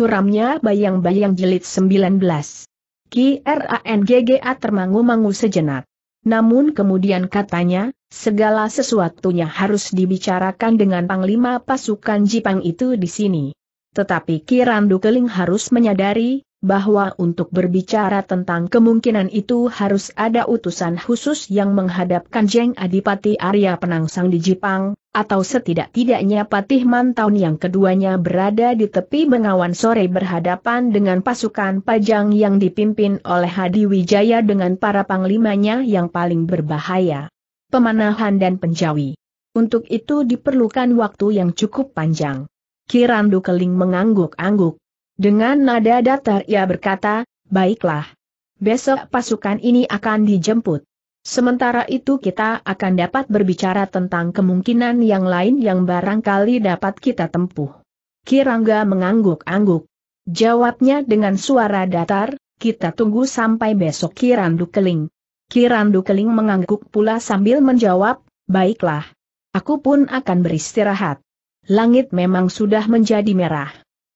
suramnya bayang-bayang jelit 19. Ki Rangga termangu-mangu sejenak. Namun kemudian katanya, segala sesuatunya harus dibicarakan dengan Panglima pasukan Jipang itu di sini. Tetapi Ki Randu Keling harus menyadari, bahwa untuk berbicara tentang kemungkinan itu harus ada utusan khusus yang menghadapkan Jeng Adipati Arya Penangsang di Jipang, atau setidak-tidaknya Patih Mantaun yang keduanya berada di tepi bengawan sore berhadapan dengan pasukan pajang yang dipimpin oleh Hadi Wijaya dengan para panglimanya yang paling berbahaya. Pemanahan dan penjawi. Untuk itu diperlukan waktu yang cukup panjang. Kirandu Keling mengangguk-angguk. Dengan nada datar ia berkata, baiklah. Besok pasukan ini akan dijemput. Sementara itu kita akan dapat berbicara tentang kemungkinan yang lain yang barangkali dapat kita tempuh. Kirangga mengangguk-angguk. Jawabnya dengan suara datar, kita tunggu sampai besok Kirandu Keling. Kirandu Keling mengangguk pula sambil menjawab, baiklah. Aku pun akan beristirahat. Langit memang sudah menjadi merah.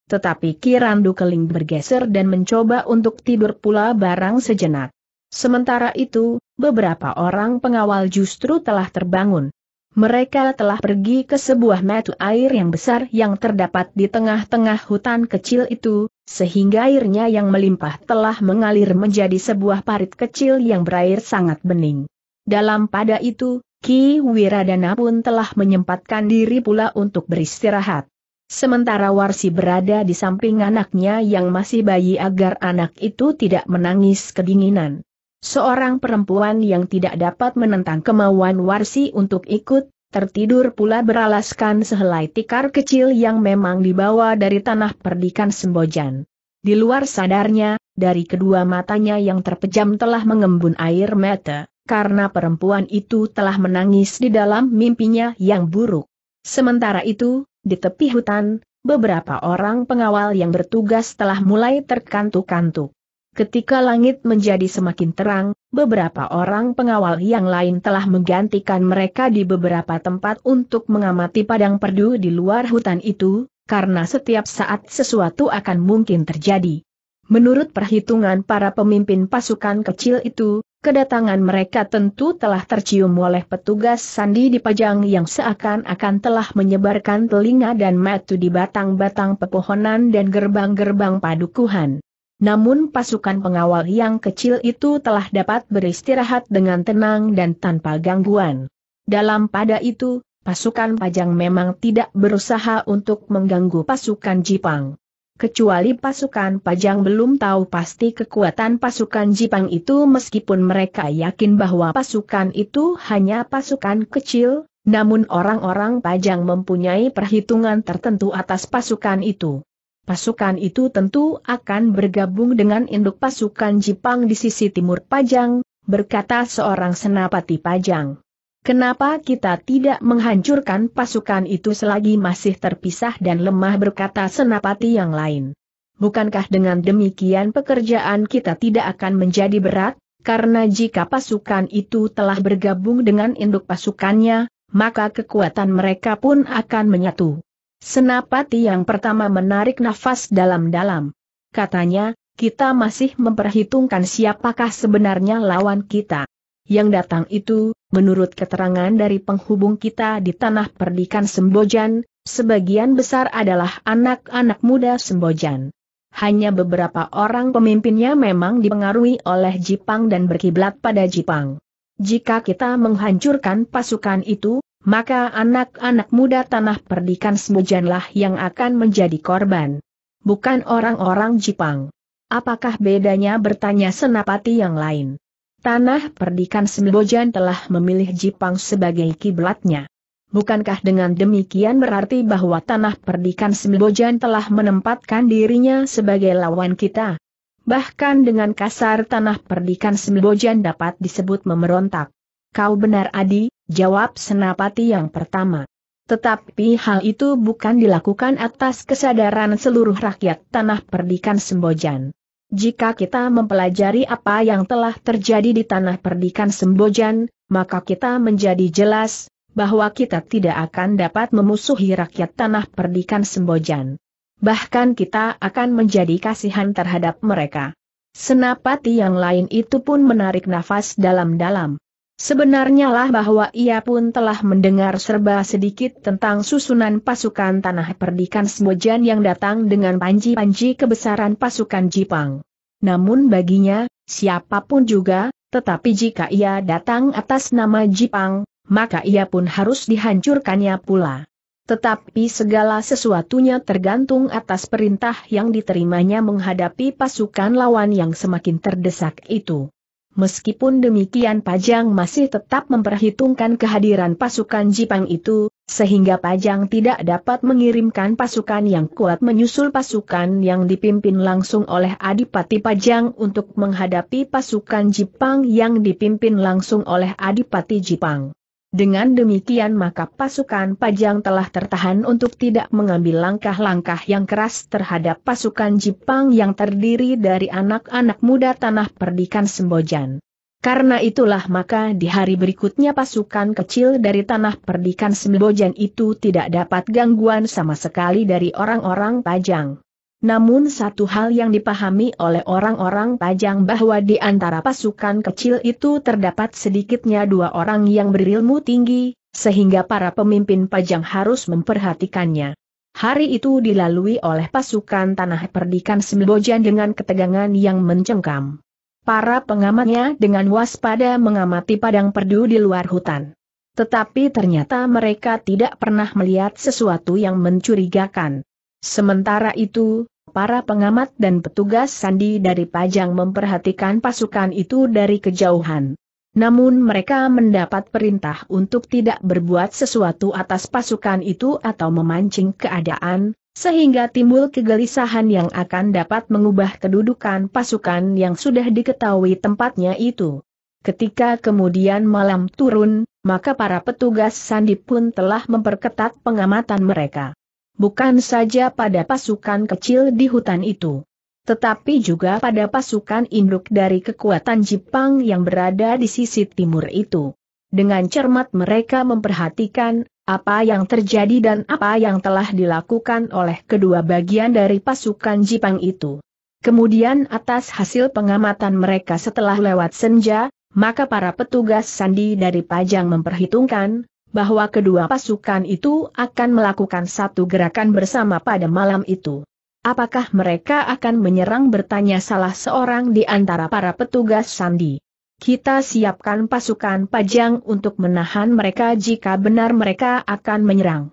Tetapi Kirandu Keling bergeser dan mencoba untuk tidur pula barang sejenak. Sementara itu, beberapa orang pengawal justru telah terbangun. Mereka telah pergi ke sebuah mata air yang besar yang terdapat di tengah-tengah hutan kecil itu, sehingga airnya yang melimpah telah mengalir menjadi sebuah parit kecil yang berair sangat bening. Dalam pada itu, Ki Wiradana pun telah menyempatkan diri pula untuk beristirahat. Sementara Warsi berada di samping anaknya yang masih bayi agar anak itu tidak menangis kedinginan. Seorang perempuan yang tidak dapat menentang kemauan Warsi untuk ikut, tertidur pula beralaskan sehelai tikar kecil yang memang dibawa dari tanah perdikan Sembojan. Di luar sadarnya, dari kedua matanya yang terpejam telah mengembun air mata, karena perempuan itu telah menangis di dalam mimpinya yang buruk. Sementara itu, di tepi hutan, beberapa orang pengawal yang bertugas telah mulai terkantuk-kantuk. Ketika langit menjadi semakin terang, beberapa orang pengawal yang lain telah menggantikan mereka di beberapa tempat untuk mengamati padang perdu di luar hutan itu, karena setiap saat sesuatu akan mungkin terjadi. Menurut perhitungan para pemimpin pasukan kecil itu, kedatangan mereka tentu telah tercium oleh petugas sandi di pajang yang seakan-akan telah menyebarkan telinga dan matu di batang-batang pepohonan dan gerbang-gerbang padukuhan. Namun pasukan pengawal yang kecil itu telah dapat beristirahat dengan tenang dan tanpa gangguan. Dalam pada itu, pasukan Pajang memang tidak berusaha untuk mengganggu pasukan Jipang. Kecuali pasukan Pajang belum tahu pasti kekuatan pasukan Jipang itu meskipun mereka yakin bahwa pasukan itu hanya pasukan kecil, namun orang-orang Pajang mempunyai perhitungan tertentu atas pasukan itu. Pasukan itu tentu akan bergabung dengan induk pasukan Jepang di sisi timur Pajang, berkata seorang senapati Pajang. Kenapa kita tidak menghancurkan pasukan itu selagi masih terpisah dan lemah berkata senapati yang lain. Bukankah dengan demikian pekerjaan kita tidak akan menjadi berat, karena jika pasukan itu telah bergabung dengan induk pasukannya, maka kekuatan mereka pun akan menyatu. Senapati yang pertama menarik nafas dalam-dalam. Katanya, kita masih memperhitungkan siapakah sebenarnya lawan kita. Yang datang itu, menurut keterangan dari penghubung kita di tanah perdikan Sembojan, sebagian besar adalah anak-anak muda Sembojan. Hanya beberapa orang pemimpinnya memang dipengaruhi oleh Jipang dan berkiblat pada Jipang. Jika kita menghancurkan pasukan itu, maka anak-anak muda tanah perdikan semujanlah yang akan menjadi korban. Bukan orang-orang Jepang. Apakah bedanya bertanya senapati yang lain? Tanah perdikan Sembojan telah memilih Jepang sebagai kiblatnya. Bukankah dengan demikian berarti bahwa tanah perdikan Sembojan telah menempatkan dirinya sebagai lawan kita? Bahkan dengan kasar tanah perdikan Sembojan dapat disebut memberontak. Kau benar Adi, Jawab senapati yang pertama. Tetapi hal itu bukan dilakukan atas kesadaran seluruh rakyat tanah perdikan Sembojan. Jika kita mempelajari apa yang telah terjadi di tanah perdikan Sembojan, maka kita menjadi jelas bahwa kita tidak akan dapat memusuhi rakyat tanah perdikan Sembojan. Bahkan kita akan menjadi kasihan terhadap mereka. Senapati yang lain itu pun menarik nafas dalam-dalam. Sebenarnya lah bahwa ia pun telah mendengar serba sedikit tentang susunan pasukan tanah perdikan Smojan yang datang dengan panji-panji kebesaran pasukan Jipang. Namun baginya, siapapun juga, tetapi jika ia datang atas nama Jipang, maka ia pun harus dihancurkannya pula. Tetapi segala sesuatunya tergantung atas perintah yang diterimanya menghadapi pasukan lawan yang semakin terdesak itu. Meskipun demikian Pajang masih tetap memperhitungkan kehadiran pasukan Jipang itu, sehingga Pajang tidak dapat mengirimkan pasukan yang kuat menyusul pasukan yang dipimpin langsung oleh Adipati Pajang untuk menghadapi pasukan Jipang yang dipimpin langsung oleh Adipati Jipang. Dengan demikian maka pasukan Pajang telah tertahan untuk tidak mengambil langkah-langkah yang keras terhadap pasukan Jepang yang terdiri dari anak-anak muda tanah perdikan Sembojan. Karena itulah maka di hari berikutnya pasukan kecil dari tanah perdikan Sembojan itu tidak dapat gangguan sama sekali dari orang-orang Pajang. Namun satu hal yang dipahami oleh orang-orang Pajang bahwa di antara pasukan kecil itu terdapat sedikitnya dua orang yang berilmu tinggi, sehingga para pemimpin Pajang harus memperhatikannya. Hari itu dilalui oleh pasukan tanah perdikan Sembojan dengan ketegangan yang mencengkam. Para pengamatnya dengan waspada mengamati padang perdu di luar hutan. Tetapi ternyata mereka tidak pernah melihat sesuatu yang mencurigakan. Sementara itu, Para pengamat dan petugas sandi dari Pajang memperhatikan pasukan itu dari kejauhan. Namun mereka mendapat perintah untuk tidak berbuat sesuatu atas pasukan itu atau memancing keadaan, sehingga timbul kegelisahan yang akan dapat mengubah kedudukan pasukan yang sudah diketahui tempatnya itu. Ketika kemudian malam turun, maka para petugas sandi pun telah memperketat pengamatan mereka bukan saja pada pasukan kecil di hutan itu. Tetapi juga pada pasukan induk dari kekuatan Jepang yang berada di sisi timur itu. Dengan cermat mereka memperhatikan apa yang terjadi dan apa yang telah dilakukan oleh kedua bagian dari pasukan Jepang itu. Kemudian atas hasil pengamatan mereka setelah lewat senja, maka para petugas sandi dari Pajang memperhitungkan, bahwa kedua pasukan itu akan melakukan satu gerakan bersama pada malam itu. Apakah mereka akan menyerang bertanya salah seorang di antara para petugas Sandi. Kita siapkan pasukan pajang untuk menahan mereka jika benar mereka akan menyerang.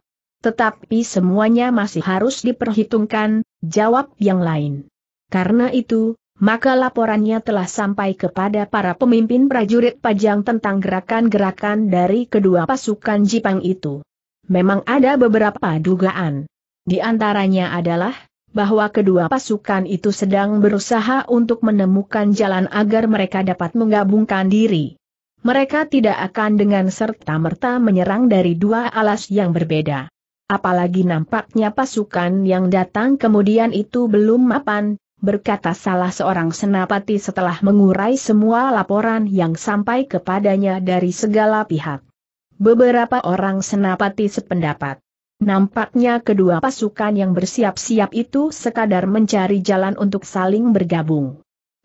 Tetapi semuanya masih harus diperhitungkan, jawab yang lain. Karena itu, maka laporannya telah sampai kepada para pemimpin prajurit pajang tentang gerakan-gerakan dari kedua pasukan Jipang itu. Memang ada beberapa dugaan. Di antaranya adalah, bahwa kedua pasukan itu sedang berusaha untuk menemukan jalan agar mereka dapat menggabungkan diri. Mereka tidak akan dengan serta-merta menyerang dari dua alas yang berbeda. Apalagi nampaknya pasukan yang datang kemudian itu belum mapan, berkata salah seorang senapati setelah mengurai semua laporan yang sampai kepadanya dari segala pihak. Beberapa orang senapati sependapat. Nampaknya kedua pasukan yang bersiap-siap itu sekadar mencari jalan untuk saling bergabung.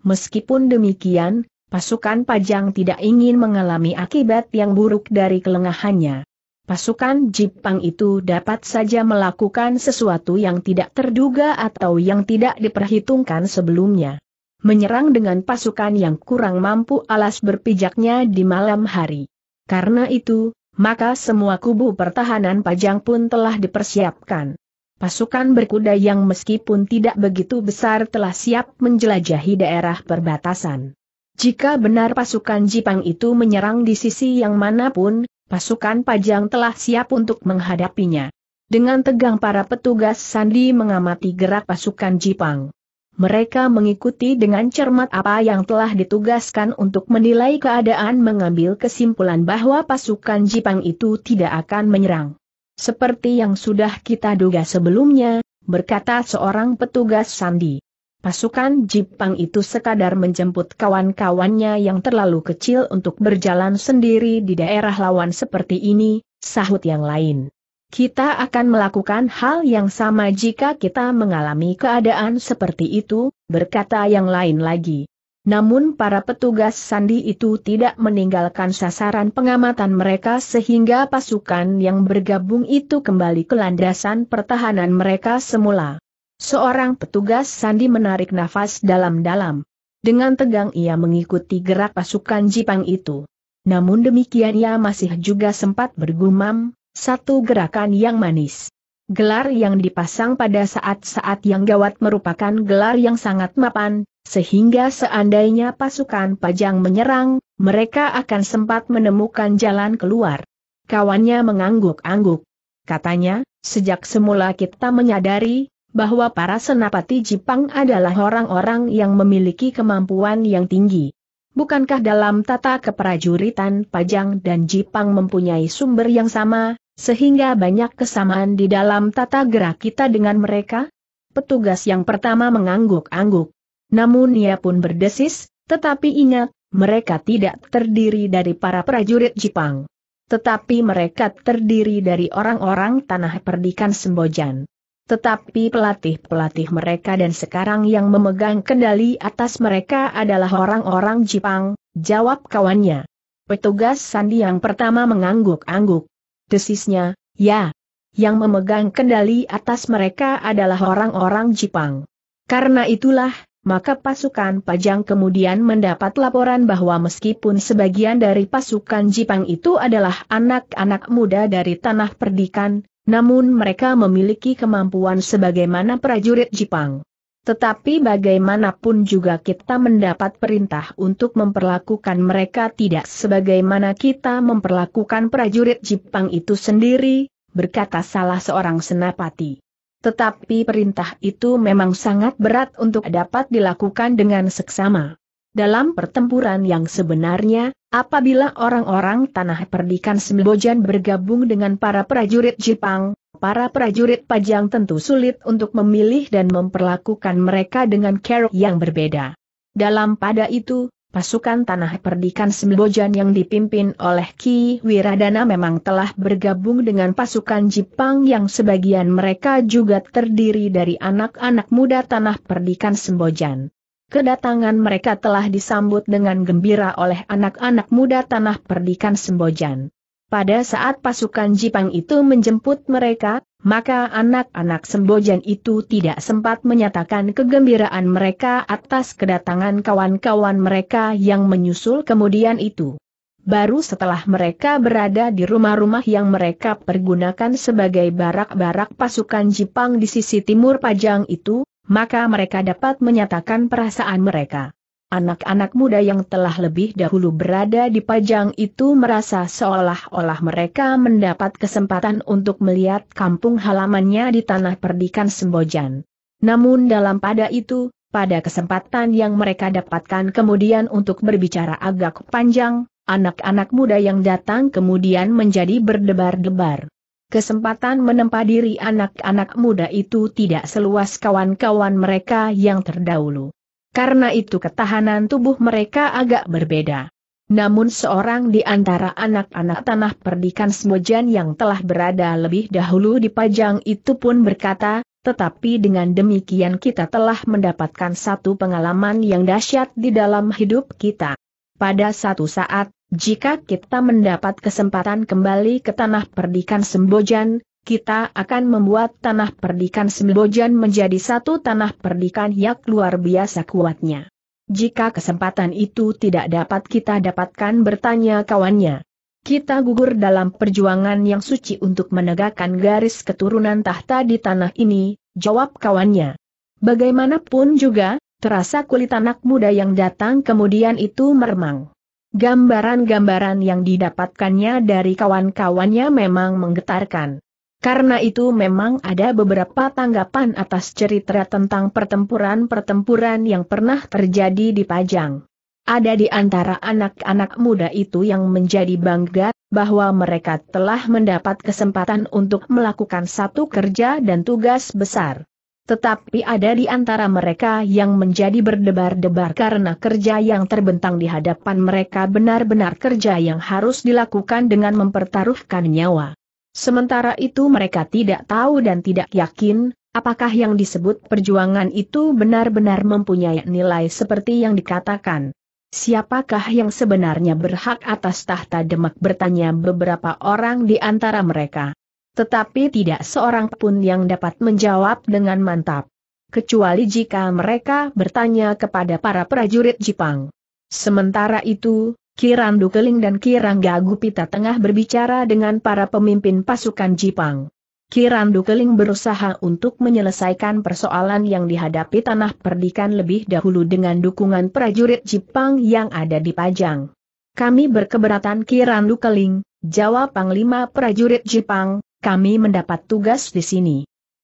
Meskipun demikian, pasukan Pajang tidak ingin mengalami akibat yang buruk dari kelengahannya. Pasukan Jipang itu dapat saja melakukan sesuatu yang tidak terduga atau yang tidak diperhitungkan sebelumnya. Menyerang dengan pasukan yang kurang mampu alas berpijaknya di malam hari. Karena itu, maka semua kubu pertahanan pajang pun telah dipersiapkan. Pasukan berkuda yang meskipun tidak begitu besar telah siap menjelajahi daerah perbatasan. Jika benar pasukan Jipang itu menyerang di sisi yang manapun, pasukan Pajang telah siap untuk menghadapinya. Dengan tegang para petugas Sandi mengamati gerak pasukan Jipang. Mereka mengikuti dengan cermat apa yang telah ditugaskan untuk menilai keadaan mengambil kesimpulan bahwa pasukan Jipang itu tidak akan menyerang. Seperti yang sudah kita duga sebelumnya, berkata seorang petugas Sandi. Pasukan Jipang itu sekadar menjemput kawan-kawannya yang terlalu kecil untuk berjalan sendiri di daerah lawan seperti ini, sahut yang lain. Kita akan melakukan hal yang sama jika kita mengalami keadaan seperti itu, berkata yang lain lagi. Namun para petugas sandi itu tidak meninggalkan sasaran pengamatan mereka sehingga pasukan yang bergabung itu kembali ke landasan pertahanan mereka semula. Seorang petugas sandi menarik nafas dalam-dalam. Dengan tegang ia mengikuti gerak pasukan Jipang itu. Namun demikian ia masih juga sempat bergumam, satu gerakan yang manis. Gelar yang dipasang pada saat-saat yang gawat merupakan gelar yang sangat mapan, sehingga seandainya pasukan pajang menyerang, mereka akan sempat menemukan jalan keluar. Kawannya mengangguk-angguk. Katanya, sejak semula kita menyadari, bahwa para senapati Jepang adalah orang-orang yang memiliki kemampuan yang tinggi. Bukankah dalam tata keprajuritan Pajang dan Jepang mempunyai sumber yang sama, sehingga banyak kesamaan di dalam tata gerak kita dengan mereka? Petugas yang pertama mengangguk-angguk. Namun ia pun berdesis, tetapi ingat, mereka tidak terdiri dari para prajurit Jepang, Tetapi mereka terdiri dari orang-orang tanah perdikan Sembojan. Tetapi pelatih-pelatih mereka dan sekarang yang memegang kendali atas mereka adalah orang-orang Jepang, jawab kawannya. Petugas sandi yang pertama mengangguk-angguk. Desisnya, ya. Yang memegang kendali atas mereka adalah orang-orang Jepang. Karena itulah, maka pasukan Pajang kemudian mendapat laporan bahwa meskipun sebagian dari pasukan Jepang itu adalah anak-anak muda dari tanah perdikan, namun mereka memiliki kemampuan sebagaimana prajurit Jepang. Tetapi bagaimanapun juga kita mendapat perintah untuk memperlakukan mereka tidak sebagaimana kita memperlakukan prajurit Jepang itu sendiri, berkata salah seorang senapati. Tetapi perintah itu memang sangat berat untuk dapat dilakukan dengan seksama. Dalam pertempuran yang sebenarnya, apabila orang-orang tanah perdikan Sembojan bergabung dengan para prajurit Jepang, para prajurit Pajang tentu sulit untuk memilih dan memperlakukan mereka dengan cara yang berbeda. Dalam pada itu, pasukan tanah perdikan Sembojan yang dipimpin oleh Ki Wiradana memang telah bergabung dengan pasukan Jepang yang sebagian mereka juga terdiri dari anak-anak muda tanah perdikan Sembojan. Kedatangan mereka telah disambut dengan gembira oleh anak-anak muda tanah perdikan Sembojan. Pada saat pasukan Jipang itu menjemput mereka, maka anak-anak Sembojan itu tidak sempat menyatakan kegembiraan mereka atas kedatangan kawan-kawan mereka yang menyusul kemudian itu. Baru setelah mereka berada di rumah-rumah yang mereka pergunakan sebagai barak-barak pasukan Jipang di sisi timur Pajang itu, maka mereka dapat menyatakan perasaan mereka. Anak-anak muda yang telah lebih dahulu berada di pajang itu merasa seolah-olah mereka mendapat kesempatan untuk melihat kampung halamannya di tanah perdikan Sembojan. Namun dalam pada itu, pada kesempatan yang mereka dapatkan kemudian untuk berbicara agak panjang, anak-anak muda yang datang kemudian menjadi berdebar-debar kesempatan menempa diri anak-anak muda itu tidak seluas kawan-kawan mereka yang terdahulu. Karena itu ketahanan tubuh mereka agak berbeda. Namun seorang di antara anak-anak tanah perdikan Smojan yang telah berada lebih dahulu di Pajang itu pun berkata, tetapi dengan demikian kita telah mendapatkan satu pengalaman yang dahsyat di dalam hidup kita. Pada satu saat, jika kita mendapat kesempatan kembali ke tanah perdikan Sembojan, kita akan membuat tanah perdikan Sembojan menjadi satu tanah perdikan yang luar biasa kuatnya. Jika kesempatan itu tidak dapat kita dapatkan bertanya kawannya. Kita gugur dalam perjuangan yang suci untuk menegakkan garis keturunan tahta di tanah ini, jawab kawannya. Bagaimanapun juga, terasa kulit anak muda yang datang kemudian itu meremang. Gambaran-gambaran yang didapatkannya dari kawan-kawannya memang menggetarkan. Karena itu memang ada beberapa tanggapan atas cerita tentang pertempuran-pertempuran yang pernah terjadi di Pajang. Ada di antara anak-anak muda itu yang menjadi bangga bahwa mereka telah mendapat kesempatan untuk melakukan satu kerja dan tugas besar. Tetapi ada di antara mereka yang menjadi berdebar-debar karena kerja yang terbentang di hadapan mereka benar-benar kerja yang harus dilakukan dengan mempertaruhkan nyawa. Sementara itu mereka tidak tahu dan tidak yakin, apakah yang disebut perjuangan itu benar-benar mempunyai nilai seperti yang dikatakan. Siapakah yang sebenarnya berhak atas tahta demak bertanya beberapa orang di antara mereka. Tetapi tidak seorang pun yang dapat menjawab dengan mantap. Kecuali jika mereka bertanya kepada para prajurit Jepang. Sementara itu, Kiran Dukeling dan Kiran Gagupita tengah berbicara dengan para pemimpin pasukan Jepang. Kiran Dukeling berusaha untuk menyelesaikan persoalan yang dihadapi tanah perdikan lebih dahulu dengan dukungan prajurit Jepang yang ada di Pajang. Kami berkeberatan Kiran Dukeling, jawab Panglima prajurit Jepang, kami mendapat tugas di sini.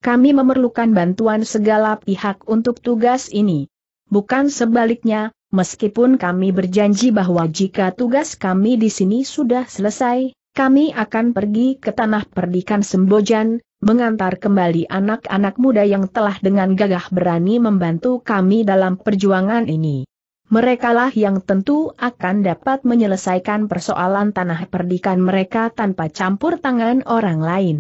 Kami memerlukan bantuan segala pihak untuk tugas ini. Bukan sebaliknya, meskipun kami berjanji bahwa jika tugas kami di sini sudah selesai, kami akan pergi ke tanah perdikan Sembojan, mengantar kembali anak-anak muda yang telah dengan gagah berani membantu kami dalam perjuangan ini merekalah yang tentu akan dapat menyelesaikan persoalan tanah perdikan mereka tanpa campur tangan orang lain.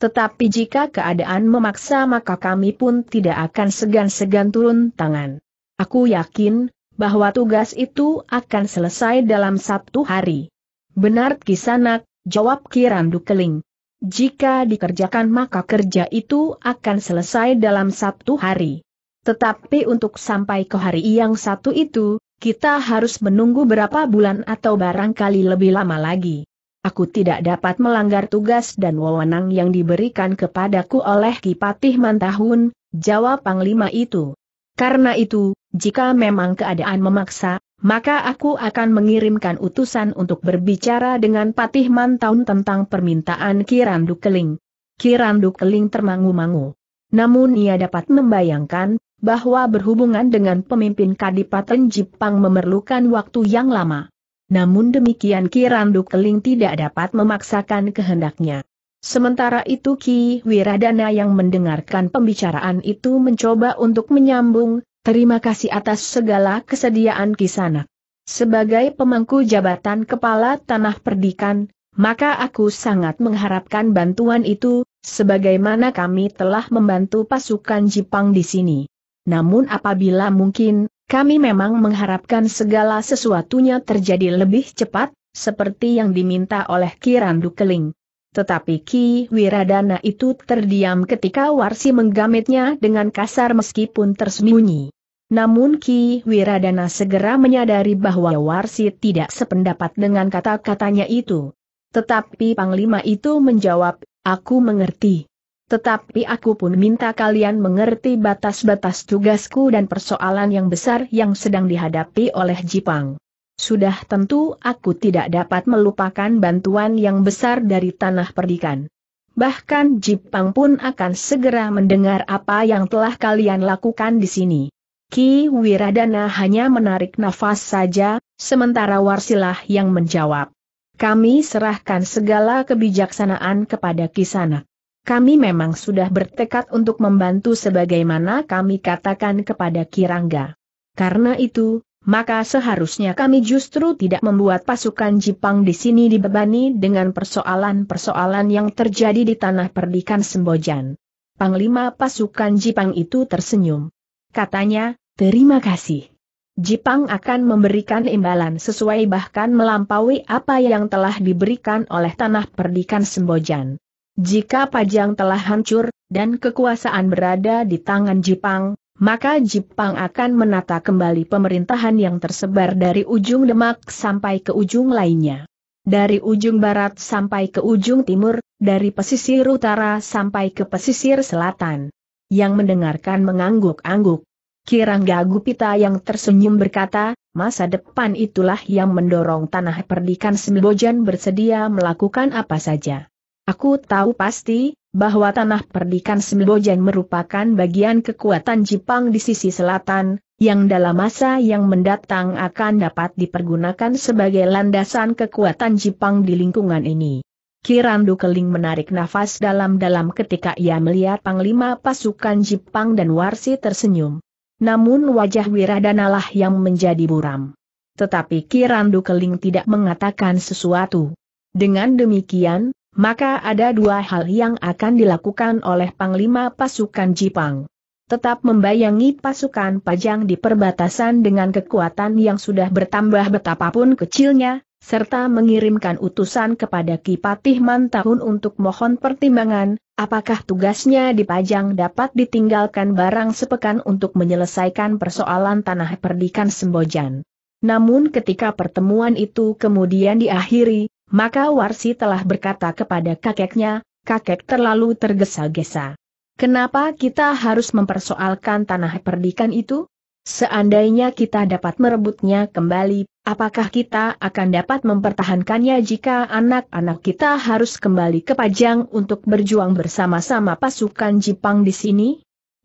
Tetapi jika keadaan memaksa maka kami pun tidak akan segan-segan turun tangan. Aku yakin, bahwa tugas itu akan selesai dalam satu hari. Benar kisanak, jawab Kirandu Keling. Jika dikerjakan maka kerja itu akan selesai dalam satu hari. Tetapi untuk sampai ke hari yang satu itu, kita harus menunggu berapa bulan atau barangkali lebih lama lagi. Aku tidak dapat melanggar tugas dan wewenang yang diberikan kepadaku oleh Kipatih Mantahun, jawab Panglima itu. Karena itu, jika memang keadaan memaksa, maka aku akan mengirimkan utusan untuk berbicara dengan Patih Mantahun tentang permintaan Kirandu Keling. Kirandu Keling termangu-mangu. Namun ia dapat membayangkan, bahwa berhubungan dengan pemimpin Kadipaten Jipang memerlukan waktu yang lama. Namun demikian Ki Randu Keling tidak dapat memaksakan kehendaknya. Sementara itu Ki Wiradana yang mendengarkan pembicaraan itu mencoba untuk menyambung, terima kasih atas segala kesediaan Ki Sanak. Sebagai pemangku jabatan kepala tanah perdikan, maka aku sangat mengharapkan bantuan itu, sebagaimana kami telah membantu pasukan Jepang di sini namun apabila mungkin, kami memang mengharapkan segala sesuatunya terjadi lebih cepat, seperti yang diminta oleh Kirandu Keling. Tetapi Ki Wiradana itu terdiam ketika Warsi menggamitnya dengan kasar meskipun tersembunyi. Namun Ki Wiradana segera menyadari bahwa Warsi tidak sependapat dengan kata-katanya itu. Tetapi Panglima itu menjawab, aku mengerti. Tetapi aku pun minta kalian mengerti batas-batas tugasku dan persoalan yang besar yang sedang dihadapi oleh Jipang. Sudah tentu aku tidak dapat melupakan bantuan yang besar dari tanah perdikan. Bahkan Jipang pun akan segera mendengar apa yang telah kalian lakukan di sini. Ki Wiradana hanya menarik nafas saja, sementara Warsilah yang menjawab. Kami serahkan segala kebijaksanaan kepada Kisanak kami memang sudah bertekad untuk membantu sebagaimana kami katakan kepada Kirangga. Karena itu, maka seharusnya kami justru tidak membuat pasukan Jepang di sini dibebani dengan persoalan-persoalan yang terjadi di tanah perdikan Sembojan. Panglima pasukan Jepang itu tersenyum. Katanya, terima kasih. Jepang akan memberikan imbalan sesuai bahkan melampaui apa yang telah diberikan oleh tanah perdikan Sembojan. Jika Pajang telah hancur, dan kekuasaan berada di tangan Jepang, maka Jepang akan menata kembali pemerintahan yang tersebar dari ujung Demak sampai ke ujung lainnya. Dari ujung barat sampai ke ujung timur, dari pesisir utara sampai ke pesisir selatan. Yang mendengarkan mengangguk-angguk. Kirangga Gupita yang tersenyum berkata, masa depan itulah yang mendorong tanah perdikan Sembojan bersedia melakukan apa saja. Aku tahu pasti, bahwa tanah perdikan Sembojan merupakan bagian kekuatan Jepang di sisi selatan, yang dalam masa yang mendatang akan dapat dipergunakan sebagai landasan kekuatan Jepang di lingkungan ini. Kirandu Keling menarik nafas dalam-dalam ketika ia melihat Panglima pasukan Jepang dan Warsi tersenyum. Namun wajah Wiradanalah yang menjadi buram. Tetapi Kirandu Keling tidak mengatakan sesuatu. Dengan demikian, maka ada dua hal yang akan dilakukan oleh Panglima Pasukan Jipang. Tetap membayangi pasukan pajang di perbatasan dengan kekuatan yang sudah bertambah betapapun kecilnya, serta mengirimkan utusan kepada Kipatih Mantahun untuk mohon pertimbangan, apakah tugasnya di Pajang dapat ditinggalkan barang sepekan untuk menyelesaikan persoalan tanah perdikan Sembojan. Namun ketika pertemuan itu kemudian diakhiri, maka Warsi telah berkata kepada kakeknya, kakek terlalu tergesa-gesa. Kenapa kita harus mempersoalkan tanah perdikan itu? Seandainya kita dapat merebutnya kembali, apakah kita akan dapat mempertahankannya jika anak-anak kita harus kembali ke Pajang untuk berjuang bersama-sama pasukan Jepang di sini?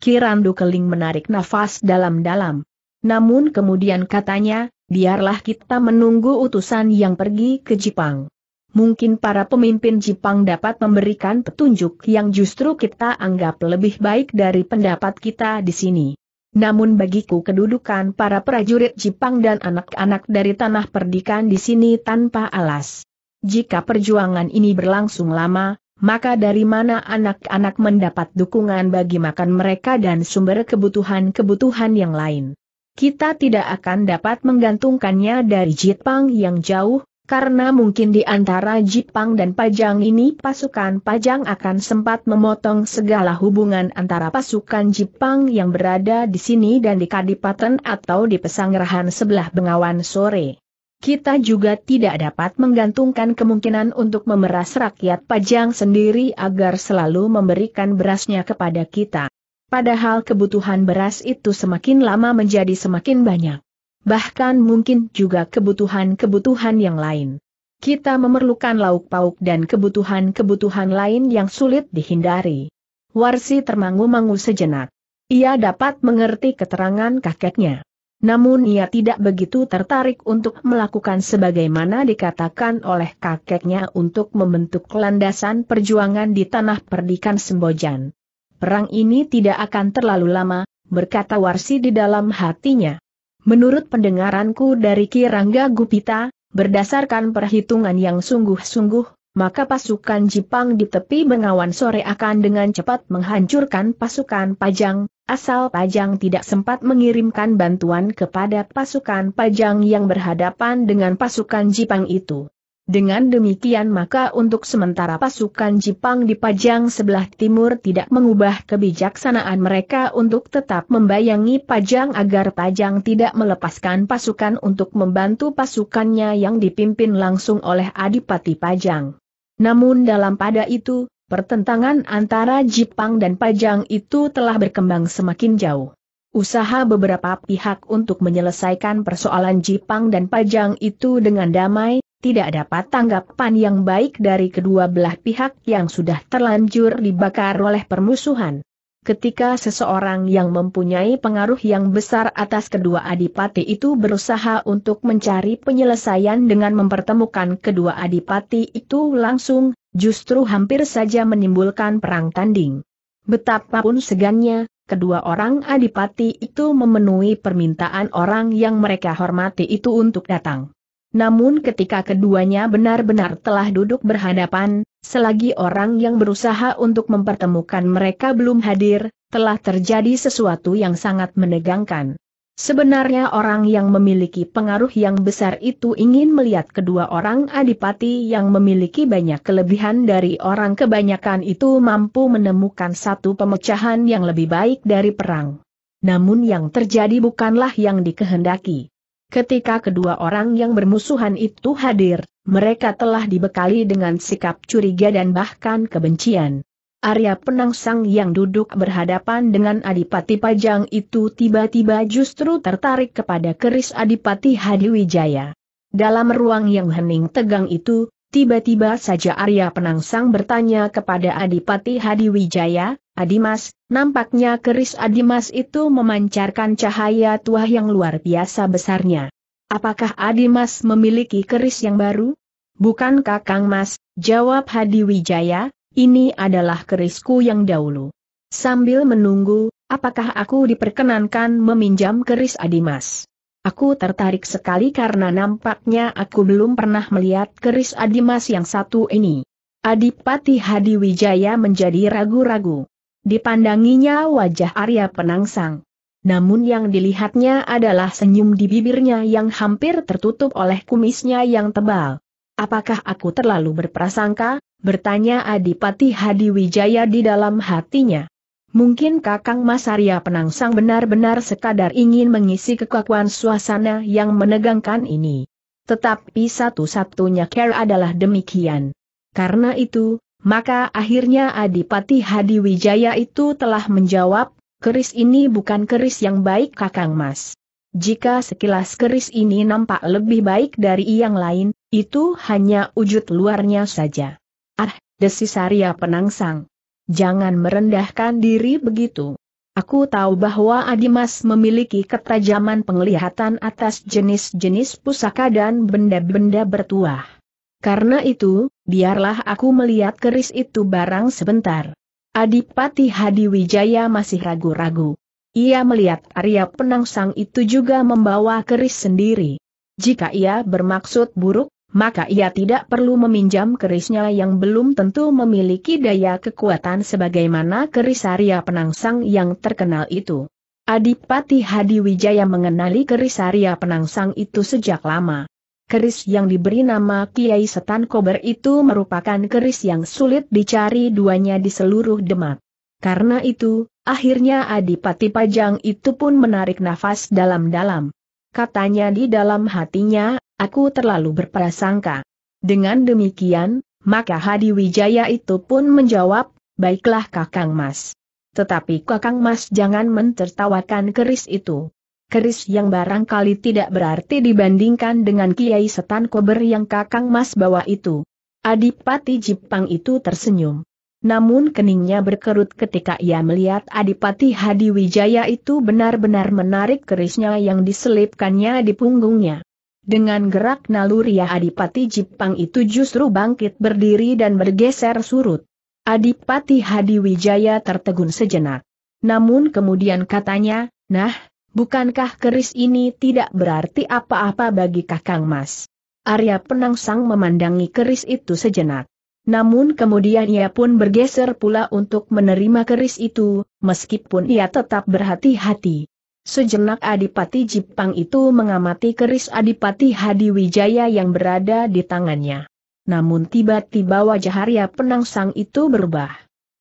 Kirandu Keling menarik nafas dalam-dalam. Namun kemudian katanya, biarlah kita menunggu utusan yang pergi ke Jepang mungkin para pemimpin Jepang dapat memberikan petunjuk yang justru kita anggap lebih baik dari pendapat kita di sini. Namun bagiku kedudukan para prajurit Jepang dan anak-anak dari tanah perdikan di sini tanpa alas. Jika perjuangan ini berlangsung lama, maka dari mana anak-anak mendapat dukungan bagi makan mereka dan sumber kebutuhan-kebutuhan yang lain? Kita tidak akan dapat menggantungkannya dari Jepang yang jauh, karena mungkin di antara Jipang dan Pajang ini pasukan Pajang akan sempat memotong segala hubungan antara pasukan Jipang yang berada di sini dan di Kadipaten atau di pesanggerahan sebelah Bengawan sore. Kita juga tidak dapat menggantungkan kemungkinan untuk memeras rakyat Pajang sendiri agar selalu memberikan berasnya kepada kita. Padahal kebutuhan beras itu semakin lama menjadi semakin banyak bahkan mungkin juga kebutuhan-kebutuhan yang lain. Kita memerlukan lauk pauk dan kebutuhan-kebutuhan lain yang sulit dihindari. Warsi termangu-mangu sejenak. Ia dapat mengerti keterangan kakeknya. Namun ia tidak begitu tertarik untuk melakukan sebagaimana dikatakan oleh kakeknya untuk membentuk landasan perjuangan di tanah perdikan Sembojan. Perang ini tidak akan terlalu lama, berkata Warsi di dalam hatinya. Menurut pendengaranku dari Kirangga Gupita, berdasarkan perhitungan yang sungguh-sungguh, maka pasukan Jepang di tepi Bengawan sore akan dengan cepat menghancurkan pasukan Pajang, asal Pajang tidak sempat mengirimkan bantuan kepada pasukan Pajang yang berhadapan dengan pasukan Jepang itu. Dengan demikian maka untuk sementara pasukan Jepang di Pajang sebelah timur tidak mengubah kebijaksanaan mereka untuk tetap membayangi pajang agar pajang tidak melepaskan pasukan untuk membantu pasukannya yang dipimpin langsung oleh Adipati Pajang. Namun dalam pada itu, pertentangan antara Jepang dan pajang itu telah berkembang semakin jauh. Usaha beberapa pihak untuk menyelesaikan persoalan Jepang dan Pajang itu dengan damai, tidak dapat tanggapan yang baik dari kedua belah pihak yang sudah terlanjur dibakar oleh permusuhan. Ketika seseorang yang mempunyai pengaruh yang besar atas kedua adipati itu berusaha untuk mencari penyelesaian dengan mempertemukan kedua adipati itu langsung, justru hampir saja menimbulkan perang tanding. Betapapun segannya, kedua orang adipati itu memenuhi permintaan orang yang mereka hormati itu untuk datang. Namun ketika keduanya benar-benar telah duduk berhadapan, selagi orang yang berusaha untuk mempertemukan mereka belum hadir, telah terjadi sesuatu yang sangat menegangkan. Sebenarnya orang yang memiliki pengaruh yang besar itu ingin melihat kedua orang adipati yang memiliki banyak kelebihan dari orang kebanyakan itu mampu menemukan satu pemecahan yang lebih baik dari perang. Namun yang terjadi bukanlah yang dikehendaki. Ketika kedua orang yang bermusuhan itu hadir, mereka telah dibekali dengan sikap curiga dan bahkan kebencian. Arya Penangsang yang duduk berhadapan dengan Adipati Pajang itu tiba-tiba justru tertarik kepada keris Adipati Hadiwijaya. Dalam ruang yang hening tegang itu, tiba-tiba saja Arya Penangsang bertanya kepada Adipati Hadiwijaya, Adimas, nampaknya keris Adimas itu memancarkan cahaya tua yang luar biasa besarnya. Apakah Adimas memiliki keris yang baru? Bukan Kakang Mas, jawab Hadi Wijaya, ini adalah kerisku yang dahulu. Sambil menunggu, apakah aku diperkenankan meminjam keris Adimas? Aku tertarik sekali karena nampaknya aku belum pernah melihat keris Adimas yang satu ini. Adipati Hadi Wijaya menjadi ragu-ragu. Dipandanginya wajah Arya Penangsang. Namun yang dilihatnya adalah senyum di bibirnya yang hampir tertutup oleh kumisnya yang tebal. Apakah aku terlalu berprasangka? Bertanya Adipati Hadiwijaya di dalam hatinya. Mungkin Kakang Mas Arya Penangsang benar-benar sekadar ingin mengisi kekakuan suasana yang menegangkan ini. Tetapi satu-satunya care adalah demikian. Karena itu, maka akhirnya Adipati Hadi Wijaya itu telah menjawab, keris ini bukan keris yang baik kakang mas. Jika sekilas keris ini nampak lebih baik dari yang lain, itu hanya wujud luarnya saja. Ah, desisaria penangsang. Jangan merendahkan diri begitu. Aku tahu bahwa Adimas memiliki ketajaman penglihatan atas jenis-jenis pusaka dan benda-benda bertuah. Karena itu, biarlah aku melihat keris itu barang sebentar. Adipati Hadi Wijaya masih ragu-ragu. Ia melihat Arya Penangsang itu juga membawa keris sendiri. Jika ia bermaksud buruk, maka ia tidak perlu meminjam kerisnya yang belum tentu memiliki daya kekuatan sebagaimana keris Arya Penangsang yang terkenal itu. Adipati Hadi Wijaya mengenali keris Arya Penangsang itu sejak lama. Keris yang diberi nama Kiai Setan Kober itu merupakan keris yang sulit dicari duanya di seluruh Demak. Karena itu, akhirnya Adipati Pajang itu pun menarik nafas dalam-dalam. Katanya di dalam hatinya, aku terlalu berprasangka. Dengan demikian, maka Hadi Wijaya itu pun menjawab, baiklah Kakang Mas. Tetapi Kakang Mas jangan mentertawakan keris itu keris yang barangkali tidak berarti dibandingkan dengan Kiai Setan Kober yang Kakang Mas bawa itu. Adipati Jipang itu tersenyum. Namun keningnya berkerut ketika ia melihat Adipati Hadi Wijaya itu benar-benar menarik kerisnya yang diselipkannya di punggungnya. Dengan gerak naluri ya Adipati Jipang itu justru bangkit berdiri dan bergeser surut. Adipati Hadi Wijaya tertegun sejenak. Namun kemudian katanya, nah, bukankah keris ini tidak berarti apa-apa bagi Kakang Mas? Arya Penangsang memandangi keris itu sejenak. Namun kemudian ia pun bergeser pula untuk menerima keris itu, meskipun ia tetap berhati-hati. Sejenak Adipati Jipang itu mengamati keris Adipati Hadi Wijaya yang berada di tangannya. Namun tiba-tiba wajah Arya Penangsang itu berubah.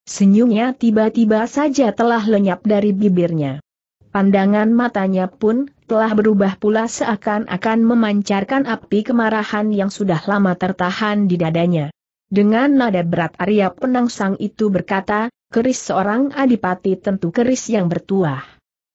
Senyumnya tiba-tiba saja telah lenyap dari bibirnya. Pandangan matanya pun telah berubah pula seakan-akan memancarkan api kemarahan yang sudah lama tertahan di dadanya. Dengan nada berat Arya Penangsang itu berkata, keris seorang adipati tentu keris yang bertuah.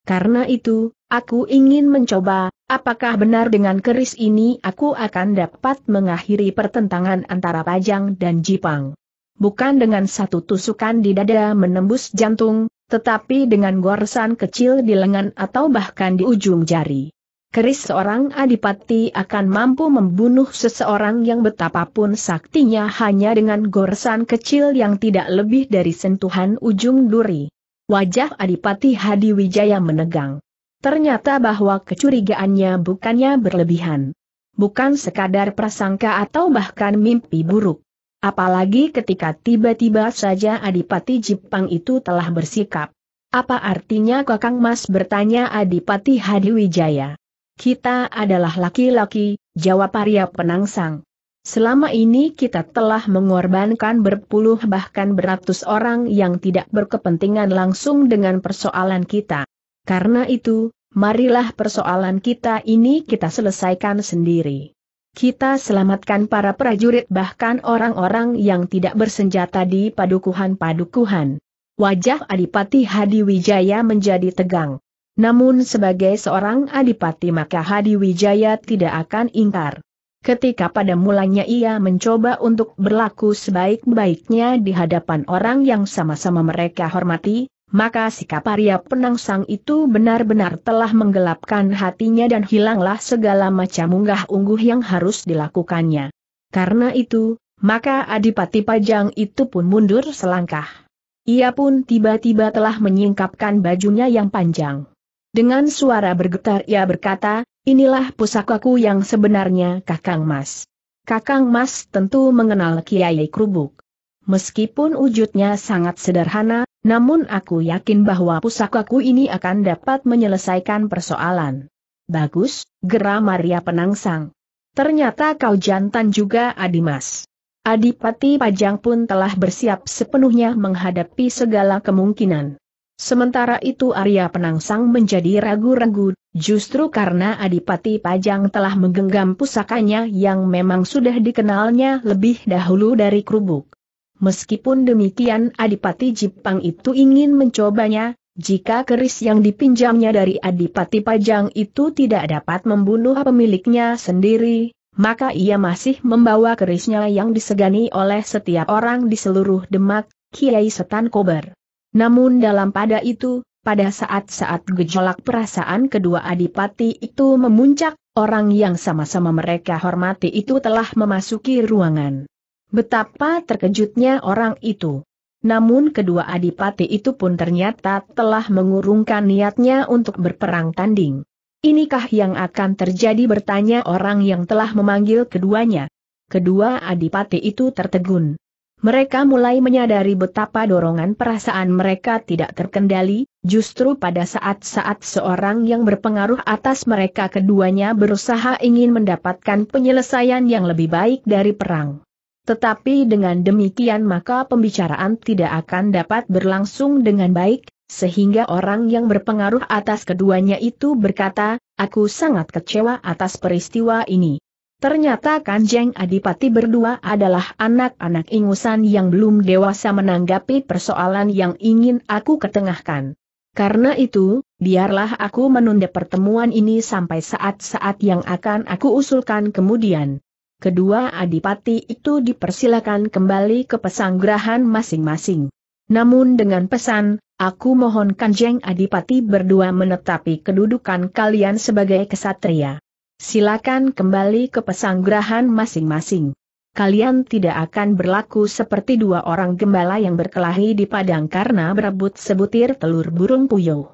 Karena itu, aku ingin mencoba, apakah benar dengan keris ini aku akan dapat mengakhiri pertentangan antara Pajang dan Jipang. Bukan dengan satu tusukan di dada menembus jantung, tetapi dengan goresan kecil di lengan atau bahkan di ujung jari. Keris seorang adipati akan mampu membunuh seseorang yang betapapun saktinya hanya dengan goresan kecil yang tidak lebih dari sentuhan ujung duri. Wajah adipati Hadi Wijaya menegang. Ternyata bahwa kecurigaannya bukannya berlebihan. Bukan sekadar prasangka atau bahkan mimpi buruk. Apalagi ketika tiba-tiba saja Adipati Jipang itu telah bersikap. Apa artinya Kakang Mas bertanya Adipati Hadiwijaya. Kita adalah laki-laki, jawab Arya Penangsang. Selama ini kita telah mengorbankan berpuluh bahkan beratus orang yang tidak berkepentingan langsung dengan persoalan kita. Karena itu, marilah persoalan kita ini kita selesaikan sendiri kita selamatkan para prajurit bahkan orang-orang yang tidak bersenjata di padukuhan-padukuhan. Wajah Adipati Hadi Wijaya menjadi tegang. Namun sebagai seorang adipati maka Hadi Wijaya tidak akan ingkar. Ketika pada mulanya ia mencoba untuk berlaku sebaik-baiknya di hadapan orang yang sama-sama mereka hormati, maka sikap Arya Penangsang itu benar-benar telah menggelapkan hatinya dan hilanglah segala macam unggah-ungguh yang harus dilakukannya. Karena itu, maka Adipati Pajang itu pun mundur selangkah. Ia pun tiba-tiba telah menyingkapkan bajunya yang panjang. Dengan suara bergetar ia berkata, inilah pusakaku yang sebenarnya Kakang Mas. Kakang Mas tentu mengenal Kiai Krubuk. Meskipun wujudnya sangat sederhana, namun aku yakin bahwa pusakaku ini akan dapat menyelesaikan persoalan. Bagus, geram Maria Penangsang. Ternyata kau jantan juga Adimas. Adipati Pajang pun telah bersiap sepenuhnya menghadapi segala kemungkinan. Sementara itu Arya Penangsang menjadi ragu-ragu, justru karena Adipati Pajang telah menggenggam pusakanya yang memang sudah dikenalnya lebih dahulu dari kerubuk. Meskipun demikian Adipati Jipang itu ingin mencobanya, jika keris yang dipinjamnya dari Adipati Pajang itu tidak dapat membunuh pemiliknya sendiri, maka ia masih membawa kerisnya yang disegani oleh setiap orang di seluruh Demak, Kiai Setan Kober. Namun dalam pada itu, pada saat-saat gejolak perasaan kedua Adipati itu memuncak, orang yang sama-sama mereka hormati itu telah memasuki ruangan. Betapa terkejutnya orang itu. Namun kedua adipati itu pun ternyata telah mengurungkan niatnya untuk berperang tanding. Inikah yang akan terjadi bertanya orang yang telah memanggil keduanya. Kedua adipati itu tertegun. Mereka mulai menyadari betapa dorongan perasaan mereka tidak terkendali, justru pada saat-saat seorang yang berpengaruh atas mereka keduanya berusaha ingin mendapatkan penyelesaian yang lebih baik dari perang. Tetapi dengan demikian maka pembicaraan tidak akan dapat berlangsung dengan baik, sehingga orang yang berpengaruh atas keduanya itu berkata, aku sangat kecewa atas peristiwa ini. Ternyata Kanjeng Adipati berdua adalah anak-anak ingusan yang belum dewasa menanggapi persoalan yang ingin aku ketengahkan. Karena itu, biarlah aku menunda pertemuan ini sampai saat-saat yang akan aku usulkan kemudian kedua adipati itu dipersilakan kembali ke pesanggrahan masing-masing. Namun dengan pesan, aku mohon Kanjeng Adipati berdua menetapi kedudukan kalian sebagai kesatria. Silakan kembali ke pesanggrahan masing-masing. Kalian tidak akan berlaku seperti dua orang gembala yang berkelahi di padang karena berebut sebutir telur burung puyuh.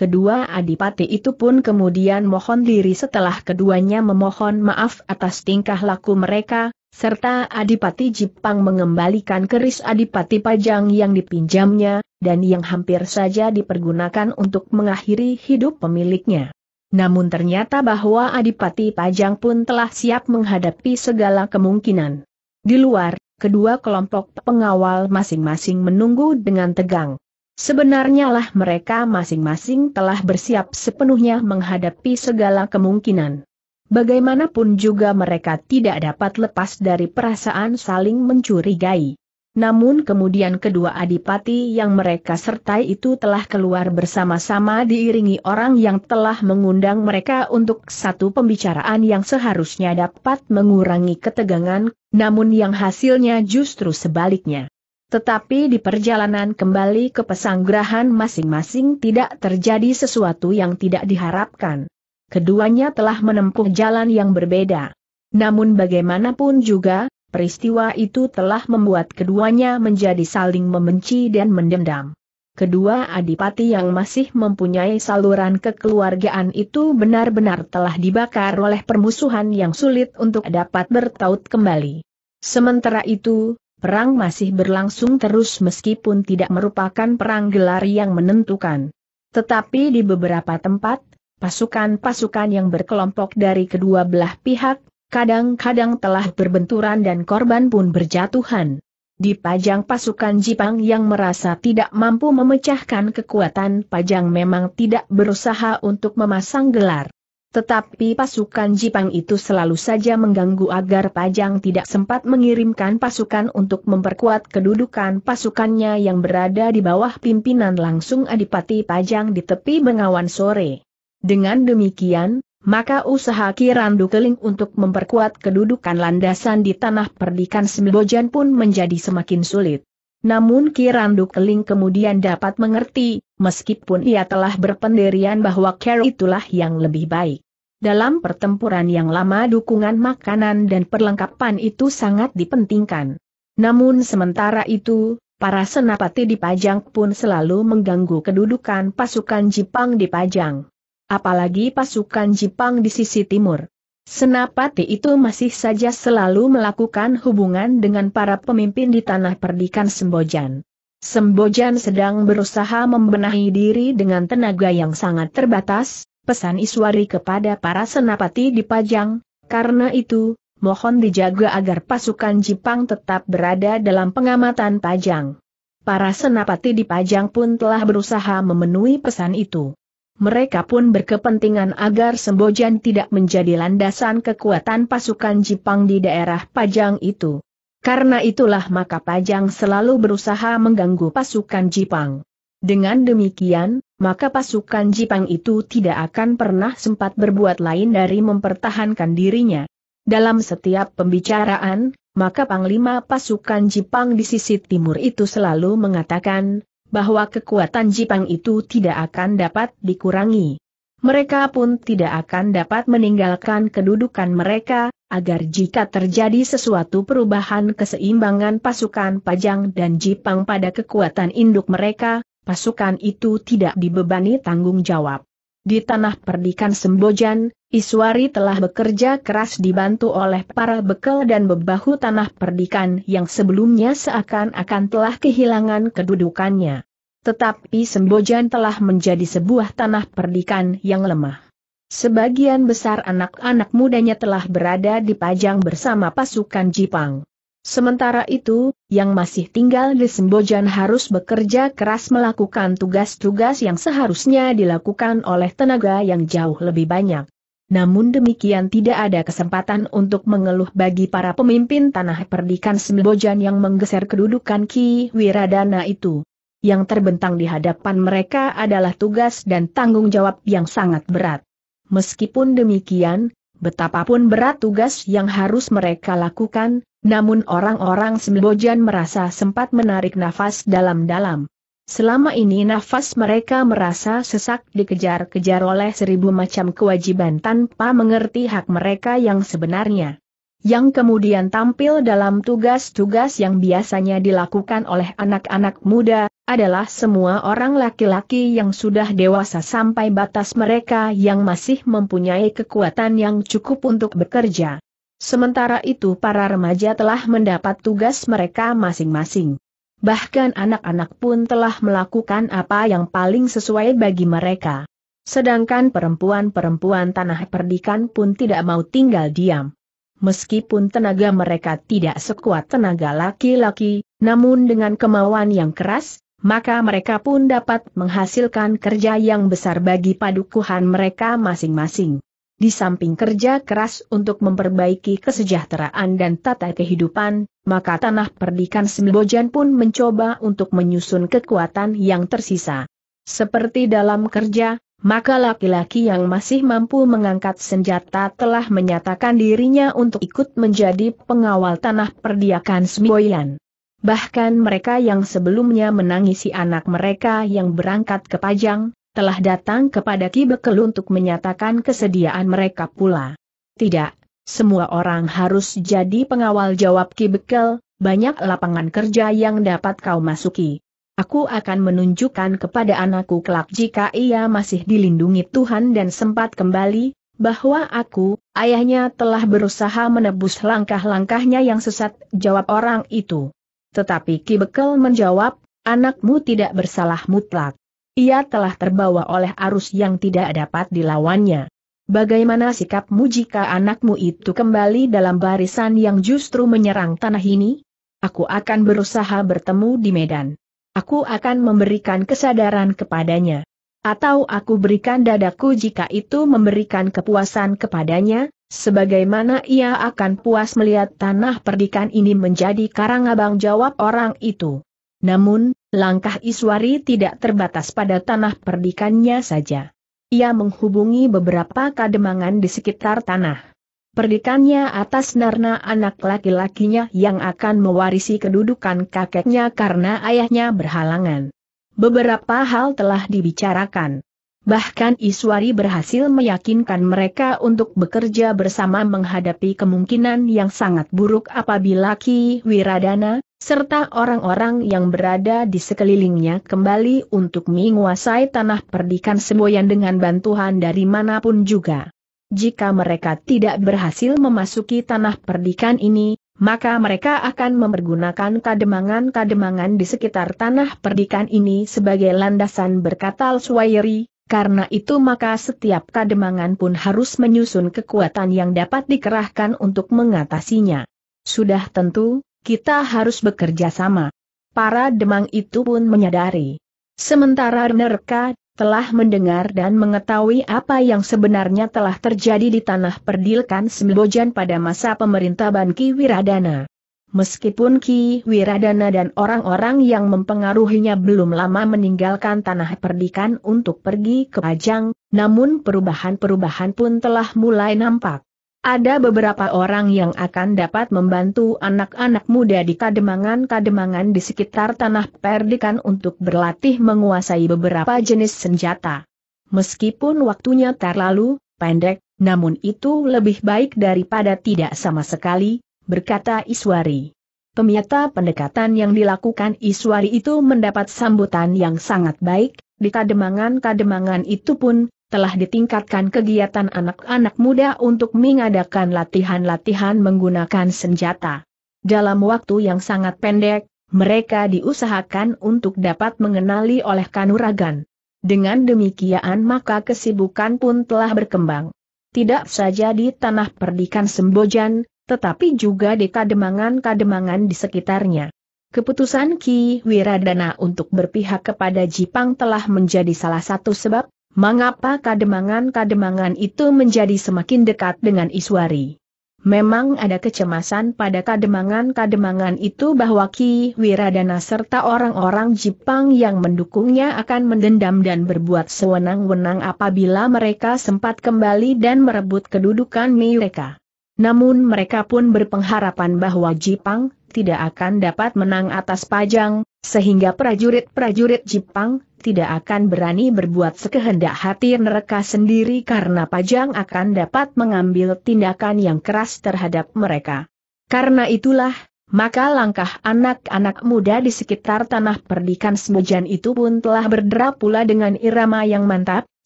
Kedua adipati itu pun kemudian mohon diri setelah keduanya memohon maaf atas tingkah laku mereka, serta adipati Jipang mengembalikan keris adipati Pajang yang dipinjamnya, dan yang hampir saja dipergunakan untuk mengakhiri hidup pemiliknya. Namun ternyata bahwa adipati Pajang pun telah siap menghadapi segala kemungkinan. Di luar, kedua kelompok pengawal masing-masing menunggu dengan tegang. Sebenarnya lah mereka masing-masing telah bersiap sepenuhnya menghadapi segala kemungkinan. Bagaimanapun juga mereka tidak dapat lepas dari perasaan saling mencurigai. Namun kemudian kedua adipati yang mereka sertai itu telah keluar bersama-sama diiringi orang yang telah mengundang mereka untuk satu pembicaraan yang seharusnya dapat mengurangi ketegangan, namun yang hasilnya justru sebaliknya. Tetapi di perjalanan kembali ke pesanggrahan masing-masing tidak terjadi sesuatu yang tidak diharapkan. Keduanya telah menempuh jalan yang berbeda. Namun bagaimanapun juga, peristiwa itu telah membuat keduanya menjadi saling membenci dan mendendam. Kedua adipati yang masih mempunyai saluran kekeluargaan itu benar-benar telah dibakar oleh permusuhan yang sulit untuk dapat bertaut kembali. Sementara itu, Perang masih berlangsung terus meskipun tidak merupakan perang gelar yang menentukan. Tetapi di beberapa tempat, pasukan-pasukan yang berkelompok dari kedua belah pihak, kadang-kadang telah berbenturan dan korban pun berjatuhan. Di pajang pasukan Jipang yang merasa tidak mampu memecahkan kekuatan pajang memang tidak berusaha untuk memasang gelar. Tetapi pasukan Jipang itu selalu saja mengganggu agar Pajang tidak sempat mengirimkan pasukan untuk memperkuat kedudukan pasukannya yang berada di bawah pimpinan langsung Adipati Pajang di tepi Bengawan sore. Dengan demikian, maka usaha Kirandu Keling untuk memperkuat kedudukan landasan di tanah perdikan Sembojan pun menjadi semakin sulit. Namun Kirandu Keling kemudian dapat mengerti, meskipun ia telah berpendirian bahwa Care itulah yang lebih baik. Dalam pertempuran yang lama dukungan makanan dan perlengkapan itu sangat dipentingkan. Namun sementara itu, para senapati di Pajang pun selalu mengganggu kedudukan pasukan Jepang di Pajang. Apalagi pasukan Jepang di sisi timur. Senapati itu masih saja selalu melakukan hubungan dengan para pemimpin di tanah perdikan Sembojan. Sembojan sedang berusaha membenahi diri dengan tenaga yang sangat terbatas, pesan Iswari kepada para senapati dipajang, karena itu, mohon dijaga agar pasukan Jepang tetap berada dalam pengamatan pajang. Para senapati dipajang pun telah berusaha memenuhi pesan itu mereka pun berkepentingan agar Sembojan tidak menjadi landasan kekuatan pasukan Jepang di daerah Pajang itu. Karena itulah maka Pajang selalu berusaha mengganggu pasukan Jepang. Dengan demikian, maka pasukan Jepang itu tidak akan pernah sempat berbuat lain dari mempertahankan dirinya. Dalam setiap pembicaraan, maka Panglima pasukan Jepang di sisi timur itu selalu mengatakan, bahwa kekuatan Jipang itu tidak akan dapat dikurangi. Mereka pun tidak akan dapat meninggalkan kedudukan mereka, agar jika terjadi sesuatu perubahan keseimbangan pasukan Pajang dan Jipang pada kekuatan induk mereka, pasukan itu tidak dibebani tanggung jawab. Di tanah perdikan Sembojan, Iswari telah bekerja keras dibantu oleh para bekel dan bebahu tanah perdikan yang sebelumnya seakan-akan telah kehilangan kedudukannya. Tetapi Sembojan telah menjadi sebuah tanah perdikan yang lemah. Sebagian besar anak-anak mudanya telah berada di Pajang bersama pasukan Jipang. Sementara itu, yang masih tinggal di Sembojan harus bekerja keras melakukan tugas-tugas yang seharusnya dilakukan oleh tenaga yang jauh lebih banyak. Namun demikian tidak ada kesempatan untuk mengeluh bagi para pemimpin tanah perdikan Sembojan yang menggeser kedudukan Ki Wiradana itu. Yang terbentang di hadapan mereka adalah tugas dan tanggung jawab yang sangat berat. Meskipun demikian, betapapun berat tugas yang harus mereka lakukan, namun orang-orang Sembojan merasa sempat menarik nafas dalam-dalam. Selama ini nafas mereka merasa sesak dikejar-kejar oleh seribu macam kewajiban tanpa mengerti hak mereka yang sebenarnya. Yang kemudian tampil dalam tugas-tugas yang biasanya dilakukan oleh anak-anak muda, adalah semua orang laki-laki yang sudah dewasa sampai batas mereka yang masih mempunyai kekuatan yang cukup untuk bekerja. Sementara itu para remaja telah mendapat tugas mereka masing-masing bahkan anak-anak pun telah melakukan apa yang paling sesuai bagi mereka. Sedangkan perempuan-perempuan tanah perdikan pun tidak mau tinggal diam. Meskipun tenaga mereka tidak sekuat tenaga laki-laki, namun dengan kemauan yang keras, maka mereka pun dapat menghasilkan kerja yang besar bagi padukuhan mereka masing-masing. Di samping kerja keras untuk memperbaiki kesejahteraan dan tata kehidupan, maka tanah perdikan Sembojan pun mencoba untuk menyusun kekuatan yang tersisa. Seperti dalam kerja, maka laki-laki yang masih mampu mengangkat senjata telah menyatakan dirinya untuk ikut menjadi pengawal tanah perdiakan Semboyan. Bahkan mereka yang sebelumnya menangisi anak mereka yang berangkat ke Pajang, telah datang kepada Ki Bekel untuk menyatakan kesediaan mereka pula. Tidak, semua orang harus jadi pengawal jawab Ki Bekel, banyak lapangan kerja yang dapat kau masuki. Aku akan menunjukkan kepada anakku kelak jika ia masih dilindungi Tuhan dan sempat kembali, bahwa aku, ayahnya telah berusaha menebus langkah-langkahnya yang sesat, jawab orang itu. Tetapi Ki Bekel menjawab, anakmu tidak bersalah mutlak. Ia telah terbawa oleh arus yang tidak dapat dilawannya. Bagaimana sikapmu jika anakmu itu kembali dalam barisan yang justru menyerang tanah ini? Aku akan berusaha bertemu di Medan. Aku akan memberikan kesadaran kepadanya. Atau aku berikan dadaku jika itu memberikan kepuasan kepadanya, sebagaimana ia akan puas melihat tanah perdikan ini menjadi karang abang jawab orang itu. Namun, langkah Iswari tidak terbatas pada tanah perdikannya saja. Ia menghubungi beberapa kademangan di sekitar tanah. Perdikannya atas Narna anak laki-lakinya yang akan mewarisi kedudukan kakeknya karena ayahnya berhalangan. Beberapa hal telah dibicarakan. Bahkan Iswari berhasil meyakinkan mereka untuk bekerja bersama menghadapi kemungkinan yang sangat buruk apabila Ki Wiradana, serta orang-orang yang berada di sekelilingnya kembali untuk menguasai tanah perdikan Semboyan dengan bantuan dari manapun juga. Jika mereka tidak berhasil memasuki tanah perdikan ini, maka mereka akan memergunakan kademangan-kademangan di sekitar tanah perdikan ini sebagai landasan berkata Swairi, karena itu maka setiap kademangan pun harus menyusun kekuatan yang dapat dikerahkan untuk mengatasinya. Sudah tentu, kita harus bekerja sama. Para demang itu pun menyadari. Sementara nerka telah mendengar dan mengetahui apa yang sebenarnya telah terjadi di tanah perdilkan Sembojan pada masa pemerintah Banki Wiradana. Meskipun Ki Wiradana dan orang-orang yang mempengaruhinya belum lama meninggalkan tanah perdikan untuk pergi ke Pajang, namun perubahan-perubahan pun telah mulai nampak. Ada beberapa orang yang akan dapat membantu anak-anak muda di kademangan-kademangan di sekitar tanah perdikan untuk berlatih menguasai beberapa jenis senjata. Meskipun waktunya terlalu pendek, namun itu lebih baik daripada tidak sama sekali, berkata Iswari. pemiata pendekatan yang dilakukan Iswari itu mendapat sambutan yang sangat baik, di kademangan-kademangan itu pun, telah ditingkatkan kegiatan anak-anak muda untuk mengadakan latihan-latihan menggunakan senjata. Dalam waktu yang sangat pendek, mereka diusahakan untuk dapat mengenali oleh kanuragan. Dengan demikian maka kesibukan pun telah berkembang. Tidak saja di tanah perdikan Sembojan, tetapi juga di kademangan-kademangan di sekitarnya. Keputusan Ki Wiradana untuk berpihak kepada Jipang telah menjadi salah satu sebab mengapa kademangan-kademangan itu menjadi semakin dekat dengan Iswari. Memang ada kecemasan pada kademangan-kademangan itu bahwa Ki Wiradana serta orang-orang Jipang yang mendukungnya akan mendendam dan berbuat sewenang-wenang apabila mereka sempat kembali dan merebut kedudukan mereka. Namun mereka pun berpengharapan bahwa Jipang tidak akan dapat menang atas Pajang, sehingga prajurit-prajurit Jipang tidak akan berani berbuat sekehendak hati mereka sendiri karena Pajang akan dapat mengambil tindakan yang keras terhadap mereka. Karena itulah, maka langkah anak-anak muda di sekitar tanah perdikan Semujan itu pun telah berderap pula dengan irama yang mantap,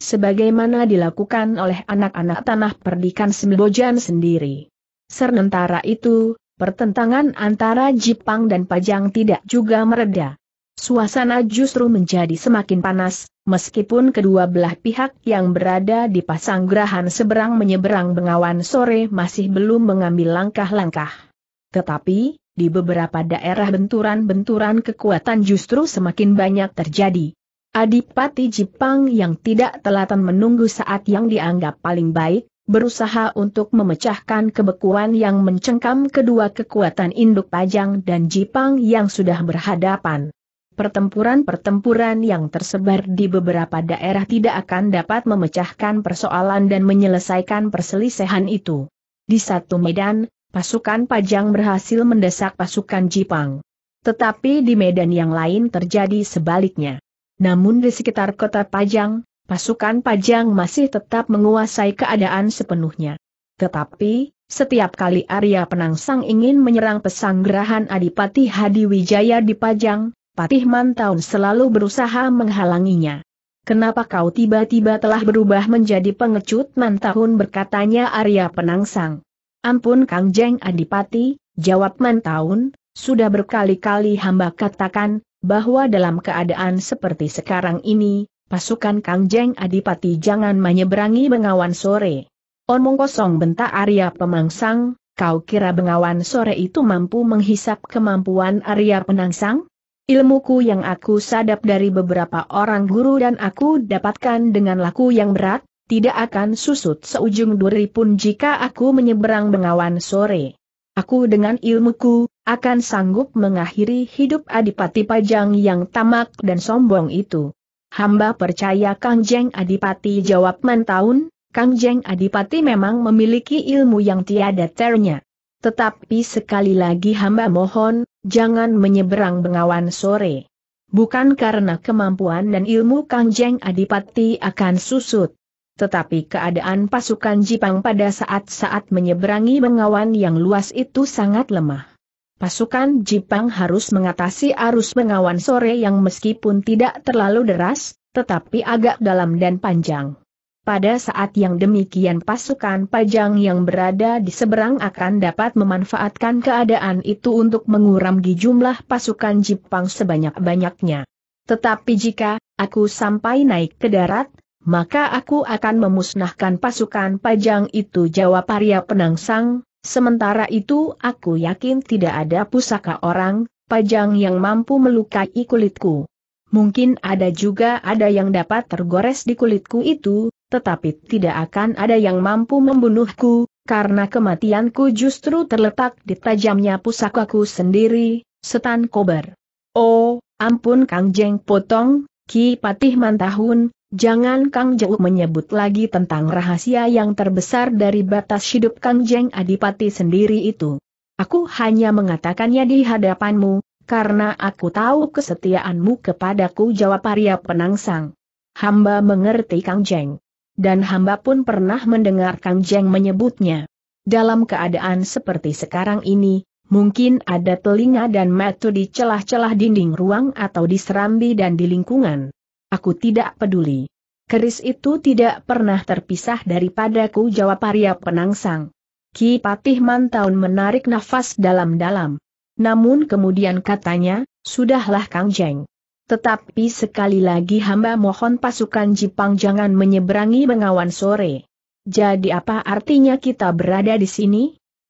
sebagaimana dilakukan oleh anak-anak tanah perdikan Sembojan sendiri. Sementara itu, pertentangan antara Jepang dan Pajang tidak juga mereda. Suasana justru menjadi semakin panas, meskipun kedua belah pihak yang berada di Pasanggerahan seberang menyeberang Bengawan sore masih belum mengambil langkah-langkah. Tetapi, di beberapa daerah benturan-benturan kekuatan justru semakin banyak terjadi. Adipati Jipang yang tidak telatan menunggu saat yang dianggap paling baik, berusaha untuk memecahkan kebekuan yang mencengkam kedua kekuatan induk pajang dan Jipang yang sudah berhadapan. Pertempuran-pertempuran yang tersebar di beberapa daerah tidak akan dapat memecahkan persoalan dan menyelesaikan perselisihan itu. Di satu medan, pasukan pajang berhasil mendesak pasukan Jipang. Tetapi di medan yang lain terjadi sebaliknya. Namun di sekitar kota Pajang, pasukan Pajang masih tetap menguasai keadaan sepenuhnya. Tetapi, setiap kali Arya Penangsang ingin menyerang pesanggerahan Adipati Hadi Wijaya di Pajang, Patih Mantaun selalu berusaha menghalanginya. Kenapa kau tiba-tiba telah berubah menjadi pengecut Mantaun berkatanya Arya Penangsang. Ampun Kang Jeng Adipati, jawab Mantaun, sudah berkali-kali hamba katakan, bahwa dalam keadaan seperti sekarang ini, pasukan Kang Jeng Adipati jangan menyeberangi Bengawan Sore. Omong kosong bentak Arya Pemangsang, kau kira Bengawan Sore itu mampu menghisap kemampuan Arya Penangsang? Ilmuku yang aku sadap dari beberapa orang guru dan aku dapatkan dengan laku yang berat, tidak akan susut seujung duri pun jika aku menyeberang Bengawan Sore. Aku dengan ilmuku, akan sanggup mengakhiri hidup Adipati Pajang yang tamak dan sombong itu. Hamba percaya Kang Jeng Adipati jawab Mantaun, Kang Jeng Adipati memang memiliki ilmu yang tiada ternya. Tetapi sekali lagi hamba mohon, jangan menyeberang bengawan sore. Bukan karena kemampuan dan ilmu Kang Jeng Adipati akan susut. Tetapi keadaan pasukan Jipang pada saat-saat menyeberangi bengawan yang luas itu sangat lemah. Pasukan Jipang harus mengatasi arus bengawan sore yang meskipun tidak terlalu deras, tetapi agak dalam dan panjang. Pada saat yang demikian pasukan Pajang yang berada di seberang akan dapat memanfaatkan keadaan itu untuk mengurangi jumlah pasukan Jipang sebanyak-banyaknya. Tetapi jika aku sampai naik ke darat, maka aku akan memusnahkan pasukan pajang itu jawab Arya Penangsang, sementara itu aku yakin tidak ada pusaka orang, pajang yang mampu melukai kulitku. Mungkin ada juga ada yang dapat tergores di kulitku itu, tetapi tidak akan ada yang mampu membunuhku, karena kematianku justru terletak di tajamnya pusakaku sendiri, setan kober. Oh, ampun Kang Jeng potong, Ki Patih Mantahun, Jangan Kang Jauh menyebut lagi tentang rahasia yang terbesar dari batas hidup Kang Jeng Adipati sendiri itu. Aku hanya mengatakannya di hadapanmu, karena aku tahu kesetiaanmu kepadaku jawab Arya Penangsang. Hamba mengerti Kang Jeng. Dan hamba pun pernah mendengar Kang Jeng menyebutnya. Dalam keadaan seperti sekarang ini, mungkin ada telinga dan metu di celah-celah dinding ruang atau di serambi dan di lingkungan. Aku tidak peduli. Keris itu tidak pernah terpisah daripadaku jawab Arya Penangsang. Ki Patih Mantaun menarik nafas dalam-dalam. Namun kemudian katanya, sudahlah Kang Jeng. Tetapi sekali lagi hamba mohon pasukan Jepang jangan menyeberangi bengawan sore. Jadi apa artinya kita berada di sini?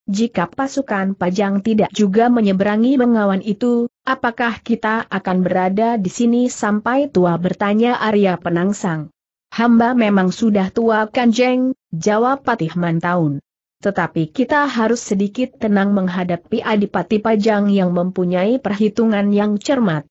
Jika pasukan Pajang tidak juga menyeberangi bengawan itu, apakah kita akan berada di sini sampai tua bertanya Arya Penangsang. Hamba memang sudah tua kanjeng, jawab Patih Mantaun. Tetapi kita harus sedikit tenang menghadapi Adipati Pajang yang mempunyai perhitungan yang cermat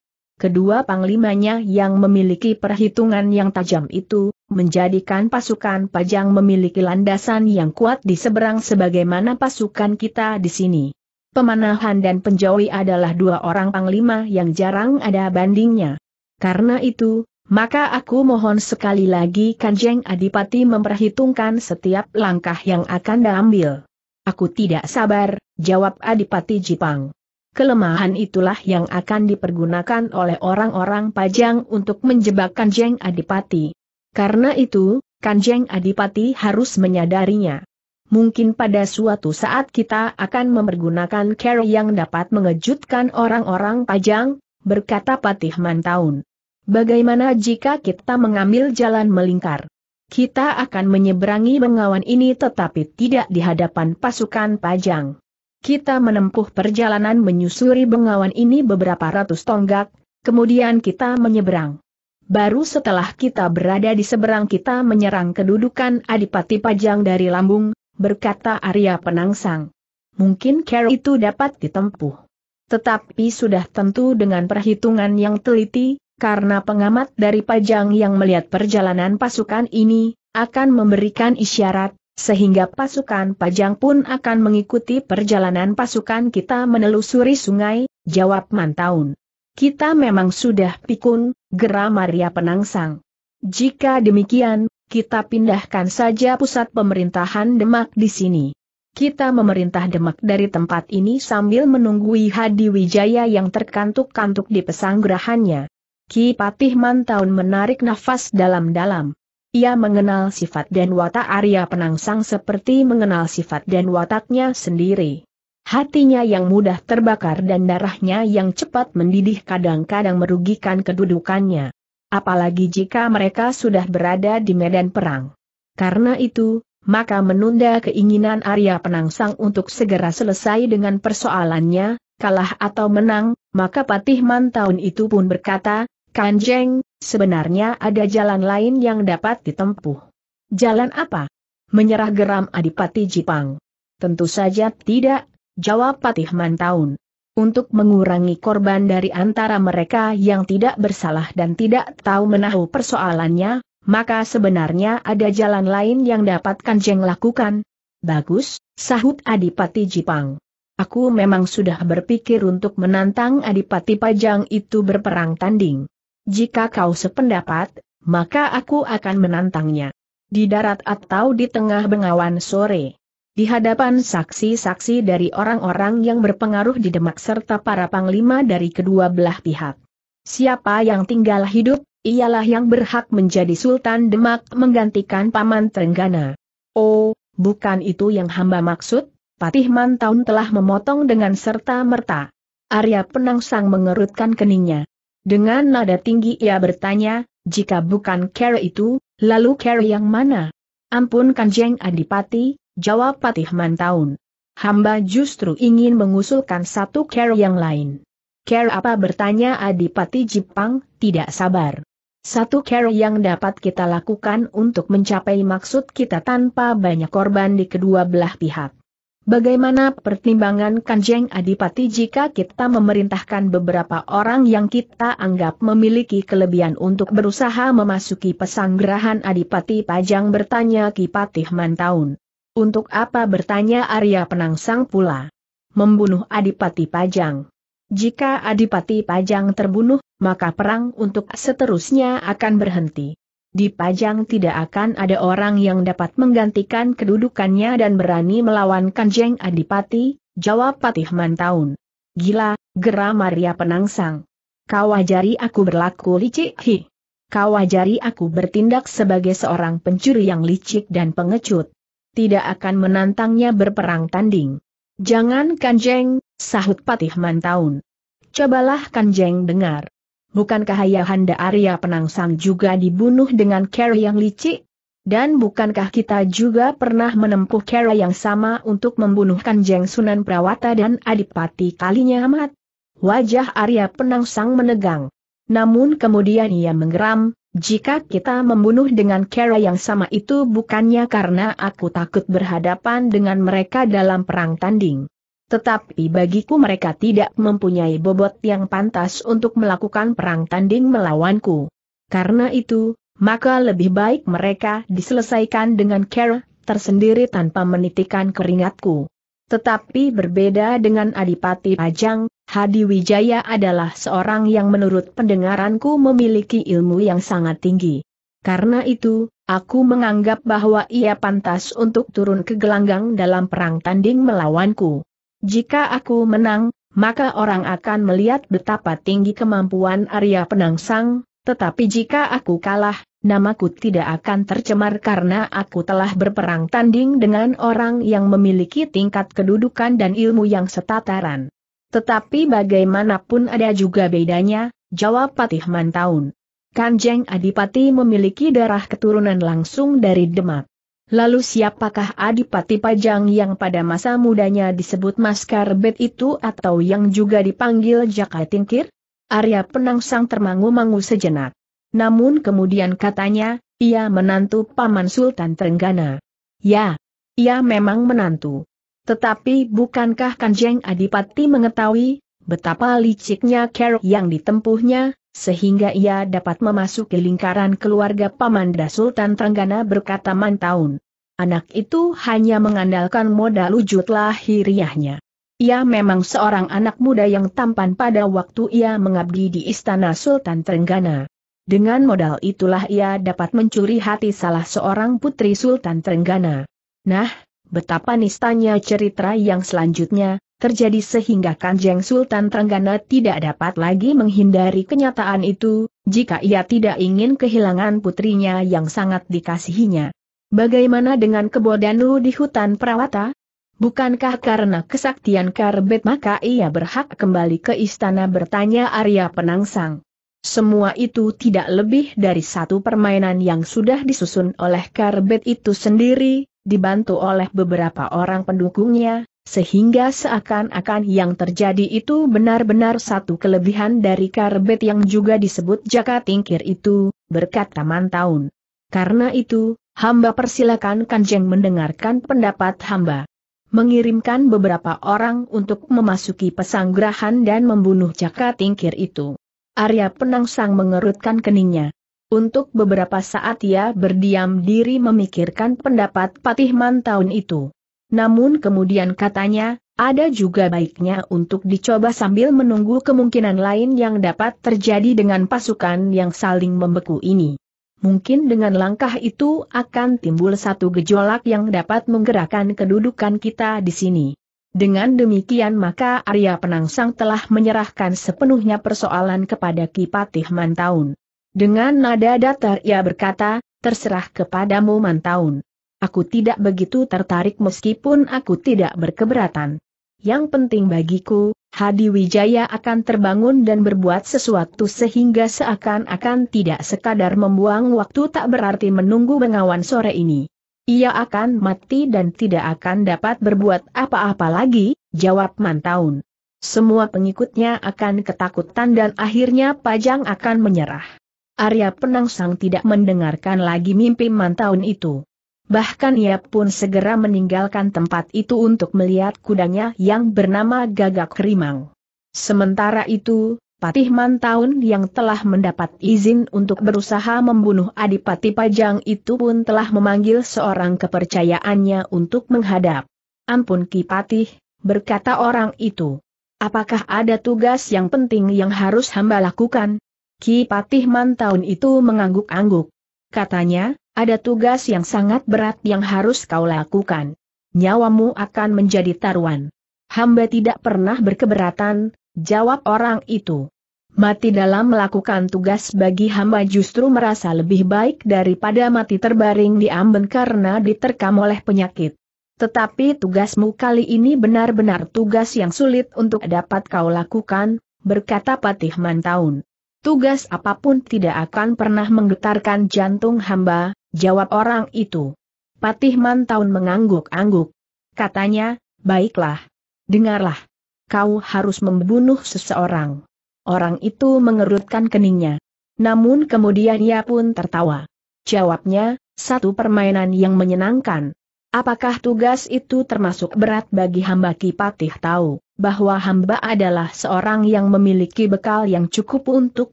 kedua panglimanya yang memiliki perhitungan yang tajam itu, menjadikan pasukan Pajang memiliki landasan yang kuat di seberang sebagaimana pasukan kita di sini. Pemanahan dan penjawi adalah dua orang panglima yang jarang ada bandingnya. Karena itu, maka aku mohon sekali lagi Kanjeng Adipati memperhitungkan setiap langkah yang akan diambil. Aku tidak sabar, jawab Adipati Jipang kelemahan itulah yang akan dipergunakan oleh orang-orang pajang untuk menjebak Kanjeng Adipati. Karena itu, Kanjeng Adipati harus menyadarinya. Mungkin pada suatu saat kita akan mempergunakan cara yang dapat mengejutkan orang-orang pajang, berkata Patih Mantaun. Bagaimana jika kita mengambil jalan melingkar? Kita akan menyeberangi bengawan ini tetapi tidak di hadapan pasukan pajang kita menempuh perjalanan menyusuri bengawan ini beberapa ratus tonggak, kemudian kita menyeberang. Baru setelah kita berada di seberang kita menyerang kedudukan Adipati Pajang dari Lambung, berkata Arya Penangsang. Mungkin care itu dapat ditempuh. Tetapi sudah tentu dengan perhitungan yang teliti, karena pengamat dari Pajang yang melihat perjalanan pasukan ini, akan memberikan isyarat, sehingga pasukan Pajang pun akan mengikuti perjalanan pasukan kita menelusuri sungai, jawab Mantaun. Kita memang sudah pikun, geram Maria Penangsang. Jika demikian, kita pindahkan saja pusat pemerintahan Demak di sini. Kita memerintah Demak dari tempat ini sambil menunggui Hadi Wijaya yang terkantuk-kantuk di pesanggrahannya. Ki Patih Mantaun menarik nafas dalam-dalam. Ia mengenal sifat dan watak Arya Penangsang seperti mengenal sifat dan wataknya sendiri. Hatinya yang mudah terbakar dan darahnya yang cepat mendidih kadang-kadang merugikan kedudukannya. Apalagi jika mereka sudah berada di medan perang. Karena itu, maka menunda keinginan Arya Penangsang untuk segera selesai dengan persoalannya, kalah atau menang, maka Patih Mantaun itu pun berkata, Kanjeng, sebenarnya ada jalan lain yang dapat ditempuh. Jalan apa? Menyerah geram Adipati Jipang. Tentu saja tidak, jawab Patih Mantaun. Untuk mengurangi korban dari antara mereka yang tidak bersalah dan tidak tahu menahu persoalannya, maka sebenarnya ada jalan lain yang dapat Kanjeng lakukan. Bagus, sahut Adipati Jipang. Aku memang sudah berpikir untuk menantang Adipati Pajang itu berperang tanding. Jika kau sependapat, maka aku akan menantangnya. Di darat atau di tengah bengawan sore. Di hadapan saksi-saksi dari orang-orang yang berpengaruh di Demak serta para panglima dari kedua belah pihak. Siapa yang tinggal hidup, ialah yang berhak menjadi Sultan Demak menggantikan Paman Trenggana. Oh, bukan itu yang hamba maksud, Patih Mantaun telah memotong dengan serta merta. Arya Penangsang mengerutkan keningnya. Dengan nada tinggi ia bertanya, jika bukan Kera itu, lalu Kera yang mana? Ampun Kanjeng Adipati, jawab Patih Mantaun. Hamba justru ingin mengusulkan satu Kera yang lain. Kera apa bertanya Adipati Jipang, tidak sabar. Satu Kera yang dapat kita lakukan untuk mencapai maksud kita tanpa banyak korban di kedua belah pihak. Bagaimana pertimbangan Kanjeng Adipati jika kita memerintahkan beberapa orang yang kita anggap memiliki kelebihan untuk berusaha memasuki pesanggerahan Adipati Pajang bertanya Kipatih Mantaun. Untuk apa bertanya Arya Penangsang pula? Membunuh Adipati Pajang. Jika Adipati Pajang terbunuh, maka perang untuk seterusnya akan berhenti. Di pajang tidak akan ada orang yang dapat menggantikan kedudukannya dan berani melawan Kanjeng Adipati, jawab Patih Mantaun. Gila, geram Maria Penangsang. Kau ajari aku berlaku licik hi. Kau ajari aku bertindak sebagai seorang pencuri yang licik dan pengecut. Tidak akan menantangnya berperang tanding. Jangan Kanjeng, sahut Patih Mantaun. Cobalah Kanjeng dengar. Bukankah ayahanda Arya Penangsang juga dibunuh dengan cara yang licik? Dan bukankah kita juga pernah menempuh cara yang sama untuk membunuh Kanjeng Sunan Prawata dan Adipati Kalinyamat? Wajah Arya Penangsang menegang. Namun kemudian ia menggeram, jika kita membunuh dengan cara yang sama itu bukannya karena aku takut berhadapan dengan mereka dalam perang tanding. Tetapi bagiku mereka tidak mempunyai bobot yang pantas untuk melakukan perang tanding melawanku. Karena itu, maka lebih baik mereka diselesaikan dengan care tersendiri tanpa menitikan keringatku. Tetapi berbeda dengan Adipati Pajang, Hadi Wijaya adalah seorang yang menurut pendengaranku memiliki ilmu yang sangat tinggi. Karena itu, aku menganggap bahwa ia pantas untuk turun ke gelanggang dalam perang tanding melawanku. Jika aku menang, maka orang akan melihat betapa tinggi kemampuan Arya Penangsang, tetapi jika aku kalah, namaku tidak akan tercemar karena aku telah berperang tanding dengan orang yang memiliki tingkat kedudukan dan ilmu yang setataran. Tetapi bagaimanapun ada juga bedanya, jawab Patih Mantaun. Kanjeng Adipati memiliki darah keturunan langsung dari Demak. Lalu siapakah Adipati Pajang yang pada masa mudanya disebut Maskar Bet itu atau yang juga dipanggil Jaka Tingkir? Arya Penangsang termangu-mangu sejenak. Namun kemudian katanya, ia menantu Paman Sultan Trenggana. Ya, ia memang menantu. Tetapi bukankah Kanjeng Adipati mengetahui betapa liciknya kerok yang ditempuhnya, sehingga ia dapat memasuki lingkaran keluarga Pamanda Sultan Tanggana berkata Mantaun. Anak itu hanya mengandalkan modal wujud lahiriahnya. Ia memang seorang anak muda yang tampan pada waktu ia mengabdi di Istana Sultan Trenggana. Dengan modal itulah ia dapat mencuri hati salah seorang putri Sultan Trenggana. Nah, betapa nistanya cerita yang selanjutnya, terjadi sehingga Kanjeng Sultan Trenggana tidak dapat lagi menghindari kenyataan itu, jika ia tidak ingin kehilangan putrinya yang sangat dikasihinya. Bagaimana dengan Kebodanu di hutan Perawata? Bukankah karena kesaktian Karbet maka ia berhak kembali ke istana bertanya Arya Penangsang? Semua itu tidak lebih dari satu permainan yang sudah disusun oleh Karbet itu sendiri, dibantu oleh beberapa orang pendukungnya, sehingga seakan-akan yang terjadi itu benar-benar satu kelebihan dari karbet yang juga disebut jaka tingkir itu, berkata Mantaun. Karena itu, hamba persilakan Kanjeng mendengarkan pendapat hamba. Mengirimkan beberapa orang untuk memasuki pesanggrahan dan membunuh jaka tingkir itu. Arya Penangsang mengerutkan keningnya. Untuk beberapa saat ia berdiam diri memikirkan pendapat Patih Mantaun itu namun kemudian katanya, ada juga baiknya untuk dicoba sambil menunggu kemungkinan lain yang dapat terjadi dengan pasukan yang saling membeku ini. Mungkin dengan langkah itu akan timbul satu gejolak yang dapat menggerakkan kedudukan kita di sini. Dengan demikian maka Arya Penangsang telah menyerahkan sepenuhnya persoalan kepada Kipatih Mantaun. Dengan nada datar ia berkata, terserah kepadamu Mantaun. Aku tidak begitu tertarik meskipun aku tidak berkeberatan. Yang penting bagiku, Hadi Wijaya akan terbangun dan berbuat sesuatu sehingga seakan-akan tidak sekadar membuang waktu tak berarti menunggu bengawan sore ini. Ia akan mati dan tidak akan dapat berbuat apa-apa lagi, jawab Mantaun. Semua pengikutnya akan ketakutan dan akhirnya Pajang akan menyerah. Arya Penangsang tidak mendengarkan lagi mimpi Mantaun itu. Bahkan ia pun segera meninggalkan tempat itu untuk melihat kudanya yang bernama Gagak Rimang. Sementara itu, Patih Mantaun yang telah mendapat izin untuk berusaha membunuh Adipati Pajang itu pun telah memanggil seorang kepercayaannya untuk menghadap. Ampun Ki Patih, berkata orang itu. Apakah ada tugas yang penting yang harus hamba lakukan? Ki Patih Mantaun itu mengangguk-angguk. Katanya, ada tugas yang sangat berat yang harus kau lakukan. Nyawamu akan menjadi taruhan. Hamba tidak pernah berkeberatan, jawab orang itu. Mati dalam melakukan tugas bagi hamba justru merasa lebih baik daripada mati terbaring di amben karena diterkam oleh penyakit. Tetapi tugasmu kali ini benar-benar tugas yang sulit untuk dapat kau lakukan, berkata Patih Mantaun. Tugas apapun tidak akan pernah menggetarkan jantung hamba, Jawab orang itu. Patih Mantaun mengangguk-angguk. Katanya, baiklah. Dengarlah. Kau harus membunuh seseorang. Orang itu mengerutkan keningnya. Namun kemudian ia pun tertawa. Jawabnya, satu permainan yang menyenangkan. Apakah tugas itu termasuk berat bagi hamba Kipatih tahu, bahwa hamba adalah seorang yang memiliki bekal yang cukup untuk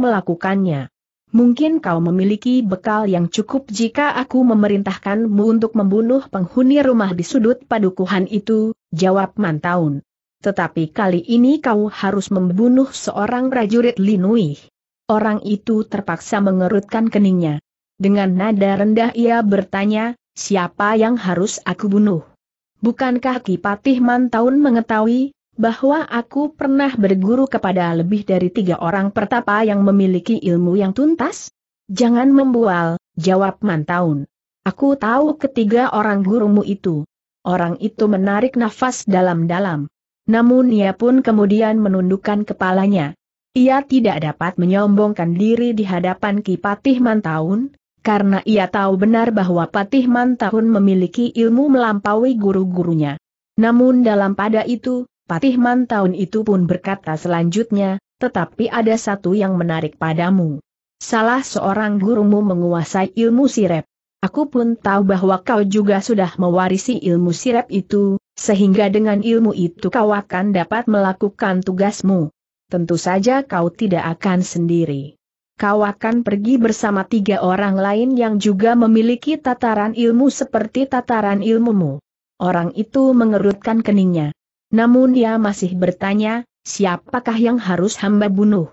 melakukannya mungkin kau memiliki bekal yang cukup jika aku memerintahkanmu untuk membunuh penghuni rumah di sudut padukuhan itu, jawab Mantaun. Tetapi kali ini kau harus membunuh seorang prajurit Linui. Orang itu terpaksa mengerutkan keningnya. Dengan nada rendah ia bertanya, siapa yang harus aku bunuh? Bukankah Kipatih Mantaun mengetahui, bahwa aku pernah berguru kepada lebih dari tiga orang pertapa yang memiliki ilmu yang tuntas? Jangan membual, jawab Mantaun. Aku tahu ketiga orang gurumu itu. Orang itu menarik nafas dalam-dalam. Namun ia pun kemudian menundukkan kepalanya. Ia tidak dapat menyombongkan diri di hadapan Ki Patih Mantaun, karena ia tahu benar bahwa Patih Mantaun memiliki ilmu melampaui guru-gurunya. Namun dalam pada itu, Patih Man tahun itu pun berkata selanjutnya, tetapi ada satu yang menarik padamu. Salah seorang gurumu menguasai ilmu sirep. Aku pun tahu bahwa kau juga sudah mewarisi ilmu sirep itu, sehingga dengan ilmu itu kau akan dapat melakukan tugasmu. Tentu saja kau tidak akan sendiri. Kau akan pergi bersama tiga orang lain yang juga memiliki tataran ilmu seperti tataran ilmumu. Orang itu mengerutkan keningnya. Namun dia masih bertanya, siapakah yang harus hamba bunuh?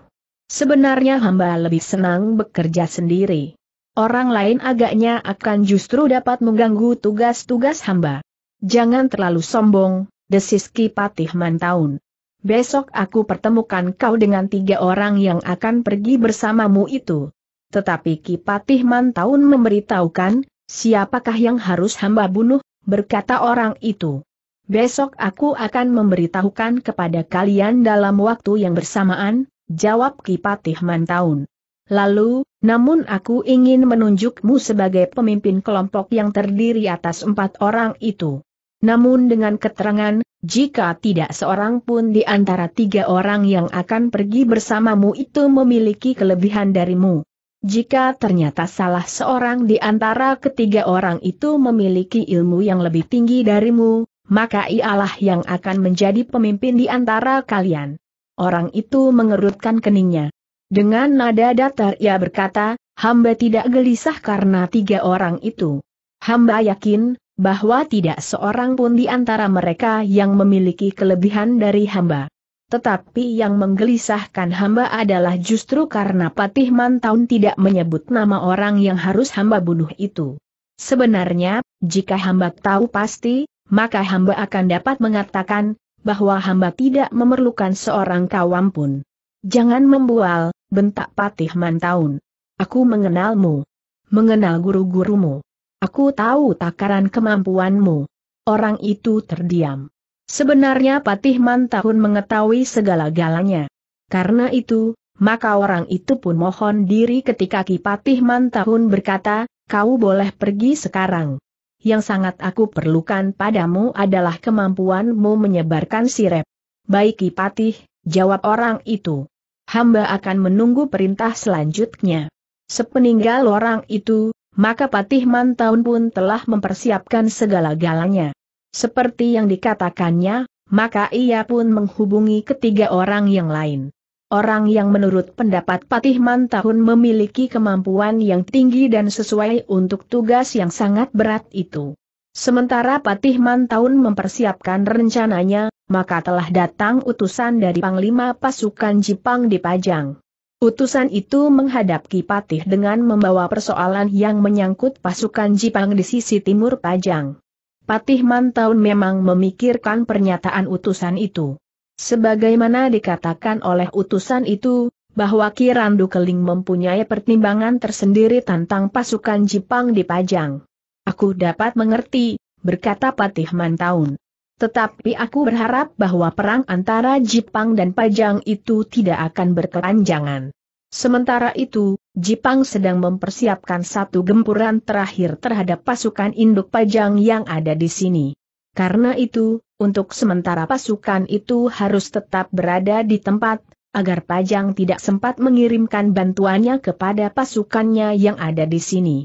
Sebenarnya hamba lebih senang bekerja sendiri. Orang lain agaknya akan justru dapat mengganggu tugas-tugas hamba. Jangan terlalu sombong, desis Kipatih Mantaun. Besok aku pertemukan kau dengan tiga orang yang akan pergi bersamamu itu. Tetapi Kipatih Mantaun memberitahukan, siapakah yang harus hamba bunuh, berkata orang itu. Besok aku akan memberitahukan kepada kalian dalam waktu yang bersamaan, jawab Kipatih Mantaun. Lalu, namun aku ingin menunjukmu sebagai pemimpin kelompok yang terdiri atas empat orang itu. Namun dengan keterangan, jika tidak seorang pun di antara tiga orang yang akan pergi bersamamu itu memiliki kelebihan darimu. Jika ternyata salah seorang di antara ketiga orang itu memiliki ilmu yang lebih tinggi darimu, maka ialah yang akan menjadi pemimpin di antara kalian. Orang itu mengerutkan keningnya. Dengan nada datar ia berkata, hamba tidak gelisah karena tiga orang itu. Hamba yakin, bahwa tidak seorang pun di antara mereka yang memiliki kelebihan dari hamba. Tetapi yang menggelisahkan hamba adalah justru karena Patih Mantaun tidak menyebut nama orang yang harus hamba bunuh itu. Sebenarnya, jika hamba tahu pasti, maka hamba akan dapat mengatakan, bahwa hamba tidak memerlukan seorang kawam pun. Jangan membual, bentak patih mantaun. Aku mengenalmu. Mengenal guru-gurumu. Aku tahu takaran kemampuanmu. Orang itu terdiam. Sebenarnya Patih Mantahun mengetahui segala-galanya. Karena itu, maka orang itu pun mohon diri ketika Ki Patih Mantahun berkata, kau boleh pergi sekarang yang sangat aku perlukan padamu adalah kemampuanmu menyebarkan sirep. Baik Kipatih, jawab orang itu. Hamba akan menunggu perintah selanjutnya. Sepeninggal orang itu, maka Patih Mantaun pun telah mempersiapkan segala galanya. Seperti yang dikatakannya, maka ia pun menghubungi ketiga orang yang lain orang yang menurut pendapat Patih tahun memiliki kemampuan yang tinggi dan sesuai untuk tugas yang sangat berat itu. Sementara Patih tahun mempersiapkan rencananya, maka telah datang utusan dari Panglima Pasukan Jepang di Pajang. Utusan itu menghadap Patih dengan membawa persoalan yang menyangkut pasukan Jepang di sisi timur Pajang. Patih tahun memang memikirkan pernyataan utusan itu. Sebagaimana dikatakan oleh utusan itu, bahwa Kirandu Keling mempunyai pertimbangan tersendiri tentang pasukan Jepang di Pajang. Aku dapat mengerti, berkata Patih Mantaun. Tetapi aku berharap bahwa perang antara Jepang dan Pajang itu tidak akan berkepanjangan. Sementara itu, Jepang sedang mempersiapkan satu gempuran terakhir terhadap pasukan induk Pajang yang ada di sini. Karena itu, untuk sementara pasukan itu harus tetap berada di tempat, agar Pajang tidak sempat mengirimkan bantuannya kepada pasukannya yang ada di sini.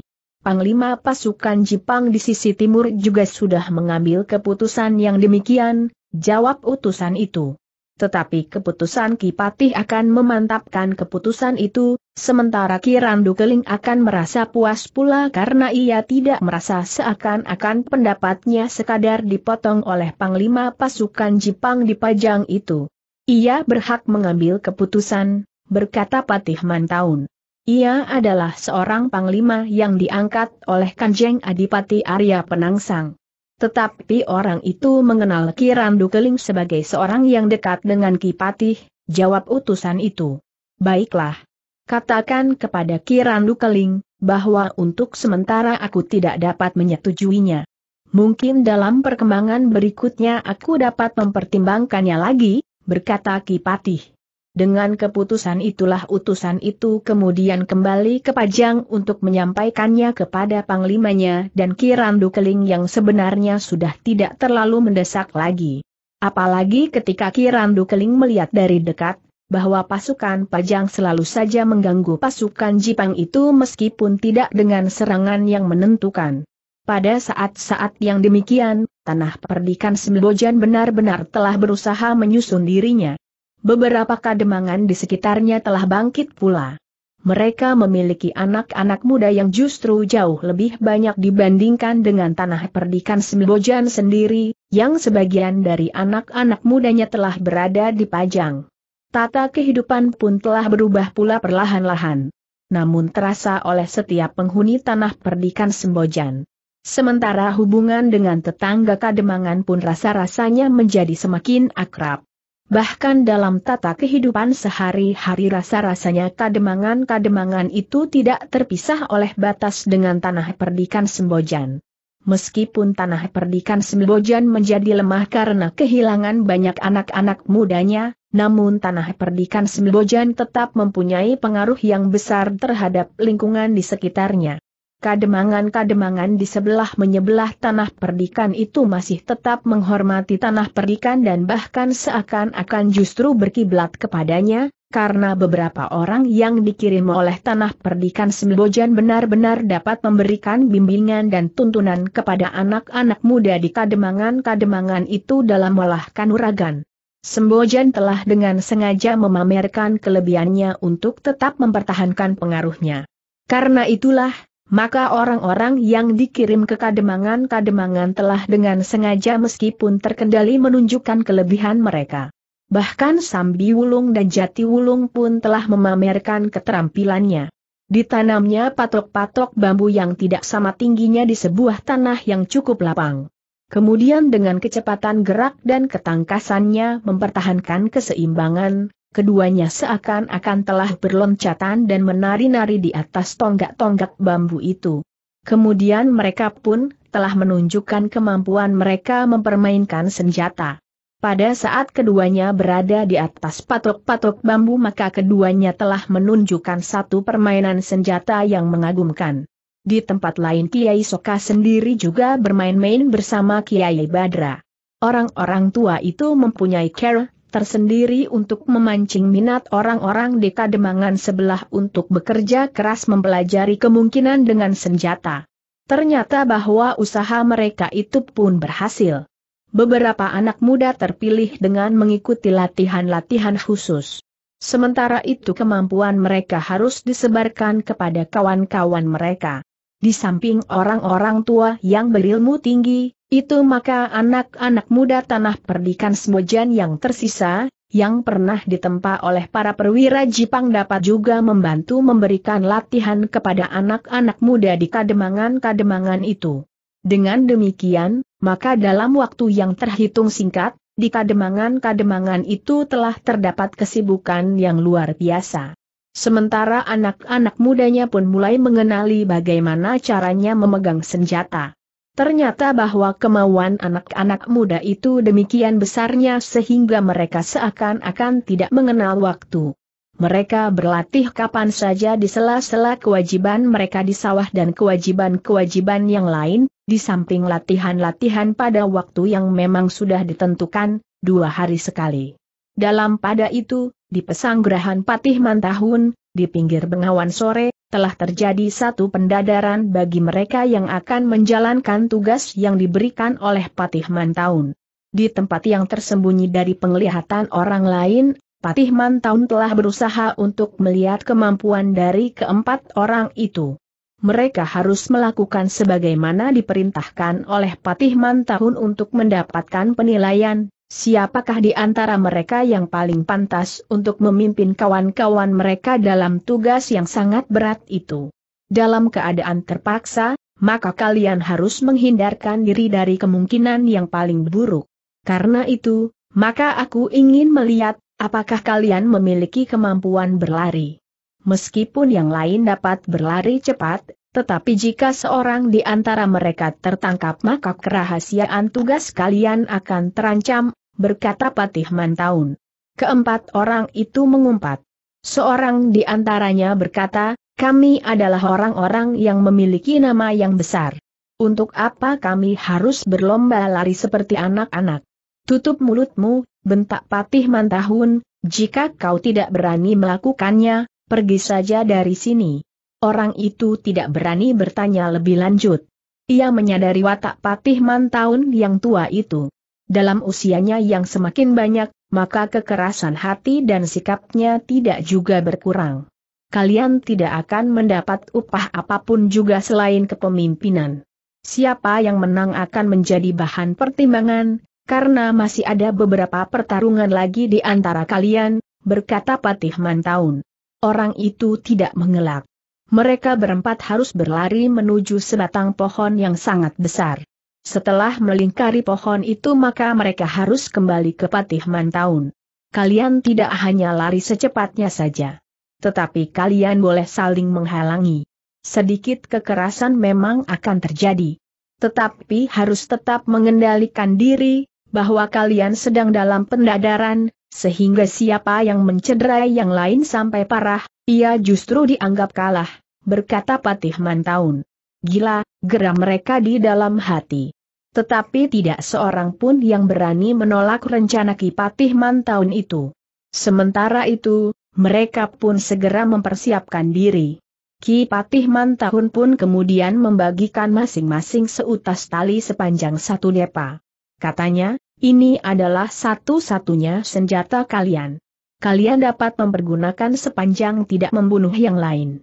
Panglima pasukan Jepang di sisi timur juga sudah mengambil keputusan yang demikian, jawab utusan itu tetapi keputusan Kipatih akan memantapkan keputusan itu, sementara Kirandu Keling akan merasa puas pula karena ia tidak merasa seakan-akan pendapatnya sekadar dipotong oleh Panglima pasukan Jepang di Pajang itu. Ia berhak mengambil keputusan, berkata Patih Mantaun. Ia adalah seorang Panglima yang diangkat oleh Kanjeng Adipati Arya Penangsang. Tetapi orang itu mengenal Kirandu Keling sebagai seorang yang dekat dengan Kipatih, jawab utusan itu. Baiklah. Katakan kepada Kirandu Keling, bahwa untuk sementara aku tidak dapat menyetujuinya. Mungkin dalam perkembangan berikutnya aku dapat mempertimbangkannya lagi, berkata Kipatih. Dengan keputusan itulah utusan itu kemudian kembali ke Pajang untuk menyampaikannya kepada panglimanya dan Kirandu Keling yang sebenarnya sudah tidak terlalu mendesak lagi. Apalagi ketika Kirandu Keling melihat dari dekat, bahwa pasukan Pajang selalu saja mengganggu pasukan Jipang itu meskipun tidak dengan serangan yang menentukan. Pada saat-saat yang demikian, tanah perdikan Sembojan benar-benar telah berusaha menyusun dirinya. Beberapa kademangan di sekitarnya telah bangkit pula. Mereka memiliki anak-anak muda yang justru jauh lebih banyak dibandingkan dengan tanah perdikan Sembojan sendiri, yang sebagian dari anak-anak mudanya telah berada di Pajang. Tata kehidupan pun telah berubah pula perlahan-lahan. Namun terasa oleh setiap penghuni tanah perdikan Sembojan. Sementara hubungan dengan tetangga Kademangan pun rasa-rasanya menjadi semakin akrab bahkan dalam tata kehidupan sehari-hari rasa-rasanya kademangan-kademangan itu tidak terpisah oleh batas dengan tanah perdikan Sembojan. Meskipun tanah perdikan Sembojan menjadi lemah karena kehilangan banyak anak-anak mudanya, namun tanah perdikan Sembojan tetap mempunyai pengaruh yang besar terhadap lingkungan di sekitarnya. Kademangan-kademangan di sebelah menyebelah tanah perdikan itu masih tetap menghormati tanah perdikan dan bahkan seakan-akan justru berkiblat kepadanya, karena beberapa orang yang dikirim oleh tanah perdikan Sembojan benar-benar dapat memberikan bimbingan dan tuntunan kepada anak-anak muda di kademangan-kademangan itu dalam olah kanuragan. Sembojan telah dengan sengaja memamerkan kelebihannya untuk tetap mempertahankan pengaruhnya. Karena itulah, maka orang-orang yang dikirim ke kademangan-kademangan telah dengan sengaja meskipun terkendali menunjukkan kelebihan mereka. Bahkan Sambi Wulung dan Jati Wulung pun telah memamerkan keterampilannya. Ditanamnya patok-patok bambu yang tidak sama tingginya di sebuah tanah yang cukup lapang. Kemudian dengan kecepatan gerak dan ketangkasannya mempertahankan keseimbangan, keduanya seakan-akan telah berloncatan dan menari-nari di atas tonggak-tonggak bambu itu. Kemudian mereka pun telah menunjukkan kemampuan mereka mempermainkan senjata. Pada saat keduanya berada di atas patok-patok bambu maka keduanya telah menunjukkan satu permainan senjata yang mengagumkan. Di tempat lain Kiai Soka sendiri juga bermain-main bersama Kiai Badra. Orang-orang tua itu mempunyai care tersendiri untuk memancing minat orang-orang di kademangan sebelah untuk bekerja keras mempelajari kemungkinan dengan senjata. Ternyata bahwa usaha mereka itu pun berhasil. Beberapa anak muda terpilih dengan mengikuti latihan-latihan khusus. Sementara itu kemampuan mereka harus disebarkan kepada kawan-kawan mereka. Di samping orang-orang tua yang berilmu tinggi, itu maka anak-anak muda tanah perdikan Semojan yang tersisa, yang pernah ditempa oleh para perwira Jipang dapat juga membantu memberikan latihan kepada anak-anak muda di kademangan-kademangan itu. Dengan demikian, maka dalam waktu yang terhitung singkat, di kademangan-kademangan itu telah terdapat kesibukan yang luar biasa. Sementara anak-anak mudanya pun mulai mengenali bagaimana caranya memegang senjata. Ternyata bahwa kemauan anak-anak muda itu demikian besarnya sehingga mereka seakan-akan tidak mengenal waktu. Mereka berlatih kapan saja di sela-sela kewajiban mereka di sawah dan kewajiban-kewajiban yang lain, di samping latihan-latihan pada waktu yang memang sudah ditentukan, dua hari sekali. Dalam pada itu, di pesanggrahan patih mantahun, di pinggir Bengawan sore, telah terjadi satu pendadaran bagi mereka yang akan menjalankan tugas yang diberikan oleh Patih Mantaun. Di tempat yang tersembunyi dari penglihatan orang lain, Patih Mantaun telah berusaha untuk melihat kemampuan dari keempat orang itu. Mereka harus melakukan sebagaimana diperintahkan oleh Patih Mantaun untuk mendapatkan penilaian, Siapakah di antara mereka yang paling pantas untuk memimpin kawan-kawan mereka dalam tugas yang sangat berat itu? Dalam keadaan terpaksa, maka kalian harus menghindarkan diri dari kemungkinan yang paling buruk. Karena itu, maka aku ingin melihat apakah kalian memiliki kemampuan berlari. Meskipun yang lain dapat berlari cepat, tetapi jika seorang di antara mereka tertangkap maka kerahasiaan tugas kalian akan terancam, berkata Patih Mantaun. Keempat orang itu mengumpat. Seorang di antaranya berkata, kami adalah orang-orang yang memiliki nama yang besar. Untuk apa kami harus berlomba lari seperti anak-anak? Tutup mulutmu, bentak Patih Mantahun, jika kau tidak berani melakukannya, pergi saja dari sini. Orang itu tidak berani bertanya lebih lanjut. Ia menyadari watak Patih Mantahun yang tua itu dalam usianya yang semakin banyak, maka kekerasan hati dan sikapnya tidak juga berkurang. Kalian tidak akan mendapat upah apapun juga selain kepemimpinan. Siapa yang menang akan menjadi bahan pertimbangan, karena masih ada beberapa pertarungan lagi di antara kalian, berkata Patih Mantaun. Orang itu tidak mengelak. Mereka berempat harus berlari menuju sebatang pohon yang sangat besar. Setelah melingkari pohon itu maka mereka harus kembali ke Patih Mantaun. Kalian tidak hanya lari secepatnya saja. Tetapi kalian boleh saling menghalangi. Sedikit kekerasan memang akan terjadi. Tetapi harus tetap mengendalikan diri, bahwa kalian sedang dalam pendadaran, sehingga siapa yang mencederai yang lain sampai parah, ia justru dianggap kalah, berkata Patih Mantaun gila, geram mereka di dalam hati. Tetapi tidak seorang pun yang berani menolak rencana Ki Patih Mantaun itu. Sementara itu, mereka pun segera mempersiapkan diri. Ki Patih Mantaun pun kemudian membagikan masing-masing seutas tali sepanjang satu depa. Katanya, ini adalah satu-satunya senjata kalian. Kalian dapat mempergunakan sepanjang tidak membunuh yang lain.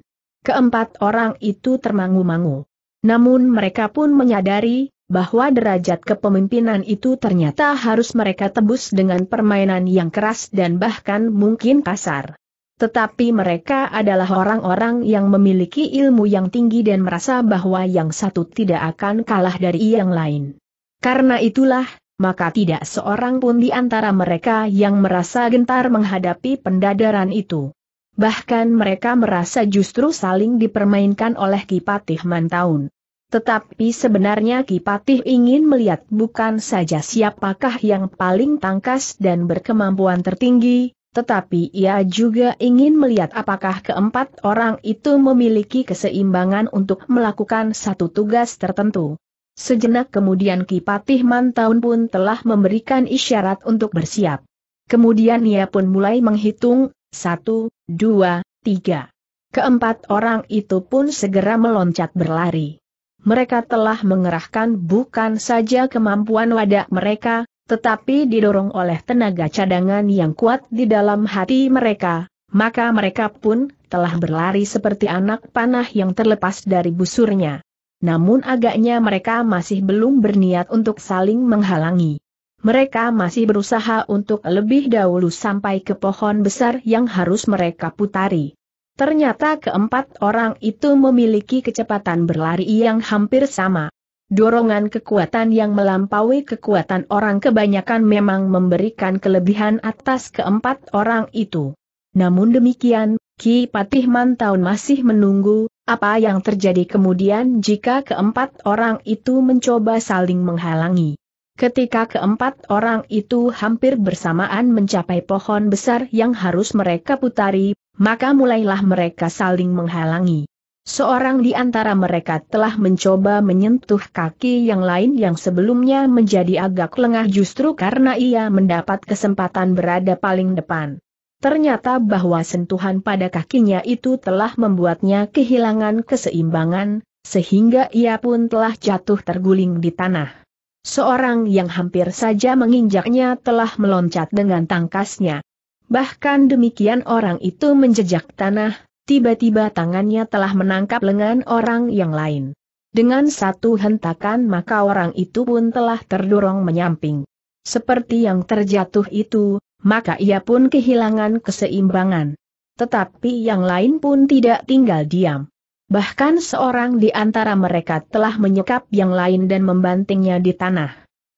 Keempat orang itu termangu-mangu. Namun mereka pun menyadari, bahwa derajat kepemimpinan itu ternyata harus mereka tebus dengan permainan yang keras dan bahkan mungkin kasar. Tetapi mereka adalah orang-orang yang memiliki ilmu yang tinggi dan merasa bahwa yang satu tidak akan kalah dari yang lain. Karena itulah, maka tidak seorang pun di antara mereka yang merasa gentar menghadapi pendadaran itu. Bahkan mereka merasa justru saling dipermainkan oleh Kipatih Mantaun. Tetapi sebenarnya Kipatih ingin melihat bukan saja siapakah yang paling tangkas dan berkemampuan tertinggi, tetapi ia juga ingin melihat apakah keempat orang itu memiliki keseimbangan untuk melakukan satu tugas tertentu. Sejenak kemudian Kipatih Mantaun pun telah memberikan isyarat untuk bersiap. Kemudian ia pun mulai menghitung, satu, dua, tiga. Keempat orang itu pun segera meloncat berlari. Mereka telah mengerahkan bukan saja kemampuan wadah mereka, tetapi didorong oleh tenaga cadangan yang kuat di dalam hati mereka, maka mereka pun telah berlari seperti anak panah yang terlepas dari busurnya. Namun agaknya mereka masih belum berniat untuk saling menghalangi mereka masih berusaha untuk lebih dahulu sampai ke pohon besar yang harus mereka putari. Ternyata keempat orang itu memiliki kecepatan berlari yang hampir sama. Dorongan kekuatan yang melampaui kekuatan orang kebanyakan memang memberikan kelebihan atas keempat orang itu. Namun demikian, Ki Patih Mantaun masih menunggu, apa yang terjadi kemudian jika keempat orang itu mencoba saling menghalangi. Ketika keempat orang itu hampir bersamaan mencapai pohon besar yang harus mereka putari, maka mulailah mereka saling menghalangi. Seorang di antara mereka telah mencoba menyentuh kaki yang lain yang sebelumnya menjadi agak lengah justru karena ia mendapat kesempatan berada paling depan. Ternyata bahwa sentuhan pada kakinya itu telah membuatnya kehilangan keseimbangan, sehingga ia pun telah jatuh terguling di tanah seorang yang hampir saja menginjaknya telah meloncat dengan tangkasnya. Bahkan demikian orang itu menjejak tanah, tiba-tiba tangannya telah menangkap lengan orang yang lain. Dengan satu hentakan maka orang itu pun telah terdorong menyamping. Seperti yang terjatuh itu, maka ia pun kehilangan keseimbangan. Tetapi yang lain pun tidak tinggal diam. Bahkan seorang di antara mereka telah menyekap yang lain dan membantingnya di tanah.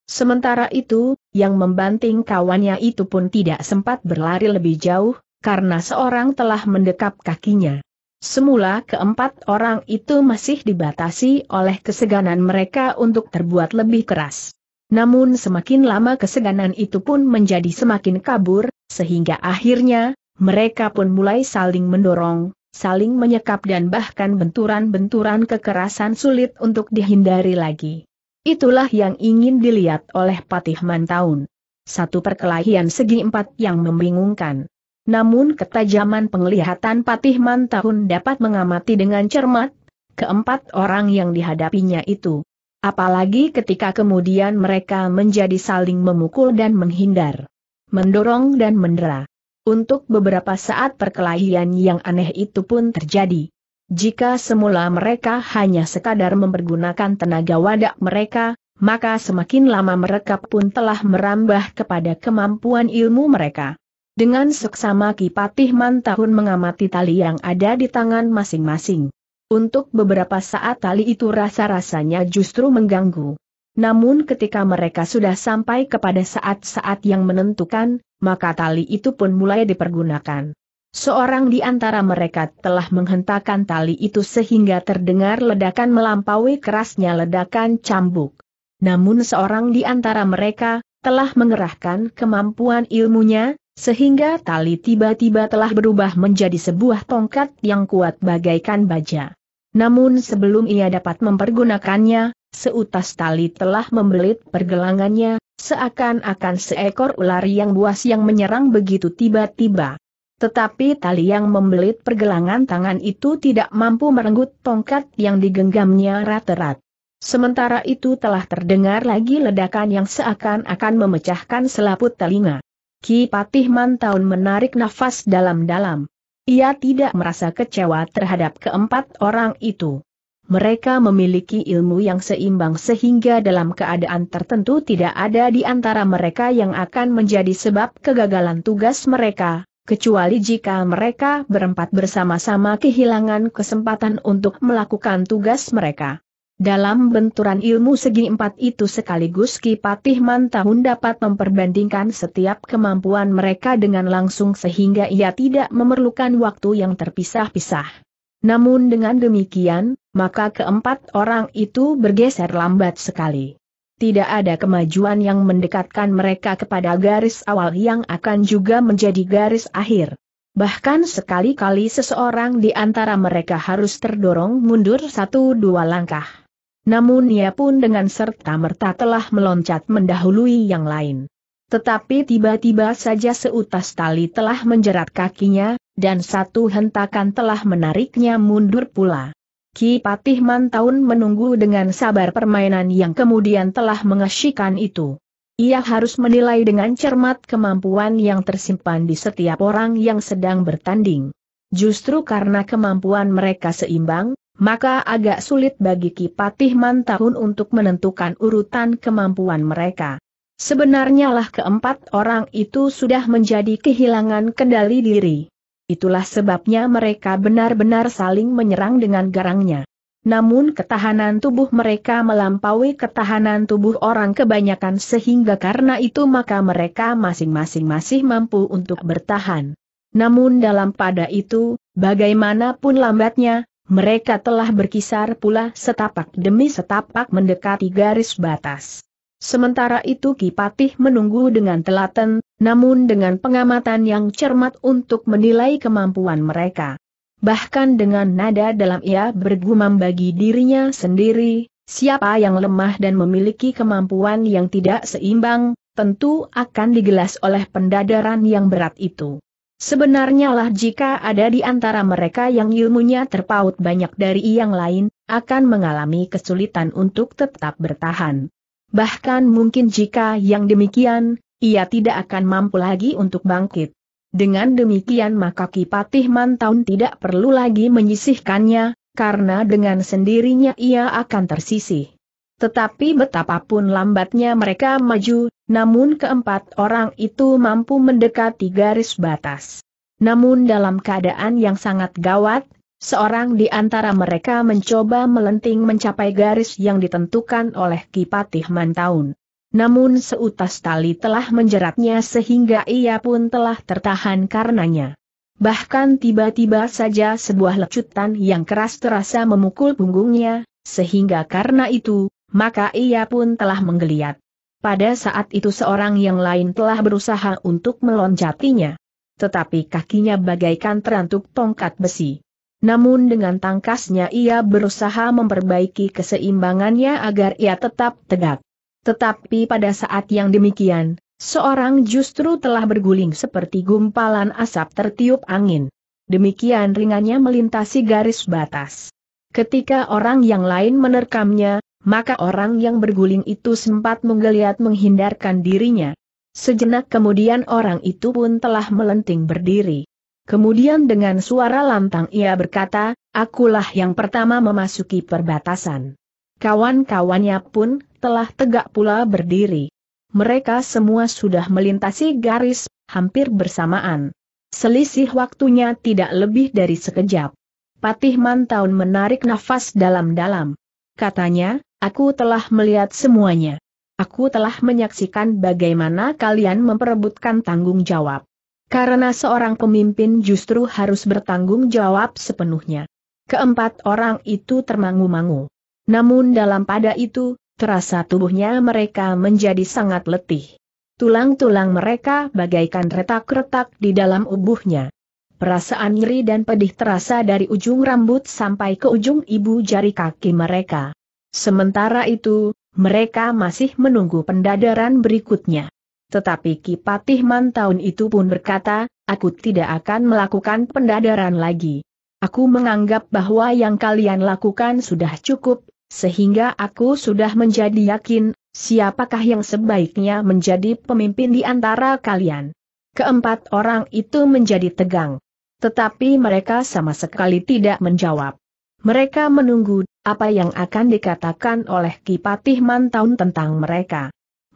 Sementara itu, yang membanting kawannya itu pun tidak sempat berlari lebih jauh, karena seorang telah mendekap kakinya. Semula keempat orang itu masih dibatasi oleh keseganan mereka untuk terbuat lebih keras. Namun semakin lama keseganan itu pun menjadi semakin kabur, sehingga akhirnya, mereka pun mulai saling mendorong, saling menyekap dan bahkan benturan-benturan kekerasan sulit untuk dihindari lagi. Itulah yang ingin dilihat oleh Patih Mantaun. Satu perkelahian segi empat yang membingungkan. Namun ketajaman penglihatan Patih Mantaun dapat mengamati dengan cermat, keempat orang yang dihadapinya itu. Apalagi ketika kemudian mereka menjadi saling memukul dan menghindar, mendorong dan mendera. Untuk beberapa saat perkelahian yang aneh itu pun terjadi. Jika semula mereka hanya sekadar mempergunakan tenaga wadak mereka, maka semakin lama mereka pun telah merambah kepada kemampuan ilmu mereka. Dengan seksama Kipatih Mantahun mengamati tali yang ada di tangan masing-masing. Untuk beberapa saat tali itu rasa-rasanya justru mengganggu. Namun ketika mereka sudah sampai kepada saat-saat yang menentukan, maka tali itu pun mulai dipergunakan. Seorang di antara mereka telah menghentakkan tali itu sehingga terdengar ledakan melampaui kerasnya ledakan cambuk. Namun seorang di antara mereka, telah mengerahkan kemampuan ilmunya, sehingga tali tiba-tiba telah berubah menjadi sebuah tongkat yang kuat bagaikan baja. Namun sebelum ia dapat mempergunakannya, Seutas tali telah membelit pergelangannya, seakan-akan seekor ular yang buas yang menyerang begitu tiba-tiba. Tetapi tali yang membelit pergelangan tangan itu tidak mampu merenggut tongkat yang digenggamnya rat-rat. Sementara itu telah terdengar lagi ledakan yang seakan-akan memecahkan selaput telinga. Ki Patih Mantaun menarik nafas dalam-dalam. Ia tidak merasa kecewa terhadap keempat orang itu mereka memiliki ilmu yang seimbang sehingga dalam keadaan tertentu tidak ada di antara mereka yang akan menjadi sebab kegagalan tugas mereka, kecuali jika mereka berempat bersama-sama kehilangan kesempatan untuk melakukan tugas mereka. Dalam benturan ilmu segi empat itu sekaligus Ki Patih Mantahun dapat memperbandingkan setiap kemampuan mereka dengan langsung sehingga ia tidak memerlukan waktu yang terpisah-pisah. Namun dengan demikian, maka keempat orang itu bergeser lambat sekali. Tidak ada kemajuan yang mendekatkan mereka kepada garis awal yang akan juga menjadi garis akhir. Bahkan sekali-kali seseorang di antara mereka harus terdorong mundur satu dua langkah. Namun ia pun dengan serta-merta telah meloncat mendahului yang lain. Tetapi tiba-tiba saja seutas tali telah menjerat kakinya, dan satu hentakan telah menariknya mundur pula. Ki Patih Mantaun menunggu dengan sabar permainan yang kemudian telah mengasyikan itu. Ia harus menilai dengan cermat kemampuan yang tersimpan di setiap orang yang sedang bertanding. Justru karena kemampuan mereka seimbang, maka agak sulit bagi Ki Patih Mantaun untuk menentukan urutan kemampuan mereka. Sebenarnya lah keempat orang itu sudah menjadi kehilangan kendali diri. Itulah sebabnya mereka benar-benar saling menyerang dengan garangnya. Namun ketahanan tubuh mereka melampaui ketahanan tubuh orang kebanyakan sehingga karena itu maka mereka masing-masing masih mampu untuk bertahan. Namun dalam pada itu, bagaimanapun lambatnya, mereka telah berkisar pula setapak demi setapak mendekati garis batas. Sementara itu Kipatih menunggu dengan telaten, namun dengan pengamatan yang cermat untuk menilai kemampuan mereka. Bahkan dengan nada dalam ia bergumam bagi dirinya sendiri, siapa yang lemah dan memiliki kemampuan yang tidak seimbang, tentu akan digelas oleh pendadaran yang berat itu. Sebenarnya lah jika ada di antara mereka yang ilmunya terpaut banyak dari yang lain, akan mengalami kesulitan untuk tetap bertahan. Bahkan mungkin jika yang demikian, ia tidak akan mampu lagi untuk bangkit. Dengan demikian maka Kipatih Mantaun tidak perlu lagi menyisihkannya, karena dengan sendirinya ia akan tersisih. Tetapi betapapun lambatnya mereka maju, namun keempat orang itu mampu mendekati garis batas. Namun dalam keadaan yang sangat gawat, Seorang di antara mereka mencoba melenting mencapai garis yang ditentukan oleh Kipatih Mantaun. Namun seutas tali telah menjeratnya sehingga ia pun telah tertahan karenanya. Bahkan tiba-tiba saja sebuah lecutan yang keras terasa memukul punggungnya, sehingga karena itu, maka ia pun telah menggeliat. Pada saat itu seorang yang lain telah berusaha untuk meloncatinya, Tetapi kakinya bagaikan terantuk tongkat besi. Namun dengan tangkasnya ia berusaha memperbaiki keseimbangannya agar ia tetap tegak. Tetapi pada saat yang demikian, seorang justru telah berguling seperti gumpalan asap tertiup angin. Demikian ringannya melintasi garis batas. Ketika orang yang lain menerkamnya, maka orang yang berguling itu sempat menggeliat menghindarkan dirinya. Sejenak kemudian orang itu pun telah melenting berdiri. Kemudian dengan suara lantang ia berkata, akulah yang pertama memasuki perbatasan. Kawan-kawannya pun telah tegak pula berdiri. Mereka semua sudah melintasi garis, hampir bersamaan. Selisih waktunya tidak lebih dari sekejap. Patih Mantaun menarik nafas dalam-dalam. Katanya, aku telah melihat semuanya. Aku telah menyaksikan bagaimana kalian memperebutkan tanggung jawab. Karena seorang pemimpin justru harus bertanggung jawab sepenuhnya. Keempat orang itu termangu-mangu. Namun dalam pada itu, terasa tubuhnya mereka menjadi sangat letih. Tulang-tulang mereka bagaikan retak-retak di dalam ubuhnya. Perasaan nyeri dan pedih terasa dari ujung rambut sampai ke ujung ibu jari kaki mereka. Sementara itu, mereka masih menunggu pendadaran berikutnya. Tetapi Kipatih Mantaun itu pun berkata, aku tidak akan melakukan pendadaran lagi. Aku menganggap bahwa yang kalian lakukan sudah cukup, sehingga aku sudah menjadi yakin, siapakah yang sebaiknya menjadi pemimpin di antara kalian. Keempat orang itu menjadi tegang. Tetapi mereka sama sekali tidak menjawab. Mereka menunggu apa yang akan dikatakan oleh Kipatih Mantaun tentang mereka.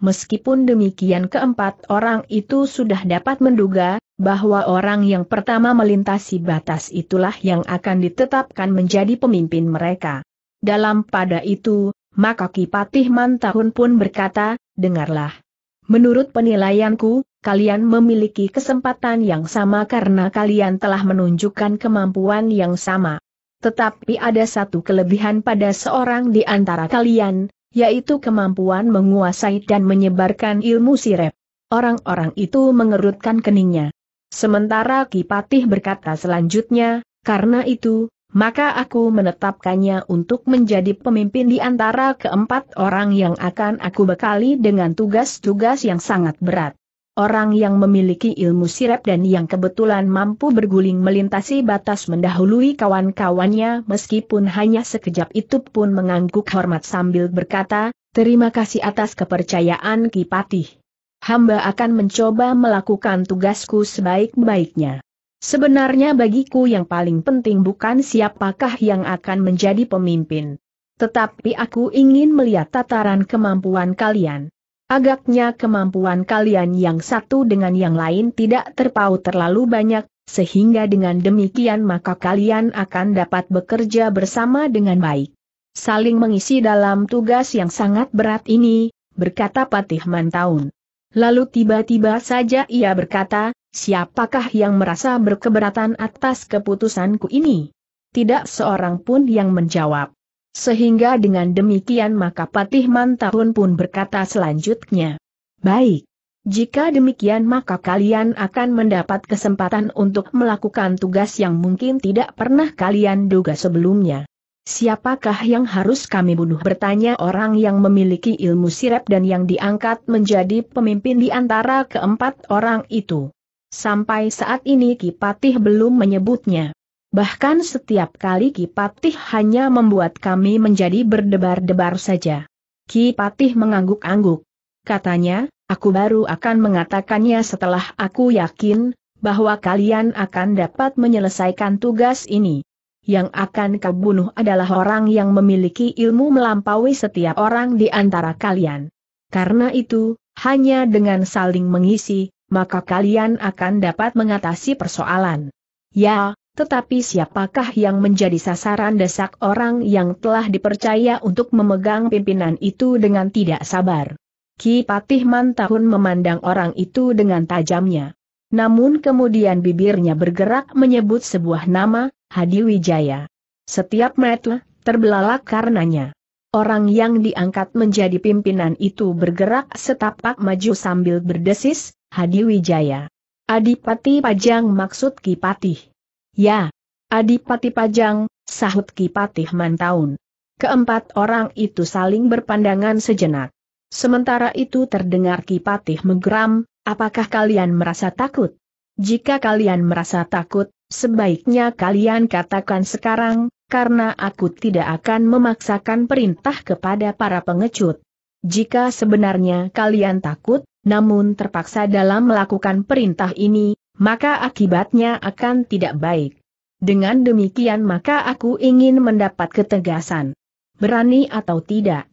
Meskipun demikian keempat orang itu sudah dapat menduga, bahwa orang yang pertama melintasi batas itulah yang akan ditetapkan menjadi pemimpin mereka. Dalam pada itu, maka Kipatih Mantahun pun berkata, dengarlah. Menurut penilaianku, kalian memiliki kesempatan yang sama karena kalian telah menunjukkan kemampuan yang sama. Tetapi ada satu kelebihan pada seorang di antara kalian, yaitu kemampuan menguasai dan menyebarkan ilmu sirep. Orang-orang itu mengerutkan keningnya. Sementara Kipatih berkata selanjutnya, karena itu, maka aku menetapkannya untuk menjadi pemimpin di antara keempat orang yang akan aku bekali dengan tugas-tugas yang sangat berat. Orang yang memiliki ilmu sirep dan yang kebetulan mampu berguling melintasi batas mendahului kawan-kawannya meskipun hanya sekejap itu pun mengangguk hormat sambil berkata, terima kasih atas kepercayaan Kipatih. Hamba akan mencoba melakukan tugasku sebaik-baiknya. Sebenarnya bagiku yang paling penting bukan siapakah yang akan menjadi pemimpin. Tetapi aku ingin melihat tataran kemampuan kalian. Agaknya kemampuan kalian yang satu dengan yang lain tidak terpaut terlalu banyak, sehingga dengan demikian maka kalian akan dapat bekerja bersama dengan baik. Saling mengisi dalam tugas yang sangat berat ini, berkata Patih Mantaun. Lalu tiba-tiba saja ia berkata, siapakah yang merasa berkeberatan atas keputusanku ini? Tidak seorang pun yang menjawab. Sehingga dengan demikian maka Patih Mantahun pun berkata selanjutnya. Baik. Jika demikian maka kalian akan mendapat kesempatan untuk melakukan tugas yang mungkin tidak pernah kalian duga sebelumnya. Siapakah yang harus kami bunuh bertanya orang yang memiliki ilmu sirap dan yang diangkat menjadi pemimpin di antara keempat orang itu. Sampai saat ini Kipatih belum menyebutnya. Bahkan setiap kali Ki Patih hanya membuat kami menjadi berdebar-debar saja. Ki Patih mengangguk-angguk. Katanya, aku baru akan mengatakannya setelah aku yakin, bahwa kalian akan dapat menyelesaikan tugas ini. Yang akan kau bunuh adalah orang yang memiliki ilmu melampaui setiap orang di antara kalian. Karena itu, hanya dengan saling mengisi, maka kalian akan dapat mengatasi persoalan. Ya, tetapi siapakah yang menjadi sasaran desak orang yang telah dipercaya untuk memegang pimpinan itu dengan tidak sabar? Ki Patih Mantahun memandang orang itu dengan tajamnya. Namun kemudian bibirnya bergerak menyebut sebuah nama, Hadi Wijaya. Setiap metu, terbelalak karenanya. Orang yang diangkat menjadi pimpinan itu bergerak setapak maju sambil berdesis, Hadi Wijaya. Adipati Pajang maksud Ki Patih. Ya, Adipati Pajang, sahut Kipatih Mantaun. Keempat orang itu saling berpandangan sejenak. Sementara itu terdengar Kipatih menggeram, apakah kalian merasa takut? Jika kalian merasa takut, sebaiknya kalian katakan sekarang, karena aku tidak akan memaksakan perintah kepada para pengecut. Jika sebenarnya kalian takut, namun terpaksa dalam melakukan perintah ini, maka akibatnya akan tidak baik. Dengan demikian maka aku ingin mendapat ketegasan. Berani atau tidak?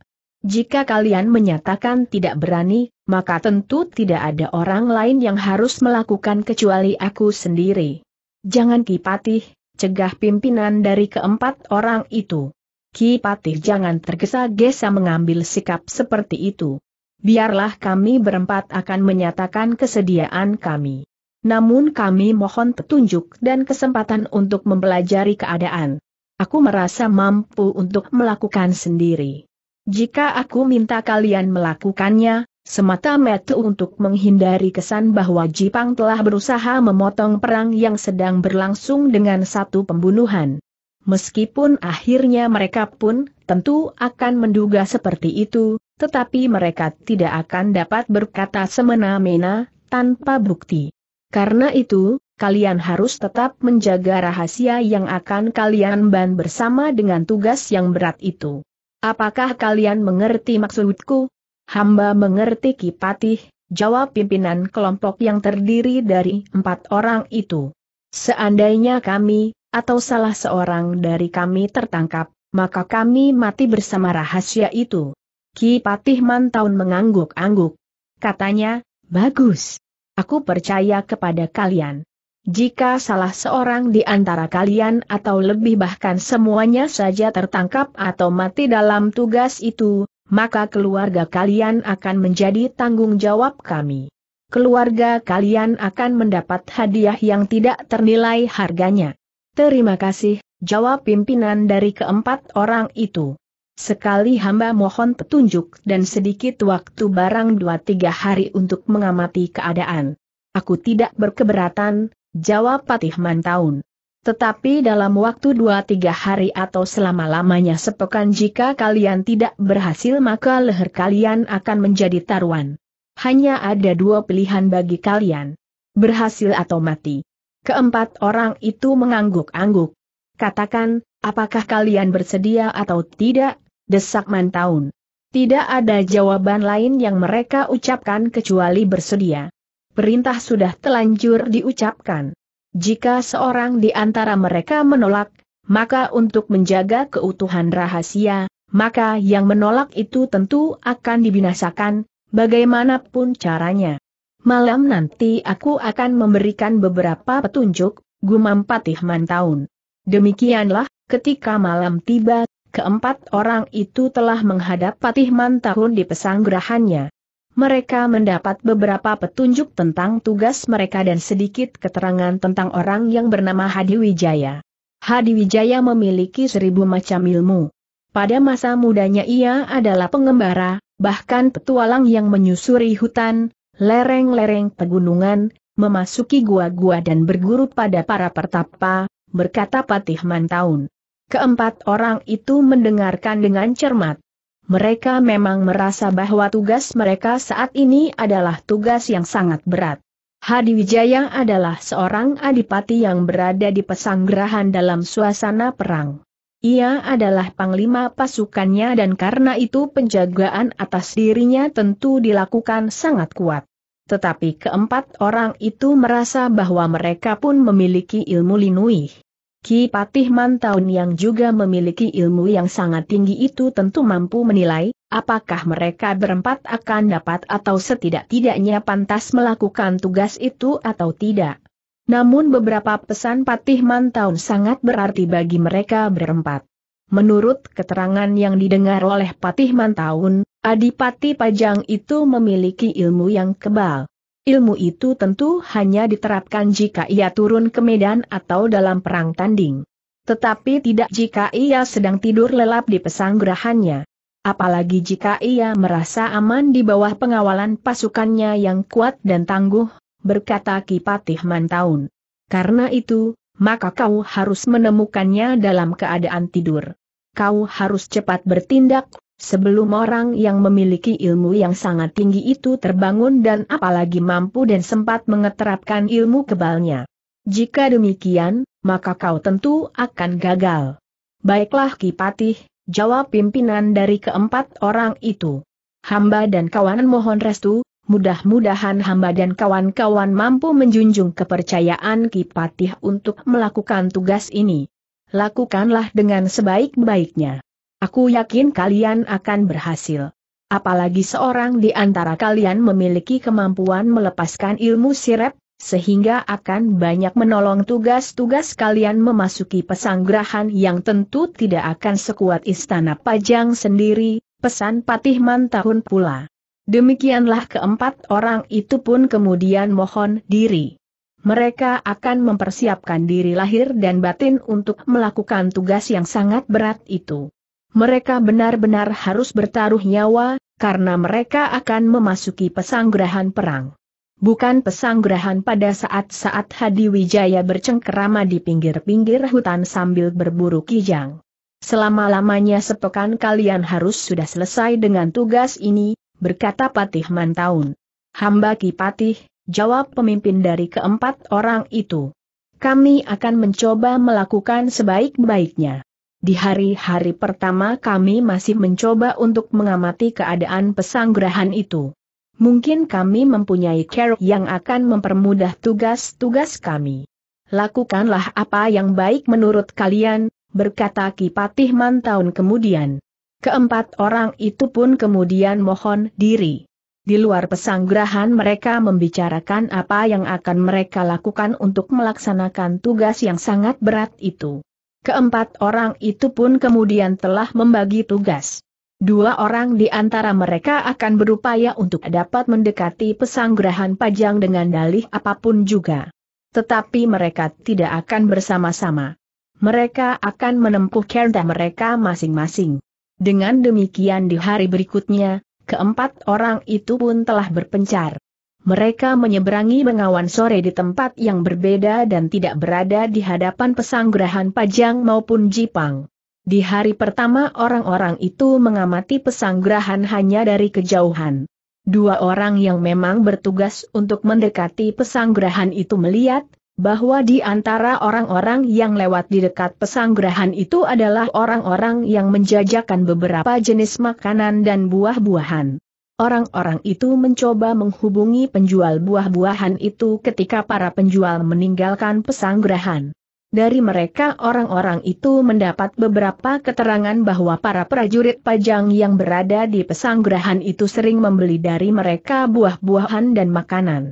Jika kalian menyatakan tidak berani, maka tentu tidak ada orang lain yang harus melakukan kecuali aku sendiri. Jangan Kipatih, cegah pimpinan dari keempat orang itu. Kipatih jangan tergesa-gesa mengambil sikap seperti itu. Biarlah kami berempat akan menyatakan kesediaan kami. Namun kami mohon petunjuk dan kesempatan untuk mempelajari keadaan. Aku merasa mampu untuk melakukan sendiri. Jika aku minta kalian melakukannya, semata-mata untuk menghindari kesan bahwa Jipang telah berusaha memotong perang yang sedang berlangsung dengan satu pembunuhan. Meskipun akhirnya mereka pun tentu akan menduga seperti itu, tetapi mereka tidak akan dapat berkata semena-mena tanpa bukti. Karena itu, kalian harus tetap menjaga rahasia yang akan kalian ban bersama dengan tugas yang berat itu. Apakah kalian mengerti maksudku? Hamba mengerti Kipatih, jawab pimpinan kelompok yang terdiri dari empat orang itu. Seandainya kami, atau salah seorang dari kami tertangkap, maka kami mati bersama rahasia itu. Ki Patih Mantaun mengangguk-angguk. Katanya, bagus. Aku percaya kepada kalian. Jika salah seorang di antara kalian atau lebih bahkan semuanya saja tertangkap atau mati dalam tugas itu, maka keluarga kalian akan menjadi tanggung jawab kami. Keluarga kalian akan mendapat hadiah yang tidak ternilai harganya. Terima kasih, jawab pimpinan dari keempat orang itu. Sekali hamba mohon petunjuk dan sedikit waktu barang dua tiga hari untuk mengamati keadaan. Aku tidak berkeberatan, jawab Patih Mantaun. Tetapi dalam waktu dua tiga hari atau selama-lamanya sepekan jika kalian tidak berhasil maka leher kalian akan menjadi taruhan. Hanya ada dua pilihan bagi kalian. Berhasil atau mati. Keempat orang itu mengangguk-angguk. Katakan, apakah kalian bersedia atau tidak? desak Mantaun. Tidak ada jawaban lain yang mereka ucapkan kecuali bersedia. Perintah sudah telanjur diucapkan. Jika seorang di antara mereka menolak, maka untuk menjaga keutuhan rahasia, maka yang menolak itu tentu akan dibinasakan, bagaimanapun caranya. Malam nanti aku akan memberikan beberapa petunjuk, gumam Patih Mantaun. Demikianlah, ketika malam tiba, Keempat orang itu telah menghadap Patih Mantahun di pesanggerahannya. Mereka mendapat beberapa petunjuk tentang tugas mereka dan sedikit keterangan tentang orang yang bernama Hadi Wijaya. Hadi Wijaya memiliki seribu macam ilmu. Pada masa mudanya ia adalah pengembara, bahkan petualang yang menyusuri hutan, lereng-lereng pegunungan, memasuki gua-gua dan berguru pada para pertapa, berkata Patih Mantaun. Keempat orang itu mendengarkan dengan cermat. Mereka memang merasa bahwa tugas mereka saat ini adalah tugas yang sangat berat. Hadi Wijaya adalah seorang adipati yang berada di pesanggerahan dalam suasana perang. Ia adalah panglima pasukannya dan karena itu penjagaan atas dirinya tentu dilakukan sangat kuat. Tetapi keempat orang itu merasa bahwa mereka pun memiliki ilmu linuih. Ki Patih Mantaun yang juga memiliki ilmu yang sangat tinggi itu tentu mampu menilai, apakah mereka berempat akan dapat atau setidak-tidaknya pantas melakukan tugas itu atau tidak. Namun beberapa pesan Patih Mantaun sangat berarti bagi mereka berempat. Menurut keterangan yang didengar oleh Patih Mantaun, Adipati Pajang itu memiliki ilmu yang kebal. Ilmu itu tentu hanya diterapkan jika ia turun ke medan atau dalam perang tanding. Tetapi tidak jika ia sedang tidur lelap di pesanggerahannya. Apalagi jika ia merasa aman di bawah pengawalan pasukannya yang kuat dan tangguh, berkata Kipatih Mantaun. Karena itu, maka kau harus menemukannya dalam keadaan tidur. Kau harus cepat bertindak, Sebelum orang yang memiliki ilmu yang sangat tinggi itu terbangun dan apalagi mampu dan sempat mengeterapkan ilmu kebalnya. Jika demikian, maka kau tentu akan gagal. Baiklah Kipatih, jawab pimpinan dari keempat orang itu. Hamba dan kawanan mohon restu, mudah-mudahan hamba dan kawan-kawan mampu menjunjung kepercayaan Kipatih untuk melakukan tugas ini. Lakukanlah dengan sebaik-baiknya. Aku yakin kalian akan berhasil. Apalagi seorang di antara kalian memiliki kemampuan melepaskan ilmu sirep, sehingga akan banyak menolong tugas-tugas kalian memasuki pesanggrahan yang tentu tidak akan sekuat istana pajang sendiri, pesan Patihman tahun pula. Demikianlah keempat orang itu pun kemudian mohon diri. Mereka akan mempersiapkan diri lahir dan batin untuk melakukan tugas yang sangat berat itu mereka benar-benar harus bertaruh nyawa, karena mereka akan memasuki pesanggrahan perang. Bukan pesanggrahan pada saat-saat Hadi Wijaya bercengkerama di pinggir-pinggir hutan sambil berburu kijang. Selama-lamanya sepekan kalian harus sudah selesai dengan tugas ini, berkata Patih Mantaun. Hamba Ki Patih, jawab pemimpin dari keempat orang itu. Kami akan mencoba melakukan sebaik-baiknya. Di hari-hari pertama kami masih mencoba untuk mengamati keadaan pesanggerahan itu. Mungkin kami mempunyai care yang akan mempermudah tugas-tugas kami. Lakukanlah apa yang baik menurut kalian, berkata Kipatih Man tahun kemudian. Keempat orang itu pun kemudian mohon diri. Di luar pesanggerahan mereka membicarakan apa yang akan mereka lakukan untuk melaksanakan tugas yang sangat berat itu. Keempat orang itu pun kemudian telah membagi tugas. Dua orang di antara mereka akan berupaya untuk dapat mendekati pesanggrahan pajang dengan dalih apapun juga. Tetapi mereka tidak akan bersama-sama. Mereka akan menempuh kerda mereka masing-masing. Dengan demikian di hari berikutnya, keempat orang itu pun telah berpencar mereka menyeberangi bengawan sore di tempat yang berbeda dan tidak berada di hadapan pesanggrahan Pajang maupun Jipang. Di hari pertama orang-orang itu mengamati pesanggrahan hanya dari kejauhan. Dua orang yang memang bertugas untuk mendekati pesanggrahan itu melihat, bahwa di antara orang-orang yang lewat di dekat pesanggrahan itu adalah orang-orang yang menjajakan beberapa jenis makanan dan buah-buahan. Orang-orang itu mencoba menghubungi penjual buah-buahan itu ketika para penjual meninggalkan pesanggrahan. Dari mereka orang-orang itu mendapat beberapa keterangan bahwa para prajurit pajang yang berada di pesanggrahan itu sering membeli dari mereka buah-buahan dan makanan.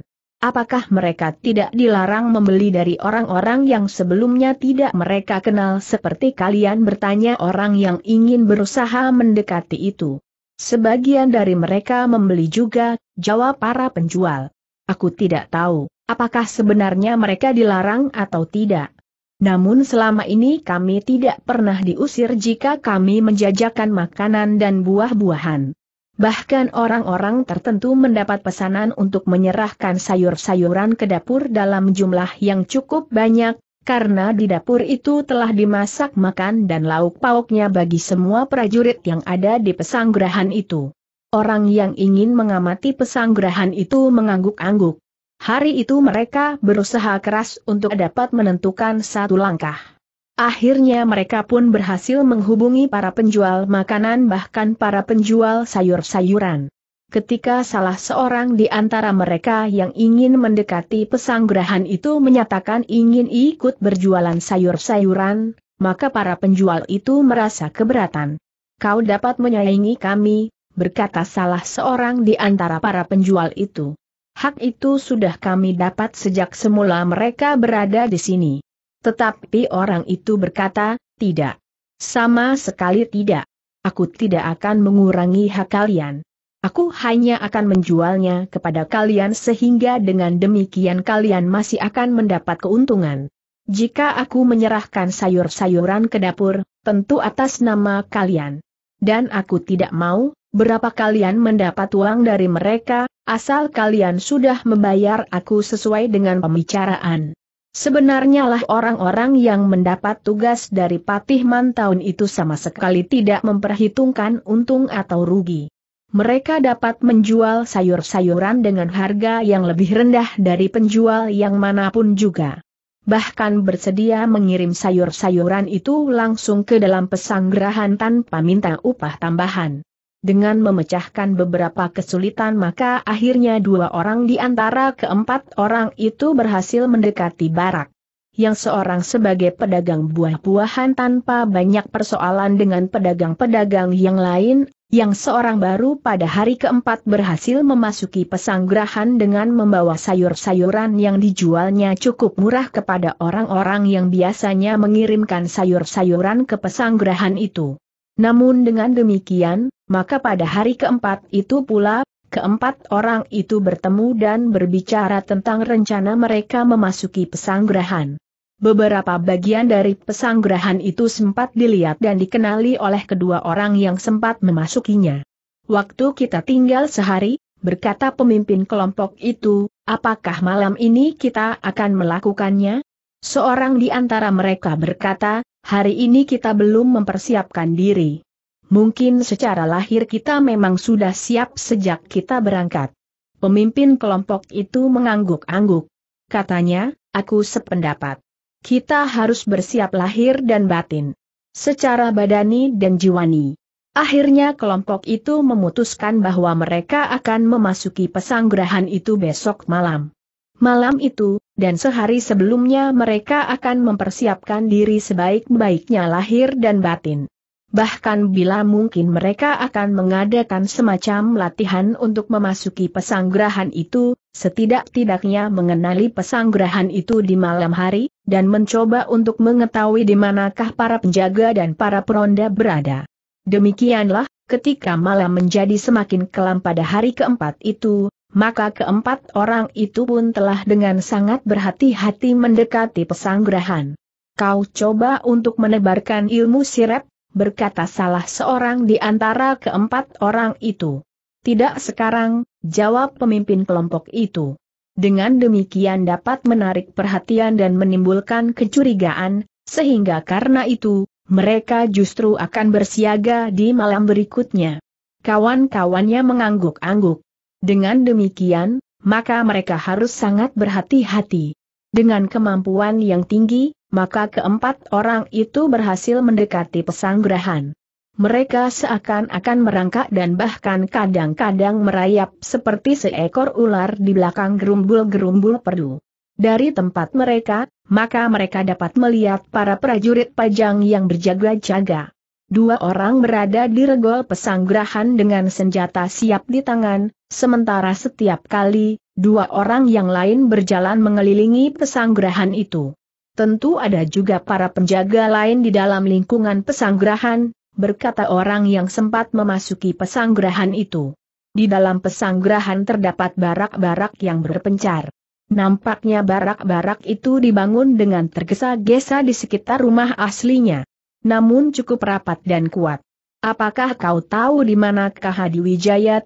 Apakah mereka tidak dilarang membeli dari orang-orang yang sebelumnya tidak mereka kenal seperti kalian bertanya orang yang ingin berusaha mendekati itu? Sebagian dari mereka membeli juga, jawab para penjual. Aku tidak tahu, apakah sebenarnya mereka dilarang atau tidak. Namun selama ini kami tidak pernah diusir jika kami menjajakan makanan dan buah-buahan. Bahkan orang-orang tertentu mendapat pesanan untuk menyerahkan sayur-sayuran ke dapur dalam jumlah yang cukup banyak, karena di dapur itu telah dimasak makan dan lauk pauknya bagi semua prajurit yang ada di pesanggrahan itu. Orang yang ingin mengamati pesanggrahan itu mengangguk-angguk. Hari itu mereka berusaha keras untuk dapat menentukan satu langkah. Akhirnya mereka pun berhasil menghubungi para penjual makanan bahkan para penjual sayur-sayuran ketika salah seorang di antara mereka yang ingin mendekati pesanggerahan itu menyatakan ingin ikut berjualan sayur-sayuran, maka para penjual itu merasa keberatan. Kau dapat menyaingi kami, berkata salah seorang di antara para penjual itu. Hak itu sudah kami dapat sejak semula mereka berada di sini. Tetapi orang itu berkata, tidak. Sama sekali tidak. Aku tidak akan mengurangi hak kalian. Aku hanya akan menjualnya kepada kalian sehingga dengan demikian kalian masih akan mendapat keuntungan. Jika aku menyerahkan sayur-sayuran ke dapur, tentu atas nama kalian. Dan aku tidak mau, berapa kalian mendapat uang dari mereka, asal kalian sudah membayar aku sesuai dengan pembicaraan. Sebenarnya lah orang-orang yang mendapat tugas dari Patih mantau itu sama sekali tidak memperhitungkan untung atau rugi mereka dapat menjual sayur-sayuran dengan harga yang lebih rendah dari penjual yang manapun juga. Bahkan bersedia mengirim sayur-sayuran itu langsung ke dalam pesanggerahan tanpa minta upah tambahan. Dengan memecahkan beberapa kesulitan maka akhirnya dua orang di antara keempat orang itu berhasil mendekati barak. Yang seorang sebagai pedagang buah-buahan tanpa banyak persoalan dengan pedagang-pedagang yang lain yang seorang baru pada hari keempat berhasil memasuki pesanggrahan dengan membawa sayur-sayuran yang dijualnya cukup murah kepada orang-orang yang biasanya mengirimkan sayur-sayuran ke pesanggrahan itu. Namun dengan demikian, maka pada hari keempat itu pula, keempat orang itu bertemu dan berbicara tentang rencana mereka memasuki pesanggrahan. Beberapa bagian dari pesanggrahan itu sempat dilihat dan dikenali oleh kedua orang yang sempat memasukinya. Waktu kita tinggal sehari, berkata pemimpin kelompok itu, apakah malam ini kita akan melakukannya? Seorang di antara mereka berkata, hari ini kita belum mempersiapkan diri. Mungkin secara lahir kita memang sudah siap sejak kita berangkat. Pemimpin kelompok itu mengangguk-angguk. Katanya, aku sependapat kita harus bersiap lahir dan batin. Secara badani dan jiwani. Akhirnya kelompok itu memutuskan bahwa mereka akan memasuki pesanggrahan itu besok malam. Malam itu, dan sehari sebelumnya mereka akan mempersiapkan diri sebaik-baiknya lahir dan batin. Bahkan bila mungkin mereka akan mengadakan semacam latihan untuk memasuki pesanggrahan itu, setidak-tidaknya mengenali pesanggrahan itu di malam hari, dan mencoba untuk mengetahui di manakah para penjaga dan para peronda berada. Demikianlah, ketika malam menjadi semakin kelam pada hari keempat itu, maka keempat orang itu pun telah dengan sangat berhati-hati mendekati pesanggrahan. Kau coba untuk menebarkan ilmu sirep, berkata salah seorang di antara keempat orang itu. Tidak sekarang, jawab pemimpin kelompok itu. Dengan demikian dapat menarik perhatian dan menimbulkan kecurigaan, sehingga karena itu, mereka justru akan bersiaga di malam berikutnya. Kawan-kawannya mengangguk-angguk. Dengan demikian, maka mereka harus sangat berhati-hati. Dengan kemampuan yang tinggi, maka keempat orang itu berhasil mendekati pesanggrahan. Mereka seakan-akan merangkak dan bahkan kadang-kadang merayap seperti seekor ular di belakang gerumbul-gerumbul perdu. Dari tempat mereka, maka mereka dapat melihat para prajurit pajang yang berjaga-jaga. Dua orang berada di regol pesanggrahan dengan senjata siap di tangan, sementara setiap kali, dua orang yang lain berjalan mengelilingi pesanggrahan itu. Tentu ada juga para penjaga lain di dalam lingkungan pesanggrahan, berkata orang yang sempat memasuki pesanggrahan itu. Di dalam pesanggrahan terdapat barak-barak yang berpencar. Nampaknya barak-barak itu dibangun dengan tergesa-gesa di sekitar rumah aslinya. Namun cukup rapat dan kuat. Apakah kau tahu di mana Hadi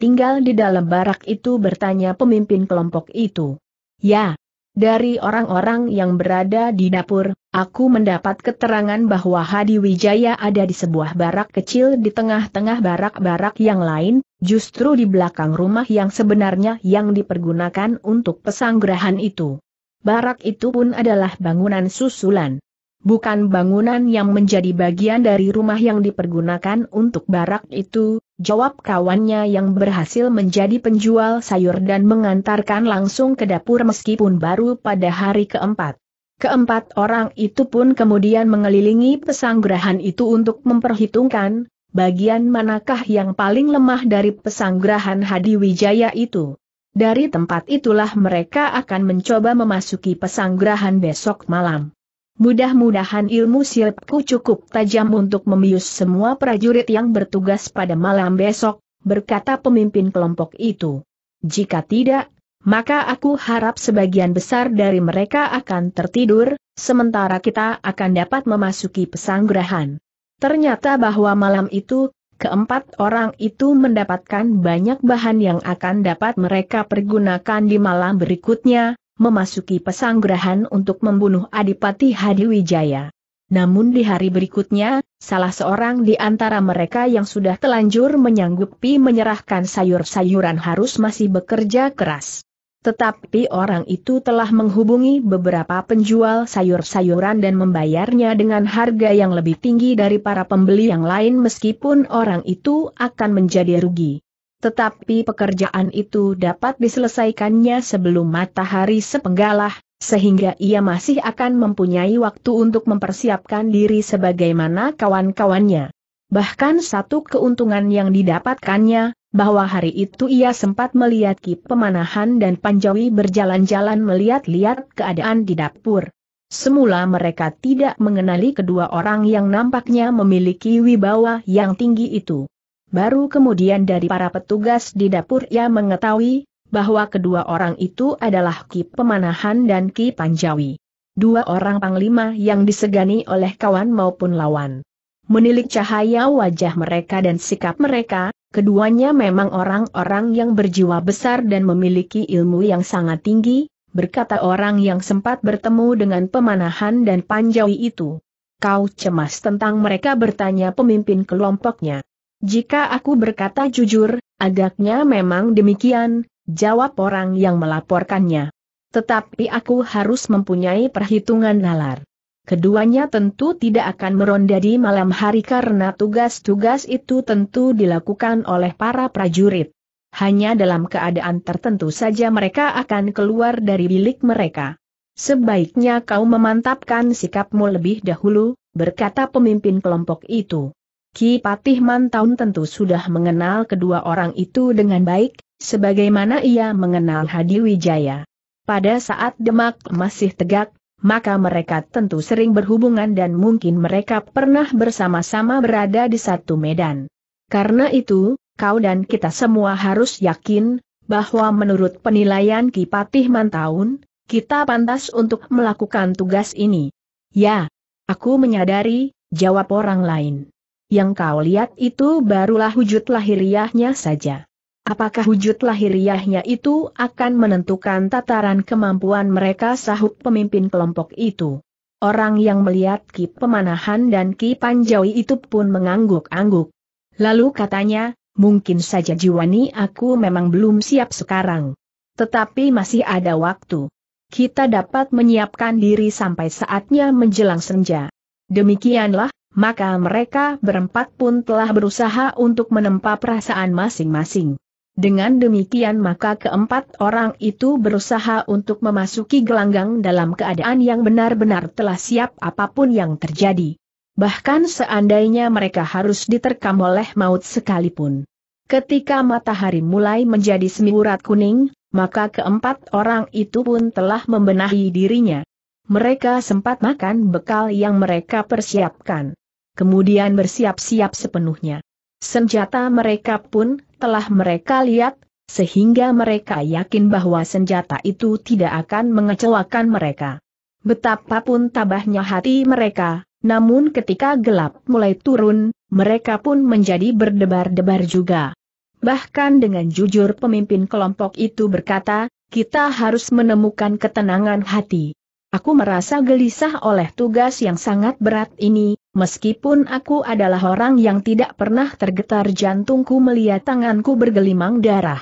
tinggal di dalam barak itu bertanya pemimpin kelompok itu? Ya, dari orang-orang yang berada di dapur, aku mendapat keterangan bahwa Hadi Wijaya ada di sebuah barak kecil di tengah-tengah barak-barak yang lain, justru di belakang rumah yang sebenarnya yang dipergunakan untuk pesanggrahan itu. Barak itu pun adalah bangunan susulan bukan bangunan yang menjadi bagian dari rumah yang dipergunakan untuk barak itu, jawab kawannya yang berhasil menjadi penjual sayur dan mengantarkan langsung ke dapur meskipun baru pada hari keempat. Keempat orang itu pun kemudian mengelilingi pesanggrahan itu untuk memperhitungkan, bagian manakah yang paling lemah dari pesanggrahan Hadi Wijaya itu. Dari tempat itulah mereka akan mencoba memasuki pesanggrahan besok malam. Mudah-mudahan ilmu siripku cukup tajam untuk membius semua prajurit yang bertugas pada malam besok, berkata pemimpin kelompok itu. Jika tidak, maka aku harap sebagian besar dari mereka akan tertidur, sementara kita akan dapat memasuki pesanggrahan. Ternyata bahwa malam itu, keempat orang itu mendapatkan banyak bahan yang akan dapat mereka pergunakan di malam berikutnya, memasuki pesanggrahan untuk membunuh Adipati Hadiwijaya. Namun di hari berikutnya, salah seorang di antara mereka yang sudah telanjur menyanggupi menyerahkan sayur-sayuran harus masih bekerja keras. Tetapi orang itu telah menghubungi beberapa penjual sayur-sayuran dan membayarnya dengan harga yang lebih tinggi dari para pembeli yang lain meskipun orang itu akan menjadi rugi tetapi pekerjaan itu dapat diselesaikannya sebelum matahari sepenggalah, sehingga ia masih akan mempunyai waktu untuk mempersiapkan diri sebagaimana kawan-kawannya. Bahkan satu keuntungan yang didapatkannya, bahwa hari itu ia sempat melihat Ki Pemanahan dan Panjawi berjalan-jalan melihat-lihat keadaan di dapur. Semula mereka tidak mengenali kedua orang yang nampaknya memiliki wibawa yang tinggi itu. Baru kemudian dari para petugas di dapur ia mengetahui, bahwa kedua orang itu adalah Ki Pemanahan dan Ki Panjawi. Dua orang panglima yang disegani oleh kawan maupun lawan. Menilik cahaya wajah mereka dan sikap mereka, keduanya memang orang-orang yang berjiwa besar dan memiliki ilmu yang sangat tinggi, berkata orang yang sempat bertemu dengan pemanahan dan panjawi itu. Kau cemas tentang mereka bertanya pemimpin kelompoknya. Jika aku berkata jujur, agaknya memang demikian, jawab orang yang melaporkannya. Tetapi aku harus mempunyai perhitungan nalar. Keduanya tentu tidak akan meronda di malam hari karena tugas-tugas itu tentu dilakukan oleh para prajurit. Hanya dalam keadaan tertentu saja mereka akan keluar dari bilik mereka. Sebaiknya kau memantapkan sikapmu lebih dahulu, berkata pemimpin kelompok itu. Ki Patih Mantaun tentu sudah mengenal kedua orang itu dengan baik, sebagaimana ia mengenal Hadi Wijaya. Pada saat Demak masih tegak, maka mereka tentu sering berhubungan dan mungkin mereka pernah bersama-sama berada di satu medan. Karena itu, kau dan kita semua harus yakin, bahwa menurut penilaian Ki Patih Mantaun, kita pantas untuk melakukan tugas ini. Ya, aku menyadari, jawab orang lain yang kau lihat itu barulah wujud lahiriahnya saja. Apakah wujud lahiriahnya itu akan menentukan tataran kemampuan mereka sahut pemimpin kelompok itu? Orang yang melihat Ki Pemanahan dan Ki Panjawi itu pun mengangguk-angguk. Lalu katanya, mungkin saja Jiwani aku memang belum siap sekarang. Tetapi masih ada waktu. Kita dapat menyiapkan diri sampai saatnya menjelang senja. Demikianlah, maka mereka berempat pun telah berusaha untuk menempa perasaan masing-masing. Dengan demikian maka keempat orang itu berusaha untuk memasuki gelanggang dalam keadaan yang benar-benar telah siap apapun yang terjadi. Bahkan seandainya mereka harus diterkam oleh maut sekalipun. Ketika matahari mulai menjadi semiurat kuning, maka keempat orang itu pun telah membenahi dirinya. Mereka sempat makan bekal yang mereka persiapkan kemudian bersiap-siap sepenuhnya. Senjata mereka pun telah mereka lihat, sehingga mereka yakin bahwa senjata itu tidak akan mengecewakan mereka. Betapapun tabahnya hati mereka, namun ketika gelap mulai turun, mereka pun menjadi berdebar-debar juga. Bahkan dengan jujur pemimpin kelompok itu berkata, kita harus menemukan ketenangan hati. Aku merasa gelisah oleh tugas yang sangat berat ini, meskipun aku adalah orang yang tidak pernah tergetar jantungku melihat tanganku bergelimang darah.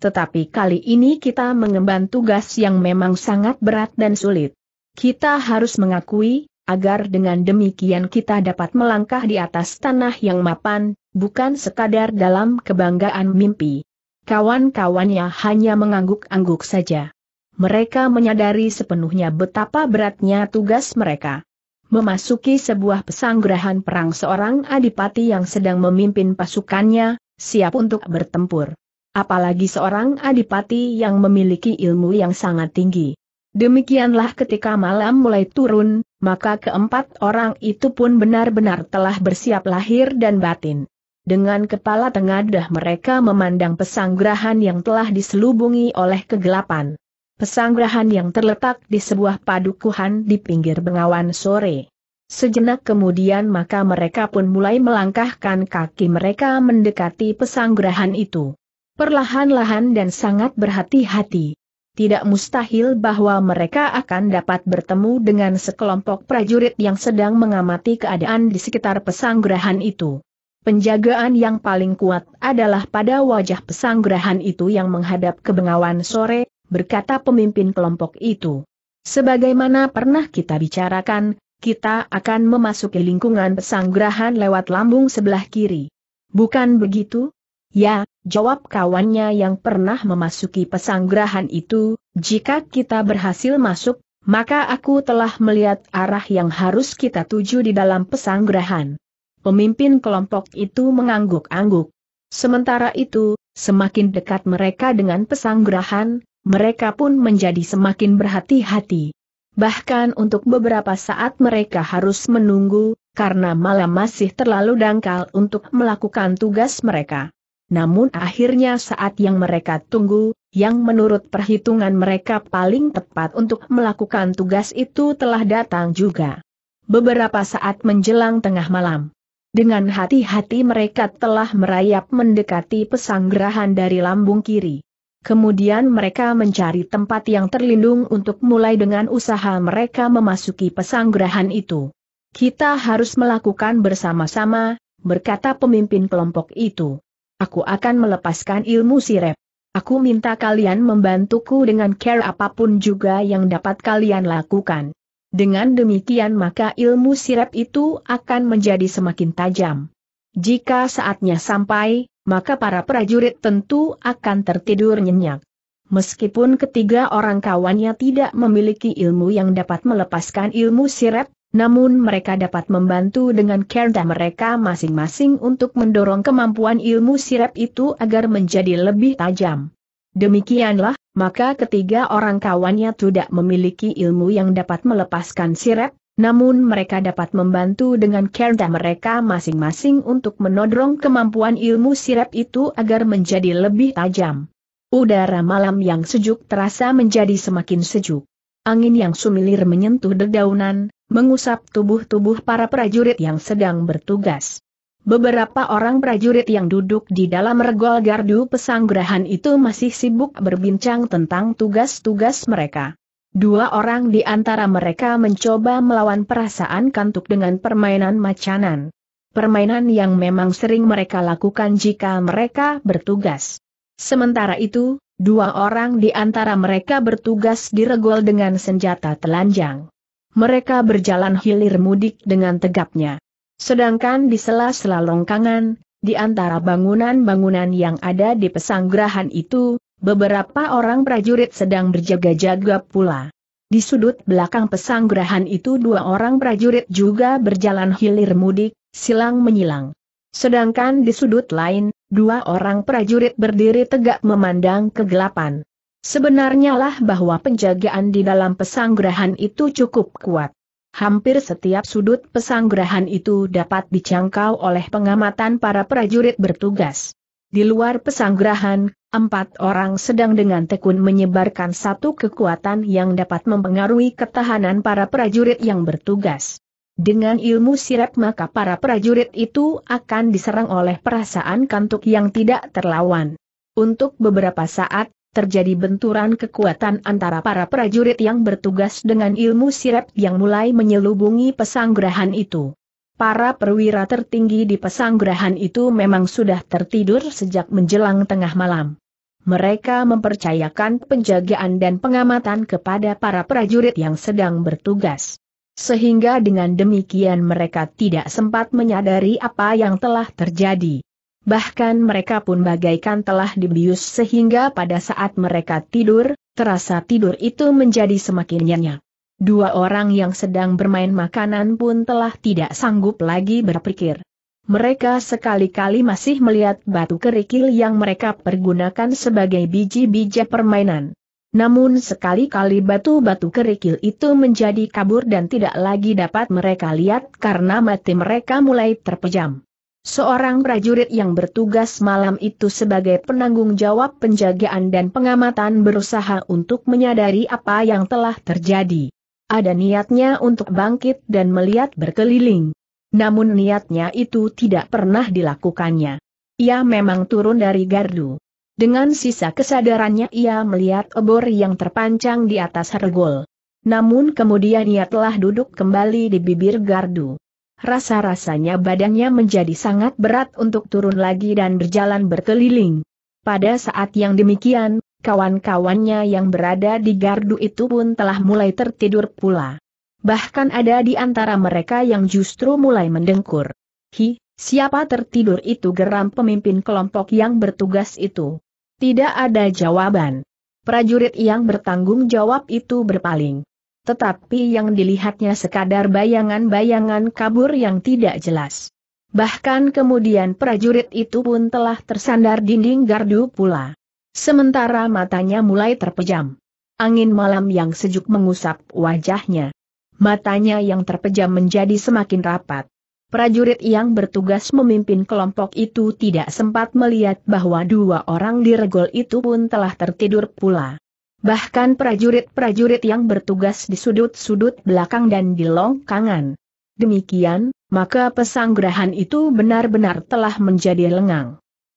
Tetapi kali ini kita mengemban tugas yang memang sangat berat dan sulit. Kita harus mengakui, agar dengan demikian kita dapat melangkah di atas tanah yang mapan, bukan sekadar dalam kebanggaan mimpi. Kawan-kawannya hanya mengangguk-angguk saja. Mereka menyadari sepenuhnya betapa beratnya tugas mereka. Memasuki sebuah pesanggrahan perang seorang adipati yang sedang memimpin pasukannya, siap untuk bertempur. Apalagi seorang adipati yang memiliki ilmu yang sangat tinggi. Demikianlah ketika malam mulai turun, maka keempat orang itu pun benar-benar telah bersiap lahir dan batin. Dengan kepala tengadah mereka memandang pesanggrahan yang telah diselubungi oleh kegelapan pesanggrahan yang terletak di sebuah padukuhan di pinggir bengawan sore. Sejenak kemudian maka mereka pun mulai melangkahkan kaki mereka mendekati pesanggrahan itu. Perlahan-lahan dan sangat berhati-hati. Tidak mustahil bahwa mereka akan dapat bertemu dengan sekelompok prajurit yang sedang mengamati keadaan di sekitar pesanggrahan itu. Penjagaan yang paling kuat adalah pada wajah pesanggrahan itu yang menghadap ke bengawan sore, berkata pemimpin kelompok itu. Sebagaimana pernah kita bicarakan, kita akan memasuki lingkungan pesanggrahan lewat lambung sebelah kiri. Bukan begitu? Ya, jawab kawannya yang pernah memasuki pesanggrahan itu, jika kita berhasil masuk, maka aku telah melihat arah yang harus kita tuju di dalam pesanggrahan. Pemimpin kelompok itu mengangguk-angguk. Sementara itu, semakin dekat mereka dengan pesanggrahan, mereka pun menjadi semakin berhati-hati. Bahkan untuk beberapa saat mereka harus menunggu, karena malam masih terlalu dangkal untuk melakukan tugas mereka. Namun akhirnya saat yang mereka tunggu, yang menurut perhitungan mereka paling tepat untuk melakukan tugas itu telah datang juga. Beberapa saat menjelang tengah malam. Dengan hati-hati mereka telah merayap mendekati pesanggerahan dari lambung kiri. Kemudian mereka mencari tempat yang terlindung untuk mulai dengan usaha mereka memasuki pesanggrahan itu. Kita harus melakukan bersama-sama, berkata pemimpin kelompok itu. Aku akan melepaskan ilmu sirep. Aku minta kalian membantuku dengan care apapun juga yang dapat kalian lakukan. Dengan demikian maka ilmu sirep itu akan menjadi semakin tajam. Jika saatnya sampai, maka para prajurit tentu akan tertidur nyenyak. Meskipun ketiga orang kawannya tidak memiliki ilmu yang dapat melepaskan ilmu sirat, namun mereka dapat membantu dengan kerja mereka masing-masing untuk mendorong kemampuan ilmu sirap itu agar menjadi lebih tajam. Demikianlah, maka ketiga orang kawannya tidak memiliki ilmu yang dapat melepaskan sirap, namun mereka dapat membantu dengan kerja mereka masing-masing untuk menodrong kemampuan ilmu sirap itu agar menjadi lebih tajam. Udara malam yang sejuk terasa menjadi semakin sejuk. Angin yang sumilir menyentuh dedaunan, mengusap tubuh-tubuh para prajurit yang sedang bertugas. Beberapa orang prajurit yang duduk di dalam regol gardu pesanggrahan itu masih sibuk berbincang tentang tugas-tugas mereka. Dua orang di antara mereka mencoba melawan perasaan kantuk dengan permainan macanan. Permainan yang memang sering mereka lakukan jika mereka bertugas. Sementara itu, dua orang di antara mereka bertugas diregol dengan senjata telanjang. Mereka berjalan hilir mudik dengan tegapnya. Sedangkan di sela-sela longkangan, di antara bangunan-bangunan yang ada di pesanggrahan itu, Beberapa orang prajurit sedang berjaga-jaga pula. Di sudut belakang pesanggrahan itu dua orang prajurit juga berjalan hilir mudik, silang menyilang. Sedangkan di sudut lain, dua orang prajurit berdiri tegak memandang kegelapan. Sebenarnya lah bahwa penjagaan di dalam pesanggrahan itu cukup kuat. Hampir setiap sudut pesanggrahan itu dapat dicangkau oleh pengamatan para prajurit bertugas. Di luar pesanggrahan, empat orang sedang dengan tekun menyebarkan satu kekuatan yang dapat mempengaruhi ketahanan para prajurit yang bertugas. Dengan ilmu sirap maka para prajurit itu akan diserang oleh perasaan kantuk yang tidak terlawan. Untuk beberapa saat, terjadi benturan kekuatan antara para prajurit yang bertugas dengan ilmu sirap yang mulai menyelubungi pesanggrahan itu. Para perwira tertinggi di pesanggrahan itu memang sudah tertidur sejak menjelang tengah malam. Mereka mempercayakan penjagaan dan pengamatan kepada para prajurit yang sedang bertugas. Sehingga dengan demikian mereka tidak sempat menyadari apa yang telah terjadi. Bahkan mereka pun bagaikan telah dibius sehingga pada saat mereka tidur, terasa tidur itu menjadi semakin nyenyak. Dua orang yang sedang bermain makanan pun telah tidak sanggup lagi berpikir. Mereka sekali-kali masih melihat batu kerikil yang mereka pergunakan sebagai biji biji permainan. Namun sekali-kali batu-batu kerikil itu menjadi kabur dan tidak lagi dapat mereka lihat karena mati mereka mulai terpejam. Seorang prajurit yang bertugas malam itu sebagai penanggung jawab penjagaan dan pengamatan berusaha untuk menyadari apa yang telah terjadi. Ada niatnya untuk bangkit dan melihat berkeliling. Namun niatnya itu tidak pernah dilakukannya. Ia memang turun dari gardu. Dengan sisa kesadarannya ia melihat obor yang terpancang di atas regol. Namun kemudian ia telah duduk kembali di bibir gardu. Rasa-rasanya badannya menjadi sangat berat untuk turun lagi dan berjalan berkeliling. Pada saat yang demikian, kawan-kawannya yang berada di gardu itu pun telah mulai tertidur pula. Bahkan ada di antara mereka yang justru mulai mendengkur. Hi, siapa tertidur itu geram pemimpin kelompok yang bertugas itu. Tidak ada jawaban. Prajurit yang bertanggung jawab itu berpaling. Tetapi yang dilihatnya sekadar bayangan-bayangan kabur yang tidak jelas. Bahkan kemudian prajurit itu pun telah tersandar dinding gardu pula. Sementara matanya mulai terpejam. Angin malam yang sejuk mengusap wajahnya. Matanya yang terpejam menjadi semakin rapat. Prajurit yang bertugas memimpin kelompok itu tidak sempat melihat bahwa dua orang di regol itu pun telah tertidur pula. Bahkan prajurit-prajurit yang bertugas di sudut-sudut belakang dan di longkangan. Demikian, maka pesanggrahan itu benar-benar telah menjadi lengang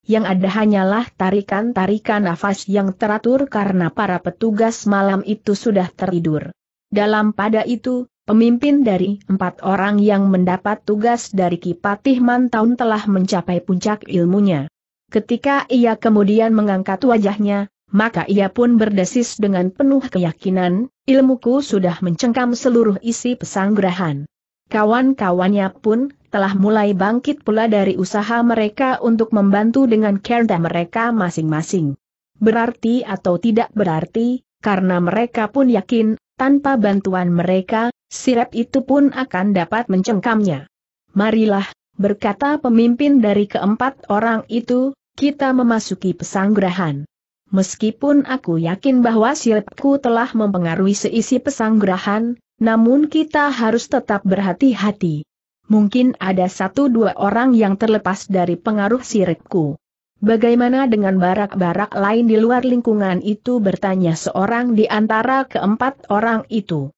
yang ada hanyalah tarikan-tarikan nafas yang teratur karena para petugas malam itu sudah tertidur. Dalam pada itu, pemimpin dari empat orang yang mendapat tugas dari Kipatih Mantaun telah mencapai puncak ilmunya. Ketika ia kemudian mengangkat wajahnya, maka ia pun berdesis dengan penuh keyakinan, ilmuku sudah mencengkam seluruh isi pesanggrahan. Kawan-kawannya pun telah mulai bangkit pula dari usaha mereka untuk membantu dengan kerda mereka masing-masing. Berarti atau tidak berarti, karena mereka pun yakin, tanpa bantuan mereka, sirep itu pun akan dapat mencengkamnya. Marilah, berkata pemimpin dari keempat orang itu, kita memasuki pesanggrahan. Meskipun aku yakin bahwa sirepku telah mempengaruhi seisi pesanggrahan, namun kita harus tetap berhati-hati. Mungkin ada satu dua orang yang terlepas dari pengaruh siripku. Bagaimana dengan barak-barak lain di luar lingkungan itu bertanya seorang di antara keempat orang itu.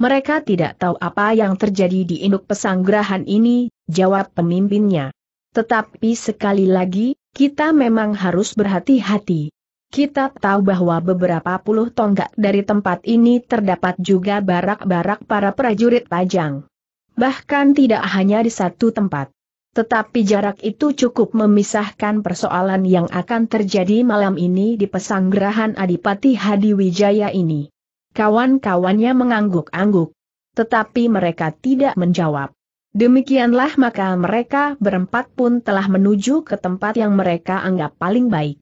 Mereka tidak tahu apa yang terjadi di induk pesanggrahan ini, jawab pemimpinnya. Tetapi sekali lagi, kita memang harus berhati-hati. Kita tahu bahwa beberapa puluh tonggak dari tempat ini terdapat juga barak-barak para prajurit pajang bahkan tidak hanya di satu tempat. Tetapi jarak itu cukup memisahkan persoalan yang akan terjadi malam ini di pesanggerahan Adipati Hadiwijaya ini. Kawan-kawannya mengangguk-angguk. Tetapi mereka tidak menjawab. Demikianlah maka mereka berempat pun telah menuju ke tempat yang mereka anggap paling baik.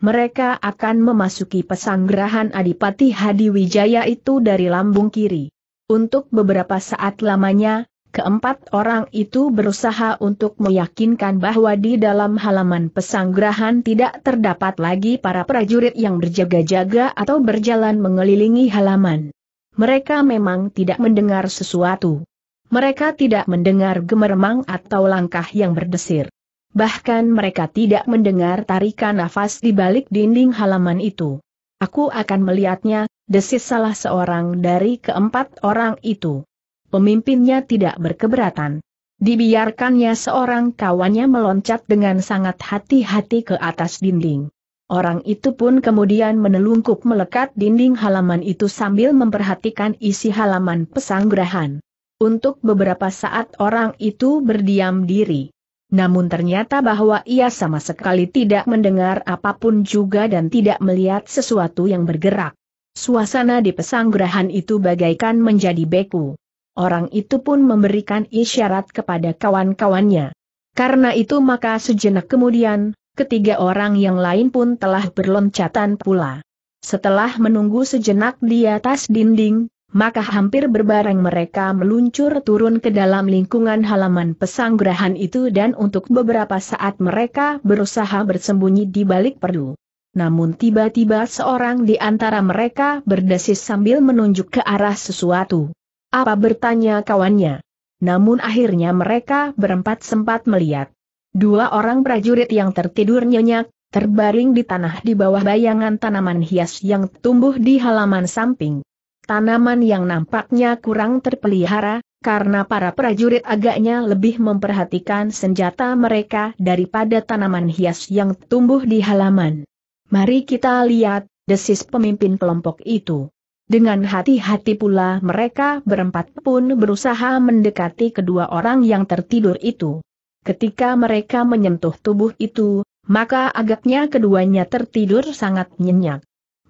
Mereka akan memasuki pesanggerahan Adipati Hadiwijaya itu dari lambung kiri. Untuk beberapa saat lamanya, Keempat orang itu berusaha untuk meyakinkan bahwa di dalam halaman pesanggrahan tidak terdapat lagi para prajurit yang berjaga-jaga atau berjalan mengelilingi halaman. Mereka memang tidak mendengar sesuatu. Mereka tidak mendengar gemeremang atau langkah yang berdesir. Bahkan mereka tidak mendengar tarikan nafas di balik dinding halaman itu. Aku akan melihatnya, desis salah seorang dari keempat orang itu pemimpinnya tidak berkeberatan. Dibiarkannya seorang kawannya meloncat dengan sangat hati-hati ke atas dinding. Orang itu pun kemudian menelungkup melekat dinding halaman itu sambil memperhatikan isi halaman pesanggrahan. Untuk beberapa saat orang itu berdiam diri. Namun ternyata bahwa ia sama sekali tidak mendengar apapun juga dan tidak melihat sesuatu yang bergerak. Suasana di pesanggrahan itu bagaikan menjadi beku. Orang itu pun memberikan isyarat kepada kawan-kawannya. Karena itu maka sejenak kemudian, ketiga orang yang lain pun telah berloncatan pula. Setelah menunggu sejenak di atas dinding, maka hampir berbareng mereka meluncur turun ke dalam lingkungan halaman pesanggrahan itu dan untuk beberapa saat mereka berusaha bersembunyi di balik perdu. Namun tiba-tiba seorang di antara mereka berdesis sambil menunjuk ke arah sesuatu. Apa bertanya kawannya? Namun akhirnya mereka berempat sempat melihat. Dua orang prajurit yang tertidur nyenyak, terbaring di tanah di bawah bayangan tanaman hias yang tumbuh di halaman samping. Tanaman yang nampaknya kurang terpelihara, karena para prajurit agaknya lebih memperhatikan senjata mereka daripada tanaman hias yang tumbuh di halaman. Mari kita lihat, desis pemimpin kelompok itu. Dengan hati-hati pula mereka berempat pun berusaha mendekati kedua orang yang tertidur itu. Ketika mereka menyentuh tubuh itu, maka agaknya keduanya tertidur sangat nyenyak.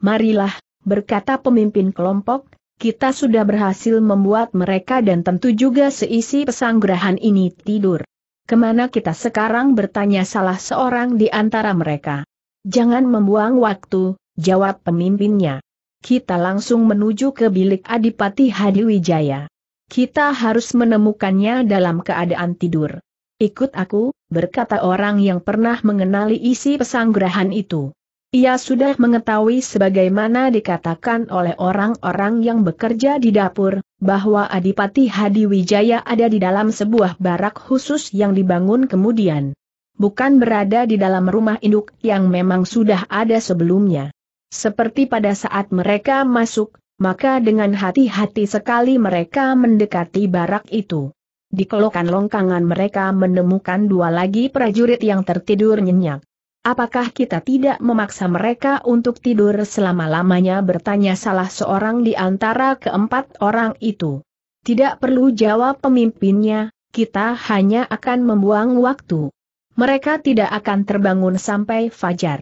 Marilah, berkata pemimpin kelompok, kita sudah berhasil membuat mereka dan tentu juga seisi pesanggrahan ini tidur. Kemana kita sekarang bertanya salah seorang di antara mereka. Jangan membuang waktu, jawab pemimpinnya kita langsung menuju ke bilik Adipati Hadiwijaya. Kita harus menemukannya dalam keadaan tidur. Ikut aku, berkata orang yang pernah mengenali isi pesanggerahan itu. Ia sudah mengetahui sebagaimana dikatakan oleh orang-orang yang bekerja di dapur, bahwa Adipati Hadiwijaya ada di dalam sebuah barak khusus yang dibangun kemudian. Bukan berada di dalam rumah induk yang memang sudah ada sebelumnya. Seperti pada saat mereka masuk, maka dengan hati-hati sekali mereka mendekati barak itu. Di kelokan longkangan mereka menemukan dua lagi prajurit yang tertidur nyenyak. Apakah kita tidak memaksa mereka untuk tidur selama-lamanya bertanya salah seorang di antara keempat orang itu? Tidak perlu jawab pemimpinnya, kita hanya akan membuang waktu. Mereka tidak akan terbangun sampai fajar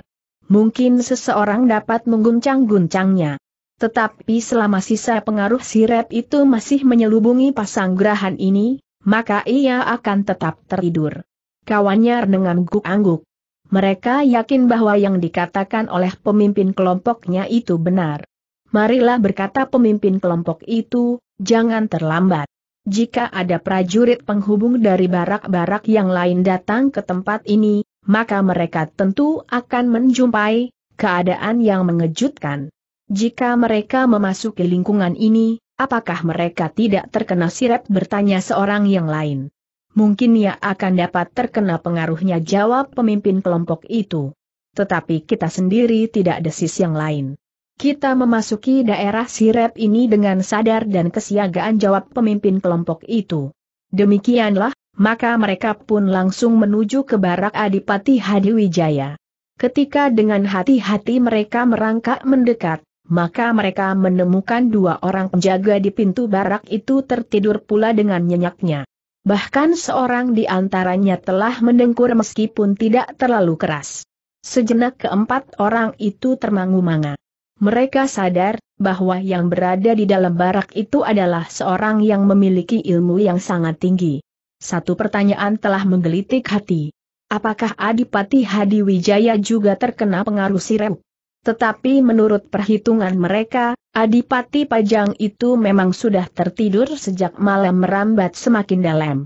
mungkin seseorang dapat mengguncang-guncangnya. Tetapi selama sisa pengaruh sirep itu masih menyelubungi pasang gerahan ini, maka ia akan tetap tertidur. Kawannya dengan guk angguk. Mereka yakin bahwa yang dikatakan oleh pemimpin kelompoknya itu benar. Marilah berkata pemimpin kelompok itu, jangan terlambat. Jika ada prajurit penghubung dari barak-barak yang lain datang ke tempat ini, maka mereka tentu akan menjumpai keadaan yang mengejutkan. Jika mereka memasuki lingkungan ini, apakah mereka tidak terkena sirep bertanya seorang yang lain. Mungkin ia akan dapat terkena pengaruhnya jawab pemimpin kelompok itu. Tetapi kita sendiri tidak desis yang lain. Kita memasuki daerah sirep ini dengan sadar dan kesiagaan jawab pemimpin kelompok itu. Demikianlah maka mereka pun langsung menuju ke barak Adipati Hadiwijaya. Ketika dengan hati-hati mereka merangkak mendekat, maka mereka menemukan dua orang penjaga di pintu barak itu tertidur pula dengan nyenyaknya. Bahkan seorang di antaranya telah mendengkur meskipun tidak terlalu keras. Sejenak keempat orang itu termangu-manga. Mereka sadar bahwa yang berada di dalam barak itu adalah seorang yang memiliki ilmu yang sangat tinggi. Satu pertanyaan telah menggelitik hati. Apakah Adipati Hadi Wijaya juga terkena pengaruh Sirep? Tetapi menurut perhitungan mereka, Adipati Pajang itu memang sudah tertidur sejak malam merambat semakin dalam.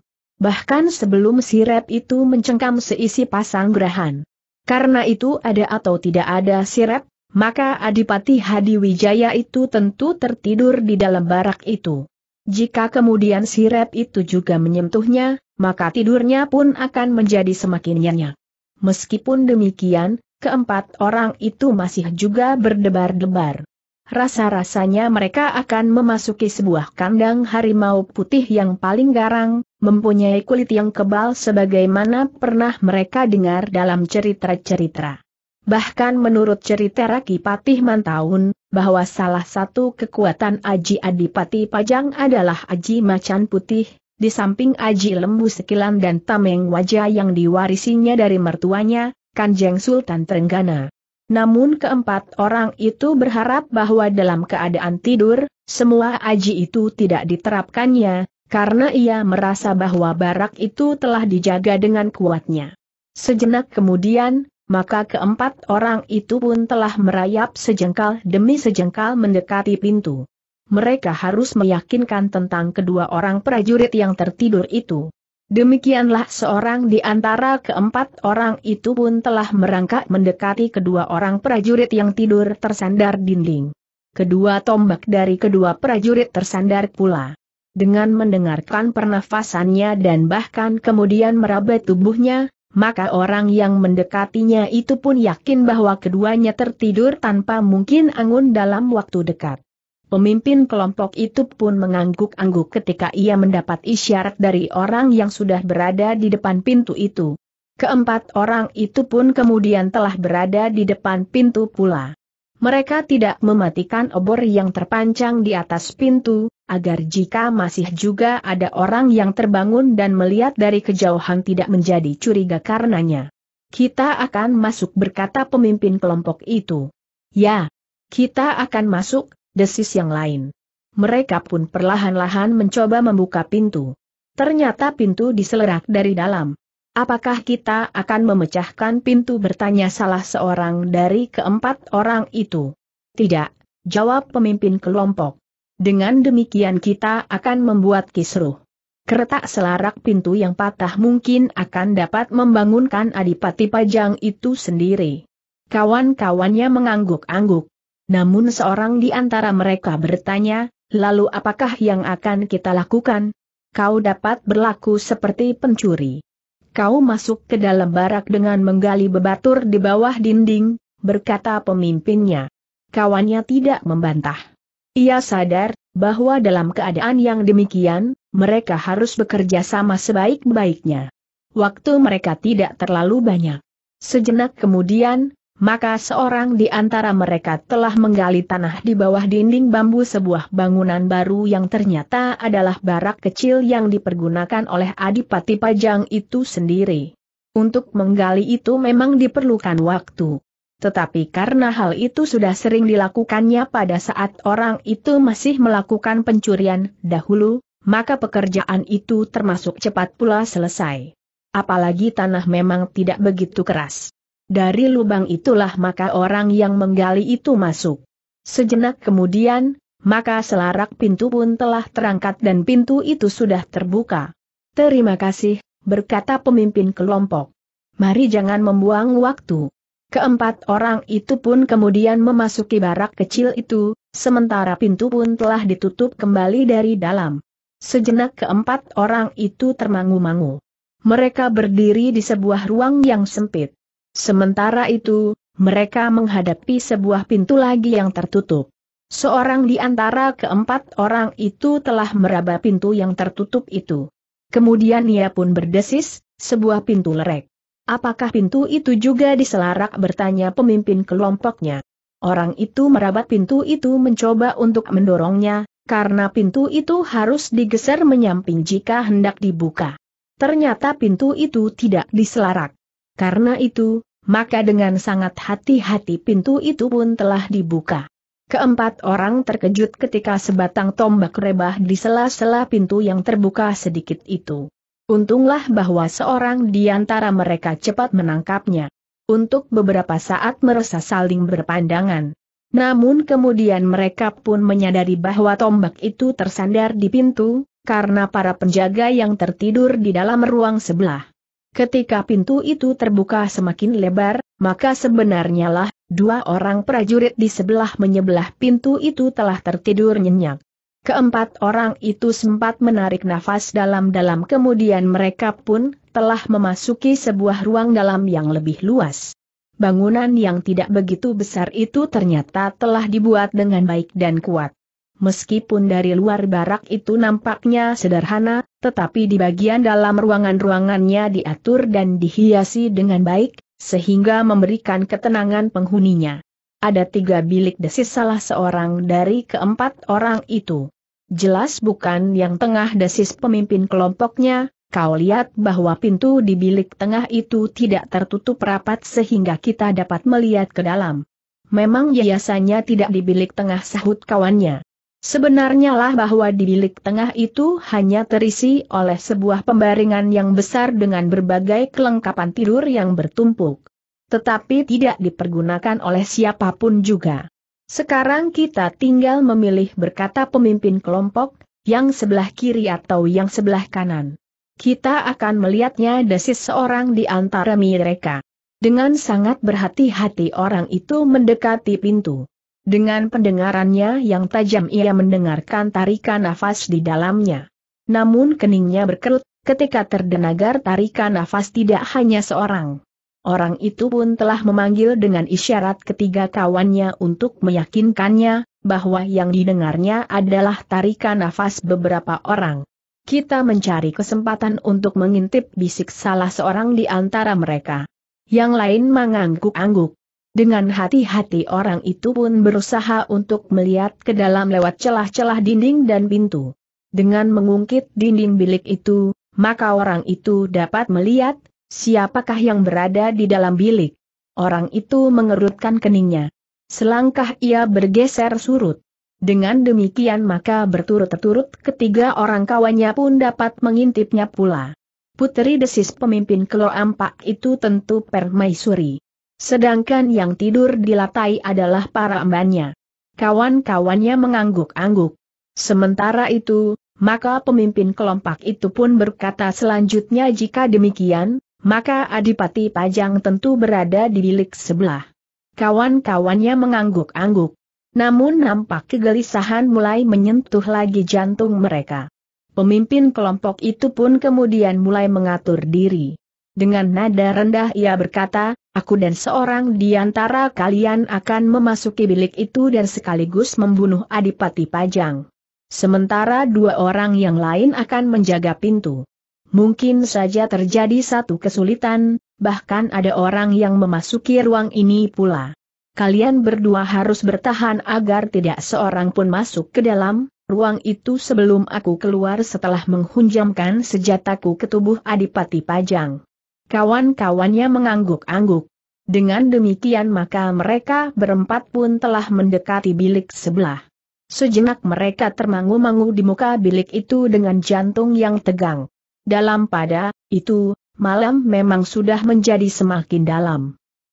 Bahkan sebelum Sirep itu mencengkam seisi pasang gerahan. Karena itu ada atau tidak ada Sirep, maka Adipati Hadi Wijaya itu tentu tertidur di dalam barak itu. Jika kemudian sirep itu juga menyentuhnya, maka tidurnya pun akan menjadi semakin nyenyak. Meskipun demikian, keempat orang itu masih juga berdebar-debar. Rasa-rasanya mereka akan memasuki sebuah kandang harimau putih yang paling garang, mempunyai kulit yang kebal sebagaimana pernah mereka dengar dalam cerita-cerita. Bahkan menurut cerita Raki Patih Mantaun, bahwa salah satu kekuatan Aji Adipati Pajang adalah Aji Macan Putih, di samping Aji Lembu Sekilan dan Tameng Wajah yang diwarisinya dari mertuanya, Kanjeng Sultan Trenggana. Namun keempat orang itu berharap bahwa dalam keadaan tidur, semua Aji itu tidak diterapkannya, karena ia merasa bahwa barak itu telah dijaga dengan kuatnya. Sejenak kemudian, maka keempat orang itu pun telah merayap sejengkal demi sejengkal mendekati pintu. Mereka harus meyakinkan tentang kedua orang prajurit yang tertidur itu. Demikianlah seorang di antara keempat orang itu pun telah merangkak mendekati kedua orang prajurit yang tidur tersandar dinding. Kedua tombak dari kedua prajurit tersandar pula. Dengan mendengarkan pernafasannya dan bahkan kemudian meraba tubuhnya, maka orang yang mendekatinya itu pun yakin bahwa keduanya tertidur tanpa mungkin angun dalam waktu dekat. Pemimpin kelompok itu pun mengangguk-angguk ketika ia mendapat isyarat dari orang yang sudah berada di depan pintu itu. Keempat orang itu pun kemudian telah berada di depan pintu pula. Mereka tidak mematikan obor yang terpancang di atas pintu, agar jika masih juga ada orang yang terbangun dan melihat dari kejauhan tidak menjadi curiga karenanya. Kita akan masuk berkata pemimpin kelompok itu. Ya, kita akan masuk, desis yang lain. Mereka pun perlahan-lahan mencoba membuka pintu. Ternyata pintu diselerak dari dalam. Apakah kita akan memecahkan pintu bertanya salah seorang dari keempat orang itu? Tidak, jawab pemimpin kelompok. Dengan demikian kita akan membuat kisruh. Keretak selarak pintu yang patah mungkin akan dapat membangunkan Adipati Pajang itu sendiri. Kawan-kawannya mengangguk-angguk. Namun seorang di antara mereka bertanya, lalu apakah yang akan kita lakukan? Kau dapat berlaku seperti pencuri. Kau masuk ke dalam barak dengan menggali bebatur di bawah dinding, berkata pemimpinnya. Kawannya tidak membantah. Ia sadar bahwa dalam keadaan yang demikian, mereka harus bekerja sama sebaik-baiknya. Waktu mereka tidak terlalu banyak. Sejenak kemudian, maka seorang di antara mereka telah menggali tanah di bawah dinding bambu sebuah bangunan baru yang ternyata adalah barak kecil yang dipergunakan oleh Adipati Pajang itu sendiri. Untuk menggali itu memang diperlukan waktu. Tetapi karena hal itu sudah sering dilakukannya pada saat orang itu masih melakukan pencurian dahulu, maka pekerjaan itu termasuk cepat pula selesai. Apalagi tanah memang tidak begitu keras. Dari lubang itulah maka orang yang menggali itu masuk. Sejenak kemudian, maka selarak pintu pun telah terangkat dan pintu itu sudah terbuka. Terima kasih, berkata pemimpin kelompok. Mari jangan membuang waktu. Keempat orang itu pun kemudian memasuki barak kecil itu, sementara pintu pun telah ditutup kembali dari dalam. Sejenak keempat orang itu termangu-mangu. Mereka berdiri di sebuah ruang yang sempit. Sementara itu, mereka menghadapi sebuah pintu lagi yang tertutup. Seorang di antara keempat orang itu telah meraba pintu yang tertutup itu. Kemudian ia pun berdesis, sebuah pintu lerek. Apakah pintu itu juga diselarak bertanya pemimpin kelompoknya. Orang itu merabat pintu itu mencoba untuk mendorongnya, karena pintu itu harus digeser menyamping jika hendak dibuka. Ternyata pintu itu tidak diselarak. Karena itu, maka dengan sangat hati-hati pintu itu pun telah dibuka. Keempat orang terkejut ketika sebatang tombak rebah di sela-sela pintu yang terbuka sedikit itu. Untunglah bahwa seorang di antara mereka cepat menangkapnya. Untuk beberapa saat merasa saling berpandangan. Namun kemudian mereka pun menyadari bahwa tombak itu tersandar di pintu, karena para penjaga yang tertidur di dalam ruang sebelah. Ketika pintu itu terbuka semakin lebar, maka sebenarnya lah, dua orang prajurit di sebelah menyebelah pintu itu telah tertidur nyenyak. Keempat orang itu sempat menarik nafas dalam-dalam kemudian mereka pun telah memasuki sebuah ruang dalam yang lebih luas. Bangunan yang tidak begitu besar itu ternyata telah dibuat dengan baik dan kuat. Meskipun dari luar barak itu nampaknya sederhana, tetapi di bagian dalam ruangan-ruangannya diatur dan dihiasi dengan baik, sehingga memberikan ketenangan penghuninya. Ada tiga bilik desis salah seorang dari keempat orang itu. Jelas bukan yang tengah desis pemimpin kelompoknya, kau lihat bahwa pintu di bilik tengah itu tidak tertutup rapat sehingga kita dapat melihat ke dalam. Memang biasanya tidak di bilik tengah sahut kawannya. Sebenarnya lah bahwa di bilik tengah itu hanya terisi oleh sebuah pembaringan yang besar dengan berbagai kelengkapan tidur yang bertumpuk. Tetapi tidak dipergunakan oleh siapapun juga. Sekarang kita tinggal memilih berkata pemimpin kelompok, yang sebelah kiri atau yang sebelah kanan. Kita akan melihatnya desis seorang di antara mereka. Dengan sangat berhati-hati orang itu mendekati pintu. Dengan pendengarannya yang tajam ia mendengarkan tarikan nafas di dalamnya. Namun keningnya berkerut, ketika terdengar tarikan nafas tidak hanya seorang. Orang itu pun telah memanggil dengan isyarat ketiga kawannya untuk meyakinkannya, bahwa yang didengarnya adalah tarikan nafas beberapa orang. Kita mencari kesempatan untuk mengintip bisik salah seorang di antara mereka. Yang lain mengangguk-angguk. Dengan hati-hati orang itu pun berusaha untuk melihat ke dalam lewat celah-celah dinding dan pintu. Dengan mengungkit dinding bilik itu, maka orang itu dapat melihat Siapakah yang berada di dalam bilik? Orang itu mengerutkan keningnya. Selangkah ia bergeser surut. Dengan demikian maka berturut-turut ketiga orang kawannya pun dapat mengintipnya pula. Putri desis pemimpin Kelo Ampak itu tentu permaisuri. Sedangkan yang tidur di latai adalah para embannya. Kawan-kawannya mengangguk-angguk. Sementara itu, maka pemimpin kelompok itu pun berkata selanjutnya jika demikian, maka Adipati Pajang tentu berada di bilik sebelah. Kawan-kawannya mengangguk-angguk. Namun nampak kegelisahan mulai menyentuh lagi jantung mereka. Pemimpin kelompok itu pun kemudian mulai mengatur diri. Dengan nada rendah ia berkata, aku dan seorang di antara kalian akan memasuki bilik itu dan sekaligus membunuh Adipati Pajang. Sementara dua orang yang lain akan menjaga pintu mungkin saja terjadi satu kesulitan, bahkan ada orang yang memasuki ruang ini pula. Kalian berdua harus bertahan agar tidak seorang pun masuk ke dalam, ruang itu sebelum aku keluar setelah menghunjamkan sejataku ke tubuh Adipati Pajang. Kawan-kawannya mengangguk-angguk. Dengan demikian maka mereka berempat pun telah mendekati bilik sebelah. Sejenak mereka termangu-mangu di muka bilik itu dengan jantung yang tegang. Dalam pada, itu, malam memang sudah menjadi semakin dalam.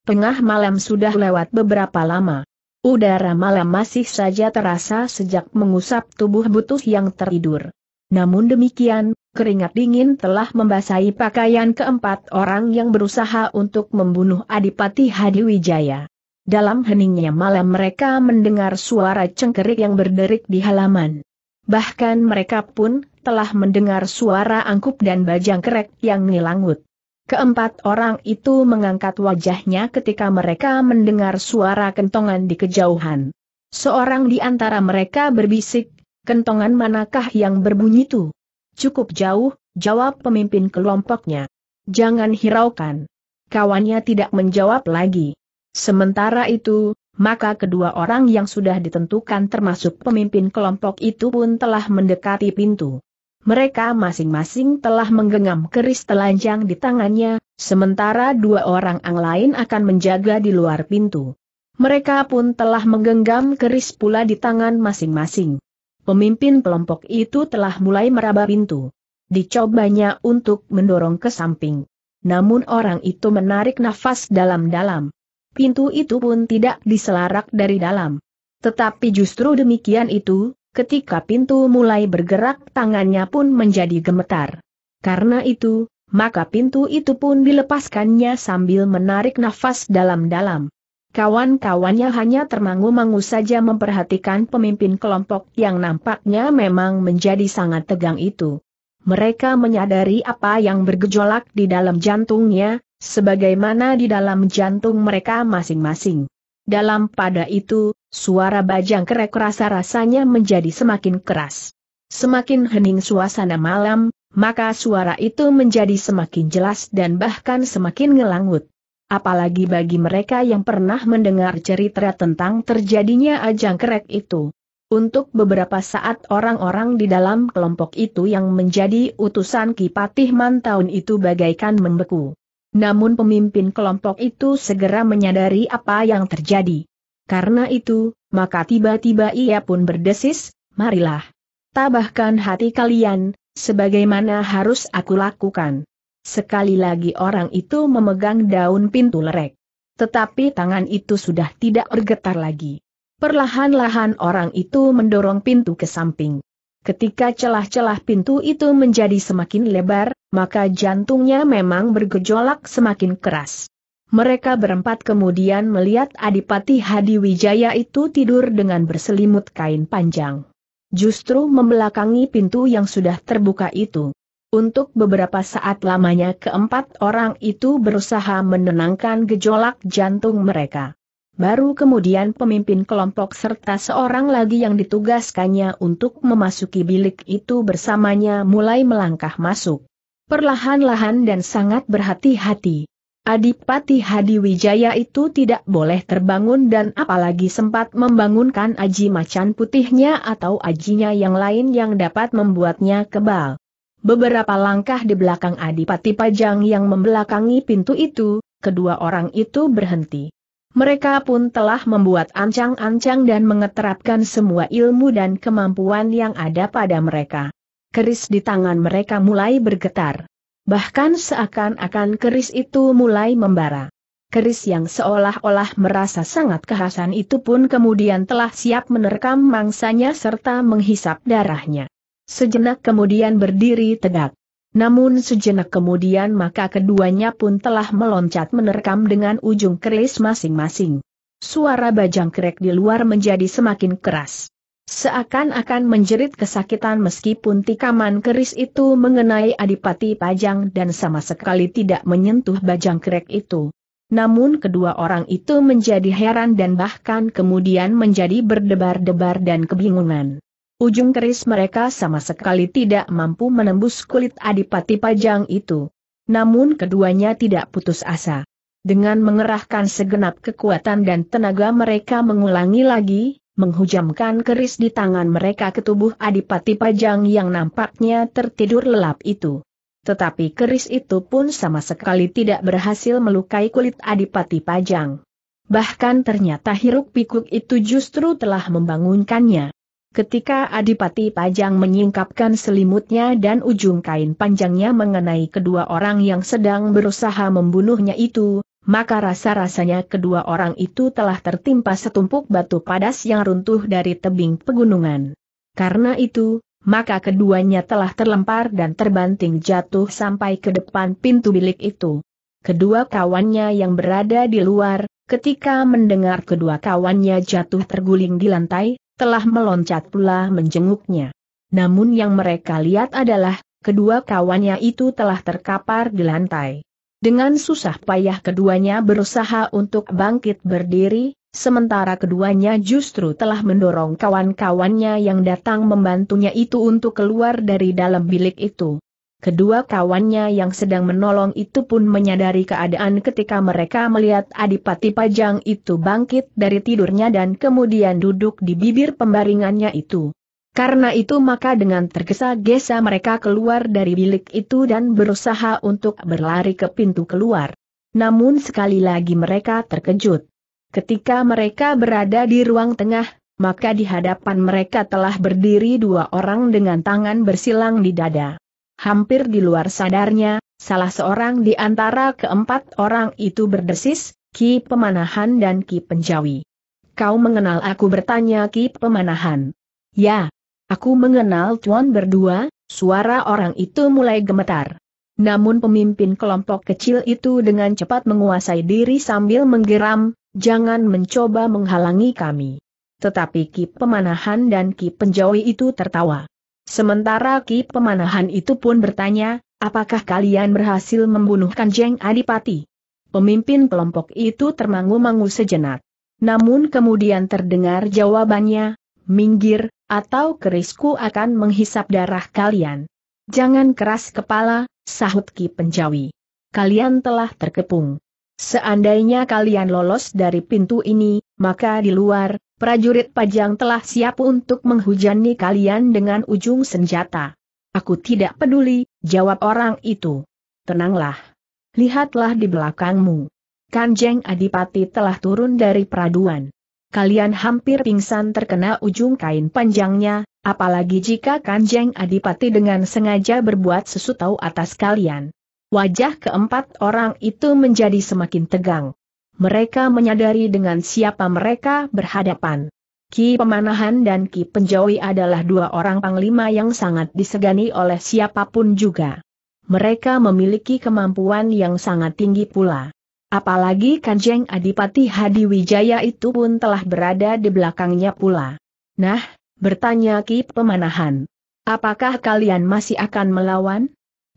Tengah malam sudah lewat beberapa lama. Udara malam masih saja terasa sejak mengusap tubuh butuh yang tertidur. Namun demikian, keringat dingin telah membasahi pakaian keempat orang yang berusaha untuk membunuh Adipati Hadiwijaya. Dalam heningnya malam mereka mendengar suara cengkerik yang berderik di halaman. Bahkan mereka pun telah mendengar suara angkup dan bajang kerek yang ngilangut. Keempat orang itu mengangkat wajahnya ketika mereka mendengar suara kentongan di kejauhan. Seorang di antara mereka berbisik, kentongan manakah yang berbunyi itu? Cukup jauh, jawab pemimpin kelompoknya. Jangan hiraukan. Kawannya tidak menjawab lagi. Sementara itu, maka kedua orang yang sudah ditentukan termasuk pemimpin kelompok itu pun telah mendekati pintu. Mereka masing-masing telah menggenggam keris telanjang di tangannya, sementara dua orang ang lain akan menjaga di luar pintu. Mereka pun telah menggenggam keris pula di tangan masing-masing. Pemimpin kelompok itu telah mulai meraba pintu. Dicobanya untuk mendorong ke samping. Namun orang itu menarik nafas dalam-dalam. Pintu itu pun tidak diselarak dari dalam. Tetapi justru demikian itu, Ketika pintu mulai bergerak tangannya pun menjadi gemetar. Karena itu, maka pintu itu pun dilepaskannya sambil menarik nafas dalam-dalam. Kawan-kawannya hanya termangu-mangu saja memperhatikan pemimpin kelompok yang nampaknya memang menjadi sangat tegang itu. Mereka menyadari apa yang bergejolak di dalam jantungnya, sebagaimana di dalam jantung mereka masing-masing. Dalam pada itu, suara bajang kerek rasa-rasanya menjadi semakin keras. Semakin hening suasana malam, maka suara itu menjadi semakin jelas dan bahkan semakin ngelangut. Apalagi bagi mereka yang pernah mendengar cerita tentang terjadinya ajang kerek itu. Untuk beberapa saat orang-orang di dalam kelompok itu yang menjadi utusan Kipatih Mantaun itu bagaikan membeku. Namun pemimpin kelompok itu segera menyadari apa yang terjadi. Karena itu, maka tiba-tiba ia pun berdesis, marilah. Tabahkan hati kalian, sebagaimana harus aku lakukan. Sekali lagi orang itu memegang daun pintu lerek. Tetapi tangan itu sudah tidak bergetar lagi. Perlahan-lahan orang itu mendorong pintu ke samping. Ketika celah-celah pintu itu menjadi semakin lebar, maka jantungnya memang bergejolak semakin keras. Mereka berempat kemudian melihat Adipati Hadi Wijaya itu tidur dengan berselimut kain panjang. Justru membelakangi pintu yang sudah terbuka itu. Untuk beberapa saat lamanya keempat orang itu berusaha menenangkan gejolak jantung mereka baru kemudian pemimpin kelompok serta seorang lagi yang ditugaskannya untuk memasuki bilik itu bersamanya mulai melangkah masuk. Perlahan-lahan dan sangat berhati-hati. Adipati Hadi Wijaya itu tidak boleh terbangun dan apalagi sempat membangunkan aji macan putihnya atau ajinya yang lain yang dapat membuatnya kebal. Beberapa langkah di belakang Adipati Pajang yang membelakangi pintu itu, kedua orang itu berhenti. Mereka pun telah membuat ancang-ancang dan mengeterapkan semua ilmu dan kemampuan yang ada pada mereka. Keris di tangan mereka mulai bergetar. Bahkan seakan-akan keris itu mulai membara. Keris yang seolah-olah merasa sangat kehasan itu pun kemudian telah siap menerkam mangsanya serta menghisap darahnya. Sejenak kemudian berdiri tegak. Namun sejenak kemudian maka keduanya pun telah meloncat menerkam dengan ujung keris masing-masing. Suara bajang krek di luar menjadi semakin keras. Seakan-akan menjerit kesakitan meskipun tikaman keris itu mengenai adipati pajang dan sama sekali tidak menyentuh bajang krek itu. Namun kedua orang itu menjadi heran dan bahkan kemudian menjadi berdebar-debar dan kebingungan. Ujung keris mereka sama sekali tidak mampu menembus kulit adipati pajang itu. Namun keduanya tidak putus asa. Dengan mengerahkan segenap kekuatan dan tenaga mereka mengulangi lagi, menghujamkan keris di tangan mereka ke tubuh adipati pajang yang nampaknya tertidur lelap itu. Tetapi keris itu pun sama sekali tidak berhasil melukai kulit adipati pajang. Bahkan ternyata hiruk pikuk itu justru telah membangunkannya. Ketika Adipati Pajang menyingkapkan selimutnya dan ujung kain panjangnya mengenai kedua orang yang sedang berusaha membunuhnya itu, maka rasa-rasanya kedua orang itu telah tertimpa setumpuk batu padas yang runtuh dari tebing pegunungan. Karena itu, maka keduanya telah terlempar dan terbanting jatuh sampai ke depan pintu bilik itu. Kedua kawannya yang berada di luar, ketika mendengar kedua kawannya jatuh terguling di lantai, telah meloncat pula menjenguknya. Namun yang mereka lihat adalah, kedua kawannya itu telah terkapar di lantai. Dengan susah payah keduanya berusaha untuk bangkit berdiri, sementara keduanya justru telah mendorong kawan-kawannya yang datang membantunya itu untuk keluar dari dalam bilik itu. Kedua kawannya yang sedang menolong itu pun menyadari keadaan ketika mereka melihat Adipati Pajang itu bangkit dari tidurnya dan kemudian duduk di bibir pembaringannya itu. Karena itu maka dengan tergesa-gesa mereka keluar dari bilik itu dan berusaha untuk berlari ke pintu keluar. Namun sekali lagi mereka terkejut. Ketika mereka berada di ruang tengah, maka di hadapan mereka telah berdiri dua orang dengan tangan bersilang di dada. Hampir di luar sadarnya, salah seorang di antara keempat orang itu berdesis, Ki Pemanahan dan Ki Penjawi. Kau mengenal aku bertanya Ki Pemanahan. Ya, aku mengenal Tuan berdua, suara orang itu mulai gemetar. Namun pemimpin kelompok kecil itu dengan cepat menguasai diri sambil menggeram, jangan mencoba menghalangi kami. Tetapi Ki Pemanahan dan Ki Penjawi itu tertawa. Sementara Ki Pemanahan itu pun bertanya, apakah kalian berhasil membunuhkan Jeng Adipati? Pemimpin kelompok itu termangu-mangu sejenak. Namun kemudian terdengar jawabannya, minggir, atau kerisku akan menghisap darah kalian. Jangan keras kepala, sahut Ki Penjawi. Kalian telah terkepung. Seandainya kalian lolos dari pintu ini, maka di luar, prajurit pajang telah siap untuk menghujani kalian dengan ujung senjata. Aku tidak peduli, jawab orang itu. Tenanglah. Lihatlah di belakangmu. Kanjeng Adipati telah turun dari peraduan. Kalian hampir pingsan terkena ujung kain panjangnya, apalagi jika Kanjeng Adipati dengan sengaja berbuat sesuatu atas kalian. Wajah keempat orang itu menjadi semakin tegang mereka menyadari dengan siapa mereka berhadapan. Ki Pemanahan dan Ki Penjawi adalah dua orang panglima yang sangat disegani oleh siapapun juga. Mereka memiliki kemampuan yang sangat tinggi pula. Apalagi Kanjeng Adipati Hadiwijaya itu pun telah berada di belakangnya pula. Nah, bertanya Ki Pemanahan, apakah kalian masih akan melawan?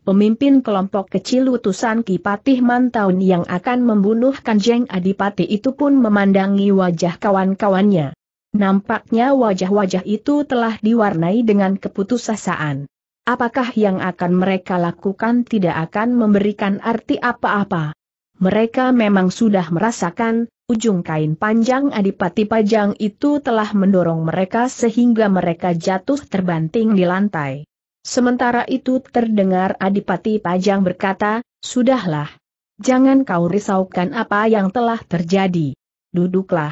pemimpin kelompok kecil utusan Kipatih Mantaun yang akan membunuh Kanjeng Adipati itu pun memandangi wajah kawan-kawannya. Nampaknya wajah-wajah itu telah diwarnai dengan keputusasaan. Apakah yang akan mereka lakukan tidak akan memberikan arti apa-apa? Mereka memang sudah merasakan, ujung kain panjang adipati pajang itu telah mendorong mereka sehingga mereka jatuh terbanting di lantai. Sementara itu terdengar Adipati Pajang berkata, Sudahlah. Jangan kau risaukan apa yang telah terjadi. Duduklah.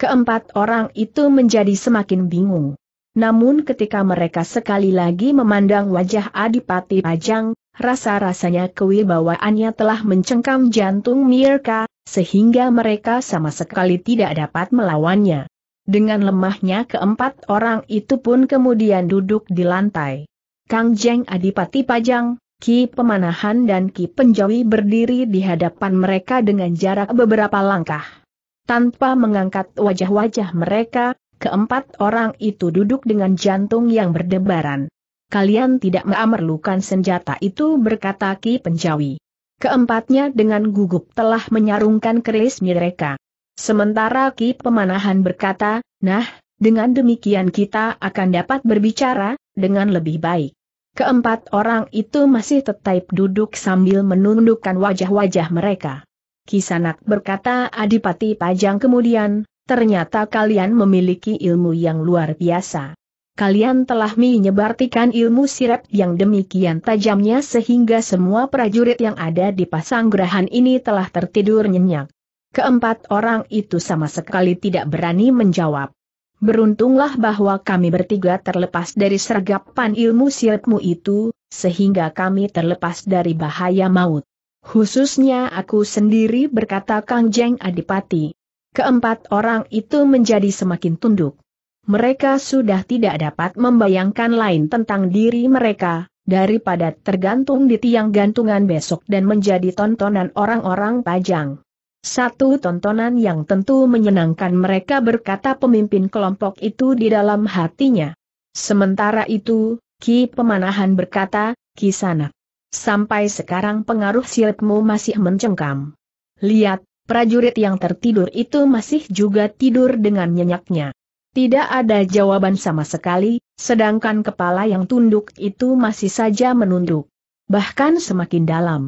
Keempat orang itu menjadi semakin bingung. Namun ketika mereka sekali lagi memandang wajah Adipati Pajang, rasa-rasanya kewibawaannya telah mencengkam jantung Mirka, sehingga mereka sama sekali tidak dapat melawannya. Dengan lemahnya keempat orang itu pun kemudian duduk di lantai. Kang Jeng Adipati Pajang, Ki Pemanahan dan Ki Penjawi berdiri di hadapan mereka dengan jarak beberapa langkah. Tanpa mengangkat wajah-wajah mereka, keempat orang itu duduk dengan jantung yang berdebaran. Kalian tidak memerlukan senjata itu berkata Ki Penjawi. Keempatnya dengan gugup telah menyarungkan keris mereka. Sementara Ki Pemanahan berkata, nah, dengan demikian kita akan dapat berbicara, dengan lebih baik. Keempat orang itu masih tetap duduk sambil menundukkan wajah-wajah mereka. Kisanak berkata Adipati Pajang kemudian, ternyata kalian memiliki ilmu yang luar biasa. Kalian telah menyebartikan ilmu sirap yang demikian tajamnya sehingga semua prajurit yang ada di Pasanggrahan ini telah tertidur nyenyak. Keempat orang itu sama sekali tidak berani menjawab. Beruntunglah bahwa kami bertiga terlepas dari sergapan ilmu siripmu itu, sehingga kami terlepas dari bahaya maut. Khususnya aku sendiri berkata Kang Jeng Adipati. Keempat orang itu menjadi semakin tunduk. Mereka sudah tidak dapat membayangkan lain tentang diri mereka, daripada tergantung di tiang gantungan besok dan menjadi tontonan orang-orang pajang. Satu tontonan yang tentu menyenangkan mereka berkata pemimpin kelompok itu di dalam hatinya. Sementara itu, Ki Pemanahan berkata, Ki Sanak. Sampai sekarang pengaruh silpmu masih mencengkam. Lihat, prajurit yang tertidur itu masih juga tidur dengan nyenyaknya. Tidak ada jawaban sama sekali, sedangkan kepala yang tunduk itu masih saja menunduk. Bahkan semakin dalam.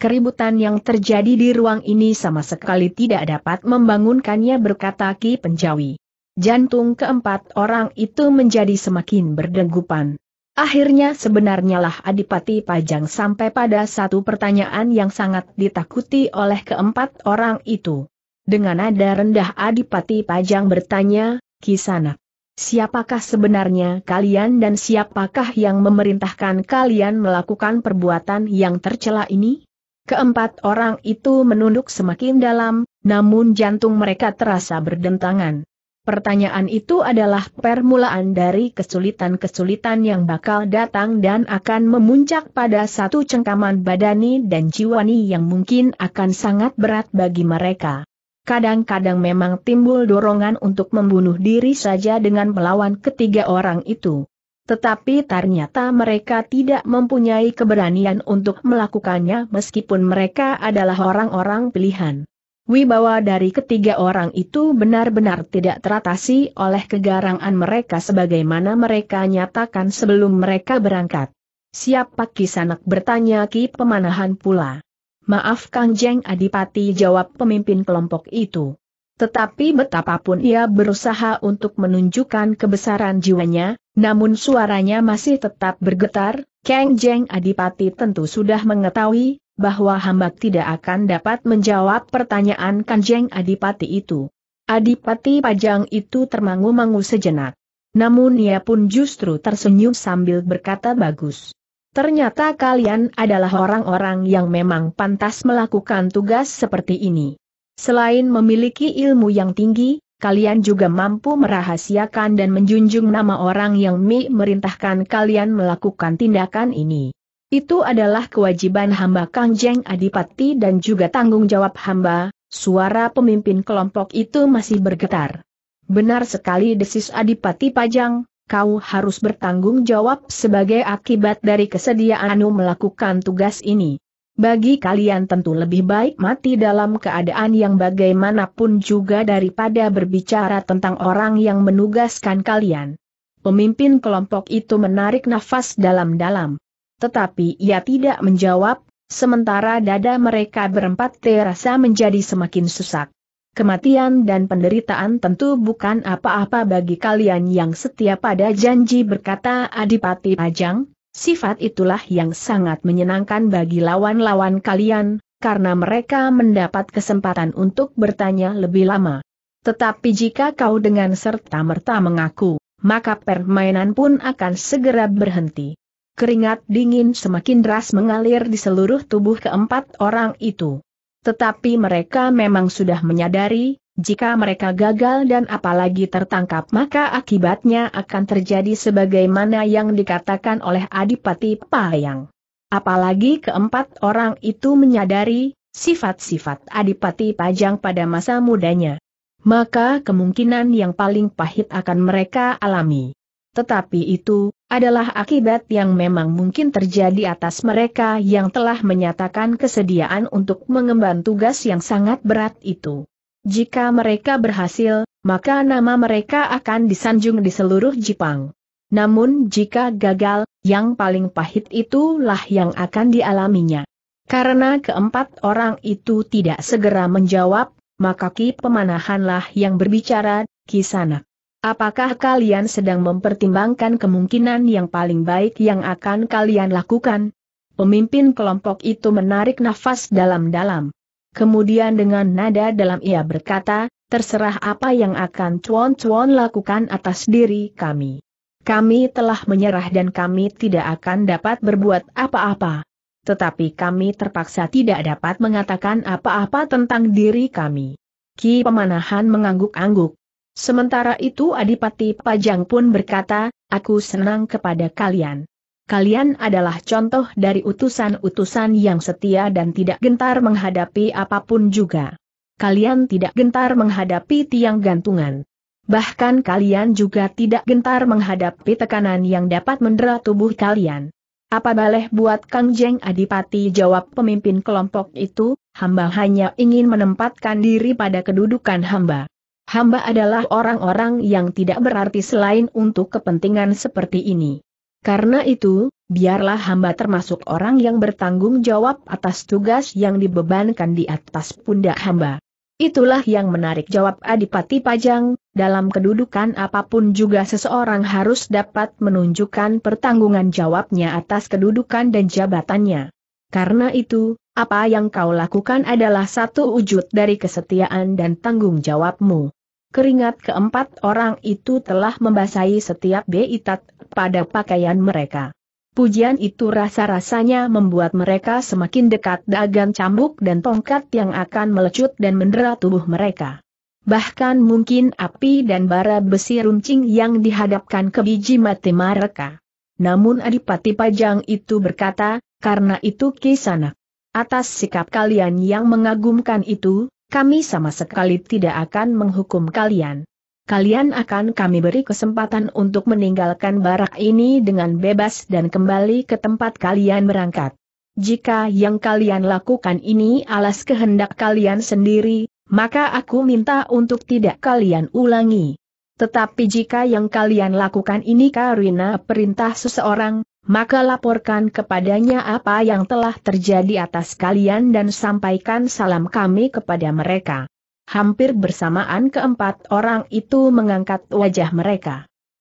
Keributan yang terjadi di ruang ini sama sekali tidak dapat membangunkannya berkata Ki Penjawi. Jantung keempat orang itu menjadi semakin berdegupan. Akhirnya sebenarnya lah Adipati Pajang sampai pada satu pertanyaan yang sangat ditakuti oleh keempat orang itu. Dengan nada rendah Adipati Pajang bertanya, Kisanak, siapakah sebenarnya kalian dan siapakah yang memerintahkan kalian melakukan perbuatan yang tercela ini? Keempat orang itu menunduk semakin dalam, namun jantung mereka terasa berdentangan. Pertanyaan itu adalah permulaan dari kesulitan-kesulitan yang bakal datang dan akan memuncak pada satu cengkaman badani dan jiwani yang mungkin akan sangat berat bagi mereka. Kadang-kadang memang timbul dorongan untuk membunuh diri saja dengan melawan ketiga orang itu. Tetapi ternyata mereka tidak mempunyai keberanian untuk melakukannya meskipun mereka adalah orang-orang pilihan. Wibawa dari ketiga orang itu benar-benar tidak teratasi oleh kegarangan mereka sebagaimana mereka nyatakan sebelum mereka berangkat. Siapa Kisanak bertanya Ki Pemanahan pula. Maaf Kang Jeng Adipati jawab pemimpin kelompok itu. Tetapi betapapun ia berusaha untuk menunjukkan kebesaran jiwanya, namun suaranya masih tetap bergetar, Kang Jeng Adipati tentu sudah mengetahui, bahwa hamba tidak akan dapat menjawab pertanyaan Kanjeng Adipati itu. Adipati Pajang itu termangu-mangu sejenak. Namun ia pun justru tersenyum sambil berkata bagus. Ternyata kalian adalah orang-orang yang memang pantas melakukan tugas seperti ini. Selain memiliki ilmu yang tinggi, kalian juga mampu merahasiakan dan menjunjung nama orang yang mi merintahkan kalian melakukan tindakan ini. Itu adalah kewajiban hamba Kang Adipati dan juga tanggung jawab hamba, suara pemimpin kelompok itu masih bergetar. Benar sekali desis Adipati Pajang, kau harus bertanggung jawab sebagai akibat dari kesediaanmu melakukan tugas ini. Bagi kalian tentu lebih baik mati dalam keadaan yang bagaimanapun juga daripada berbicara tentang orang yang menugaskan kalian. Pemimpin kelompok itu menarik nafas dalam-dalam. Tetapi ia tidak menjawab, sementara dada mereka berempat terasa menjadi semakin sesak. Kematian dan penderitaan tentu bukan apa-apa bagi kalian yang setia pada janji berkata Adipati Pajang, Sifat itulah yang sangat menyenangkan bagi lawan-lawan kalian, karena mereka mendapat kesempatan untuk bertanya lebih lama. Tetapi jika kau dengan serta-merta mengaku, maka permainan pun akan segera berhenti. Keringat dingin semakin deras mengalir di seluruh tubuh keempat orang itu. Tetapi mereka memang sudah menyadari, jika mereka gagal dan apalagi tertangkap maka akibatnya akan terjadi sebagaimana yang dikatakan oleh Adipati Payang. Apalagi keempat orang itu menyadari sifat-sifat Adipati Pajang pada masa mudanya. Maka kemungkinan yang paling pahit akan mereka alami. Tetapi itu adalah akibat yang memang mungkin terjadi atas mereka yang telah menyatakan kesediaan untuk mengemban tugas yang sangat berat itu. Jika mereka berhasil, maka nama mereka akan disanjung di seluruh Jepang. Namun jika gagal, yang paling pahit itulah yang akan dialaminya. Karena keempat orang itu tidak segera menjawab, maka Ki Pemanahanlah yang berbicara, Ki Sana. Apakah kalian sedang mempertimbangkan kemungkinan yang paling baik yang akan kalian lakukan? Pemimpin kelompok itu menarik nafas dalam-dalam. Kemudian dengan nada dalam ia berkata, terserah apa yang akan cuan-cuan lakukan atas diri kami. Kami telah menyerah dan kami tidak akan dapat berbuat apa-apa. Tetapi kami terpaksa tidak dapat mengatakan apa-apa tentang diri kami. Ki Pemanahan mengangguk-angguk. Sementara itu Adipati Pajang pun berkata, aku senang kepada kalian. Kalian adalah contoh dari utusan-utusan yang setia dan tidak gentar menghadapi apapun juga. Kalian tidak gentar menghadapi tiang gantungan. Bahkan kalian juga tidak gentar menghadapi tekanan yang dapat mendera tubuh kalian. Apa boleh buat Kang Jeng Adipati jawab pemimpin kelompok itu, hamba hanya ingin menempatkan diri pada kedudukan hamba. Hamba adalah orang-orang yang tidak berarti selain untuk kepentingan seperti ini. Karena itu, biarlah hamba termasuk orang yang bertanggung jawab atas tugas yang dibebankan di atas pundak hamba. Itulah yang menarik jawab Adipati Pajang, dalam kedudukan apapun juga seseorang harus dapat menunjukkan pertanggungan jawabnya atas kedudukan dan jabatannya. Karena itu, apa yang kau lakukan adalah satu wujud dari kesetiaan dan tanggung jawabmu. Keringat keempat orang itu telah membasahi setiap beitat pada pakaian mereka. Pujian itu rasa-rasanya membuat mereka semakin dekat dagang cambuk dan tongkat yang akan melecut dan mendera tubuh mereka. Bahkan mungkin api dan bara besi runcing yang dihadapkan ke biji mati mereka. Namun Adipati Pajang itu berkata, karena itu kisana. Atas sikap kalian yang mengagumkan itu, kami sama sekali tidak akan menghukum kalian. Kalian akan kami beri kesempatan untuk meninggalkan barak ini dengan bebas dan kembali ke tempat kalian berangkat. Jika yang kalian lakukan ini alas kehendak kalian sendiri, maka aku minta untuk tidak kalian ulangi. Tetapi jika yang kalian lakukan ini karena perintah seseorang, maka laporkan kepadanya apa yang telah terjadi atas kalian dan sampaikan salam kami kepada mereka. Hampir bersamaan keempat orang itu mengangkat wajah mereka.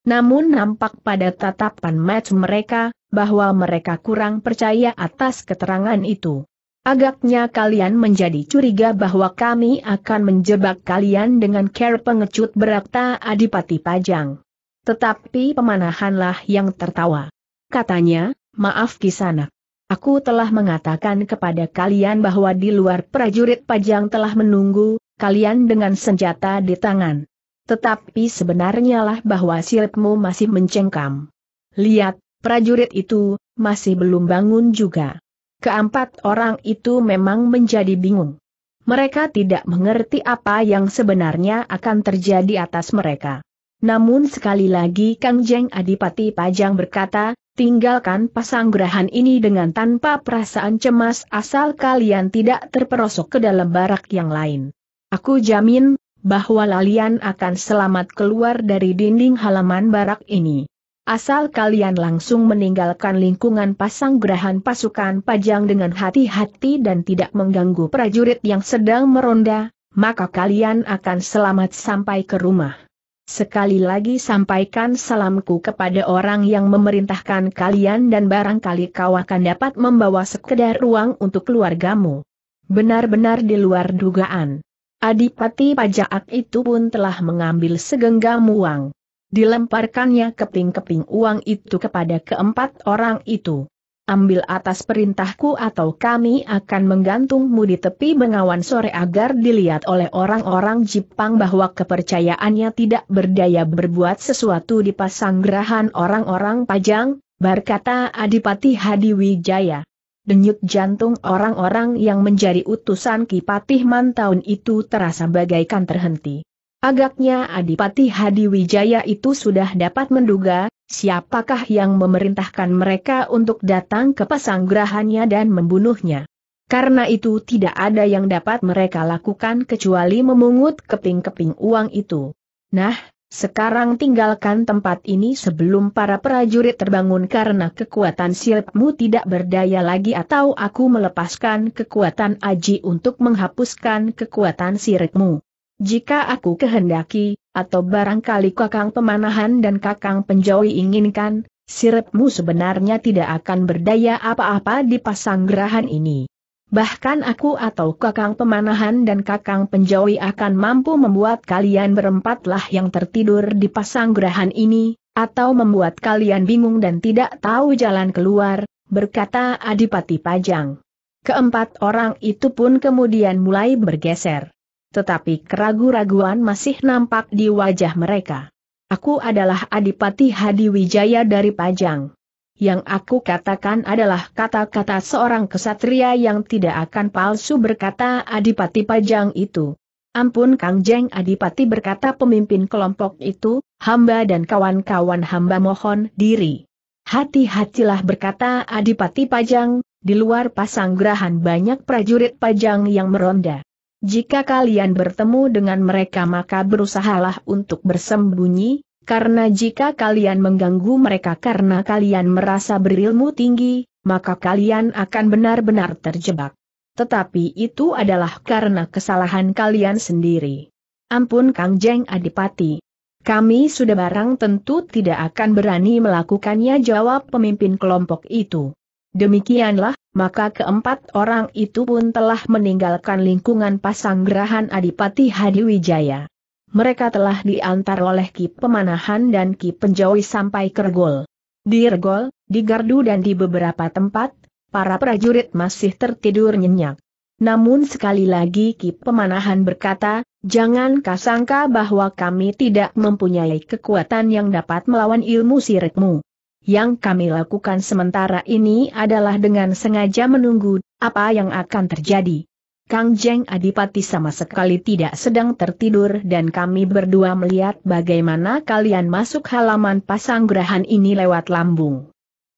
Namun nampak pada tatapan match mereka, bahwa mereka kurang percaya atas keterangan itu. Agaknya kalian menjadi curiga bahwa kami akan menjebak kalian dengan care pengecut berakta Adipati Pajang. Tetapi pemanahanlah yang tertawa. Katanya, maaf kisanak. Aku telah mengatakan kepada kalian bahwa di luar prajurit pajang telah menunggu, kalian dengan senjata di tangan. Tetapi sebenarnya lah bahwa siripmu masih mencengkam. Lihat, prajurit itu, masih belum bangun juga. Keempat orang itu memang menjadi bingung. Mereka tidak mengerti apa yang sebenarnya akan terjadi atas mereka. Namun sekali lagi Kang Jeng Adipati Pajang berkata, tinggalkan pasanggrahan ini dengan tanpa perasaan cemas asal kalian tidak terperosok ke dalam barak yang lain. Aku jamin, bahwa Lalian akan selamat keluar dari dinding halaman barak ini. Asal kalian langsung meninggalkan lingkungan pasanggrahan pasukan pajang dengan hati-hati dan tidak mengganggu prajurit yang sedang meronda, maka kalian akan selamat sampai ke rumah. Sekali lagi sampaikan salamku kepada orang yang memerintahkan kalian dan barangkali kau akan dapat membawa sekedar ruang untuk keluargamu. Benar-benar di luar dugaan. Adipati Pajak itu pun telah mengambil segenggam uang. Dilemparkannya keping-keping uang itu kepada keempat orang itu ambil atas perintahku atau kami akan menggantungmu di tepi bengawan sore agar dilihat oleh orang-orang Jepang bahwa kepercayaannya tidak berdaya berbuat sesuatu di pasanggerahan orang-orang Pajang, berkata Adipati Hadiwijaya. Denyut jantung orang-orang yang menjadi utusan Kipatih Mantaun itu terasa bagaikan terhenti. Agaknya Adipati Hadi Wijaya itu sudah dapat menduga, siapakah yang memerintahkan mereka untuk datang ke Pasanggrahannya dan membunuhnya. Karena itu tidak ada yang dapat mereka lakukan kecuali memungut keping-keping uang itu. Nah, sekarang tinggalkan tempat ini sebelum para prajurit terbangun karena kekuatan silpmu tidak berdaya lagi atau aku melepaskan kekuatan aji untuk menghapuskan kekuatan sirikmu. Jika aku kehendaki, atau barangkali kakang pemanahan dan kakang penjauhi inginkan, sirepmu sebenarnya tidak akan berdaya apa-apa di pasanggerahan ini. Bahkan aku atau kakang pemanahan dan kakang penjauhi akan mampu membuat kalian berempatlah yang tertidur di pasanggerahan ini, atau membuat kalian bingung dan tidak tahu jalan keluar, berkata Adipati Pajang. Keempat orang itu pun kemudian mulai bergeser tetapi keraguan raguan masih nampak di wajah mereka. Aku adalah Adipati Hadi Wijaya dari Pajang. Yang aku katakan adalah kata-kata seorang kesatria yang tidak akan palsu berkata Adipati Pajang itu. Ampun Kang Jeng Adipati berkata pemimpin kelompok itu, hamba dan kawan-kawan hamba mohon diri. Hati-hatilah berkata Adipati Pajang, di luar pasang gerahan banyak prajurit Pajang yang meronda. Jika kalian bertemu dengan mereka maka berusahalah untuk bersembunyi, karena jika kalian mengganggu mereka karena kalian merasa berilmu tinggi, maka kalian akan benar-benar terjebak. Tetapi itu adalah karena kesalahan kalian sendiri. Ampun Kang Jeng Adipati. Kami sudah barang tentu tidak akan berani melakukannya jawab pemimpin kelompok itu. Demikianlah, maka keempat orang itu pun telah meninggalkan lingkungan pasanggerahan Adipati Hadiwijaya. Mereka telah diantar oleh Ki Pemanahan dan Ki Penjawi sampai ke Kergol. Di Regol, di Gardu dan di beberapa tempat, para prajurit masih tertidur nyenyak. Namun sekali lagi Ki Pemanahan berkata, jangan kasangka bahwa kami tidak mempunyai kekuatan yang dapat melawan ilmu sirikmu yang kami lakukan sementara ini adalah dengan sengaja menunggu apa yang akan terjadi. Kang Jeng Adipati sama sekali tidak sedang tertidur dan kami berdua melihat bagaimana kalian masuk halaman pasanggrahan ini lewat lambung.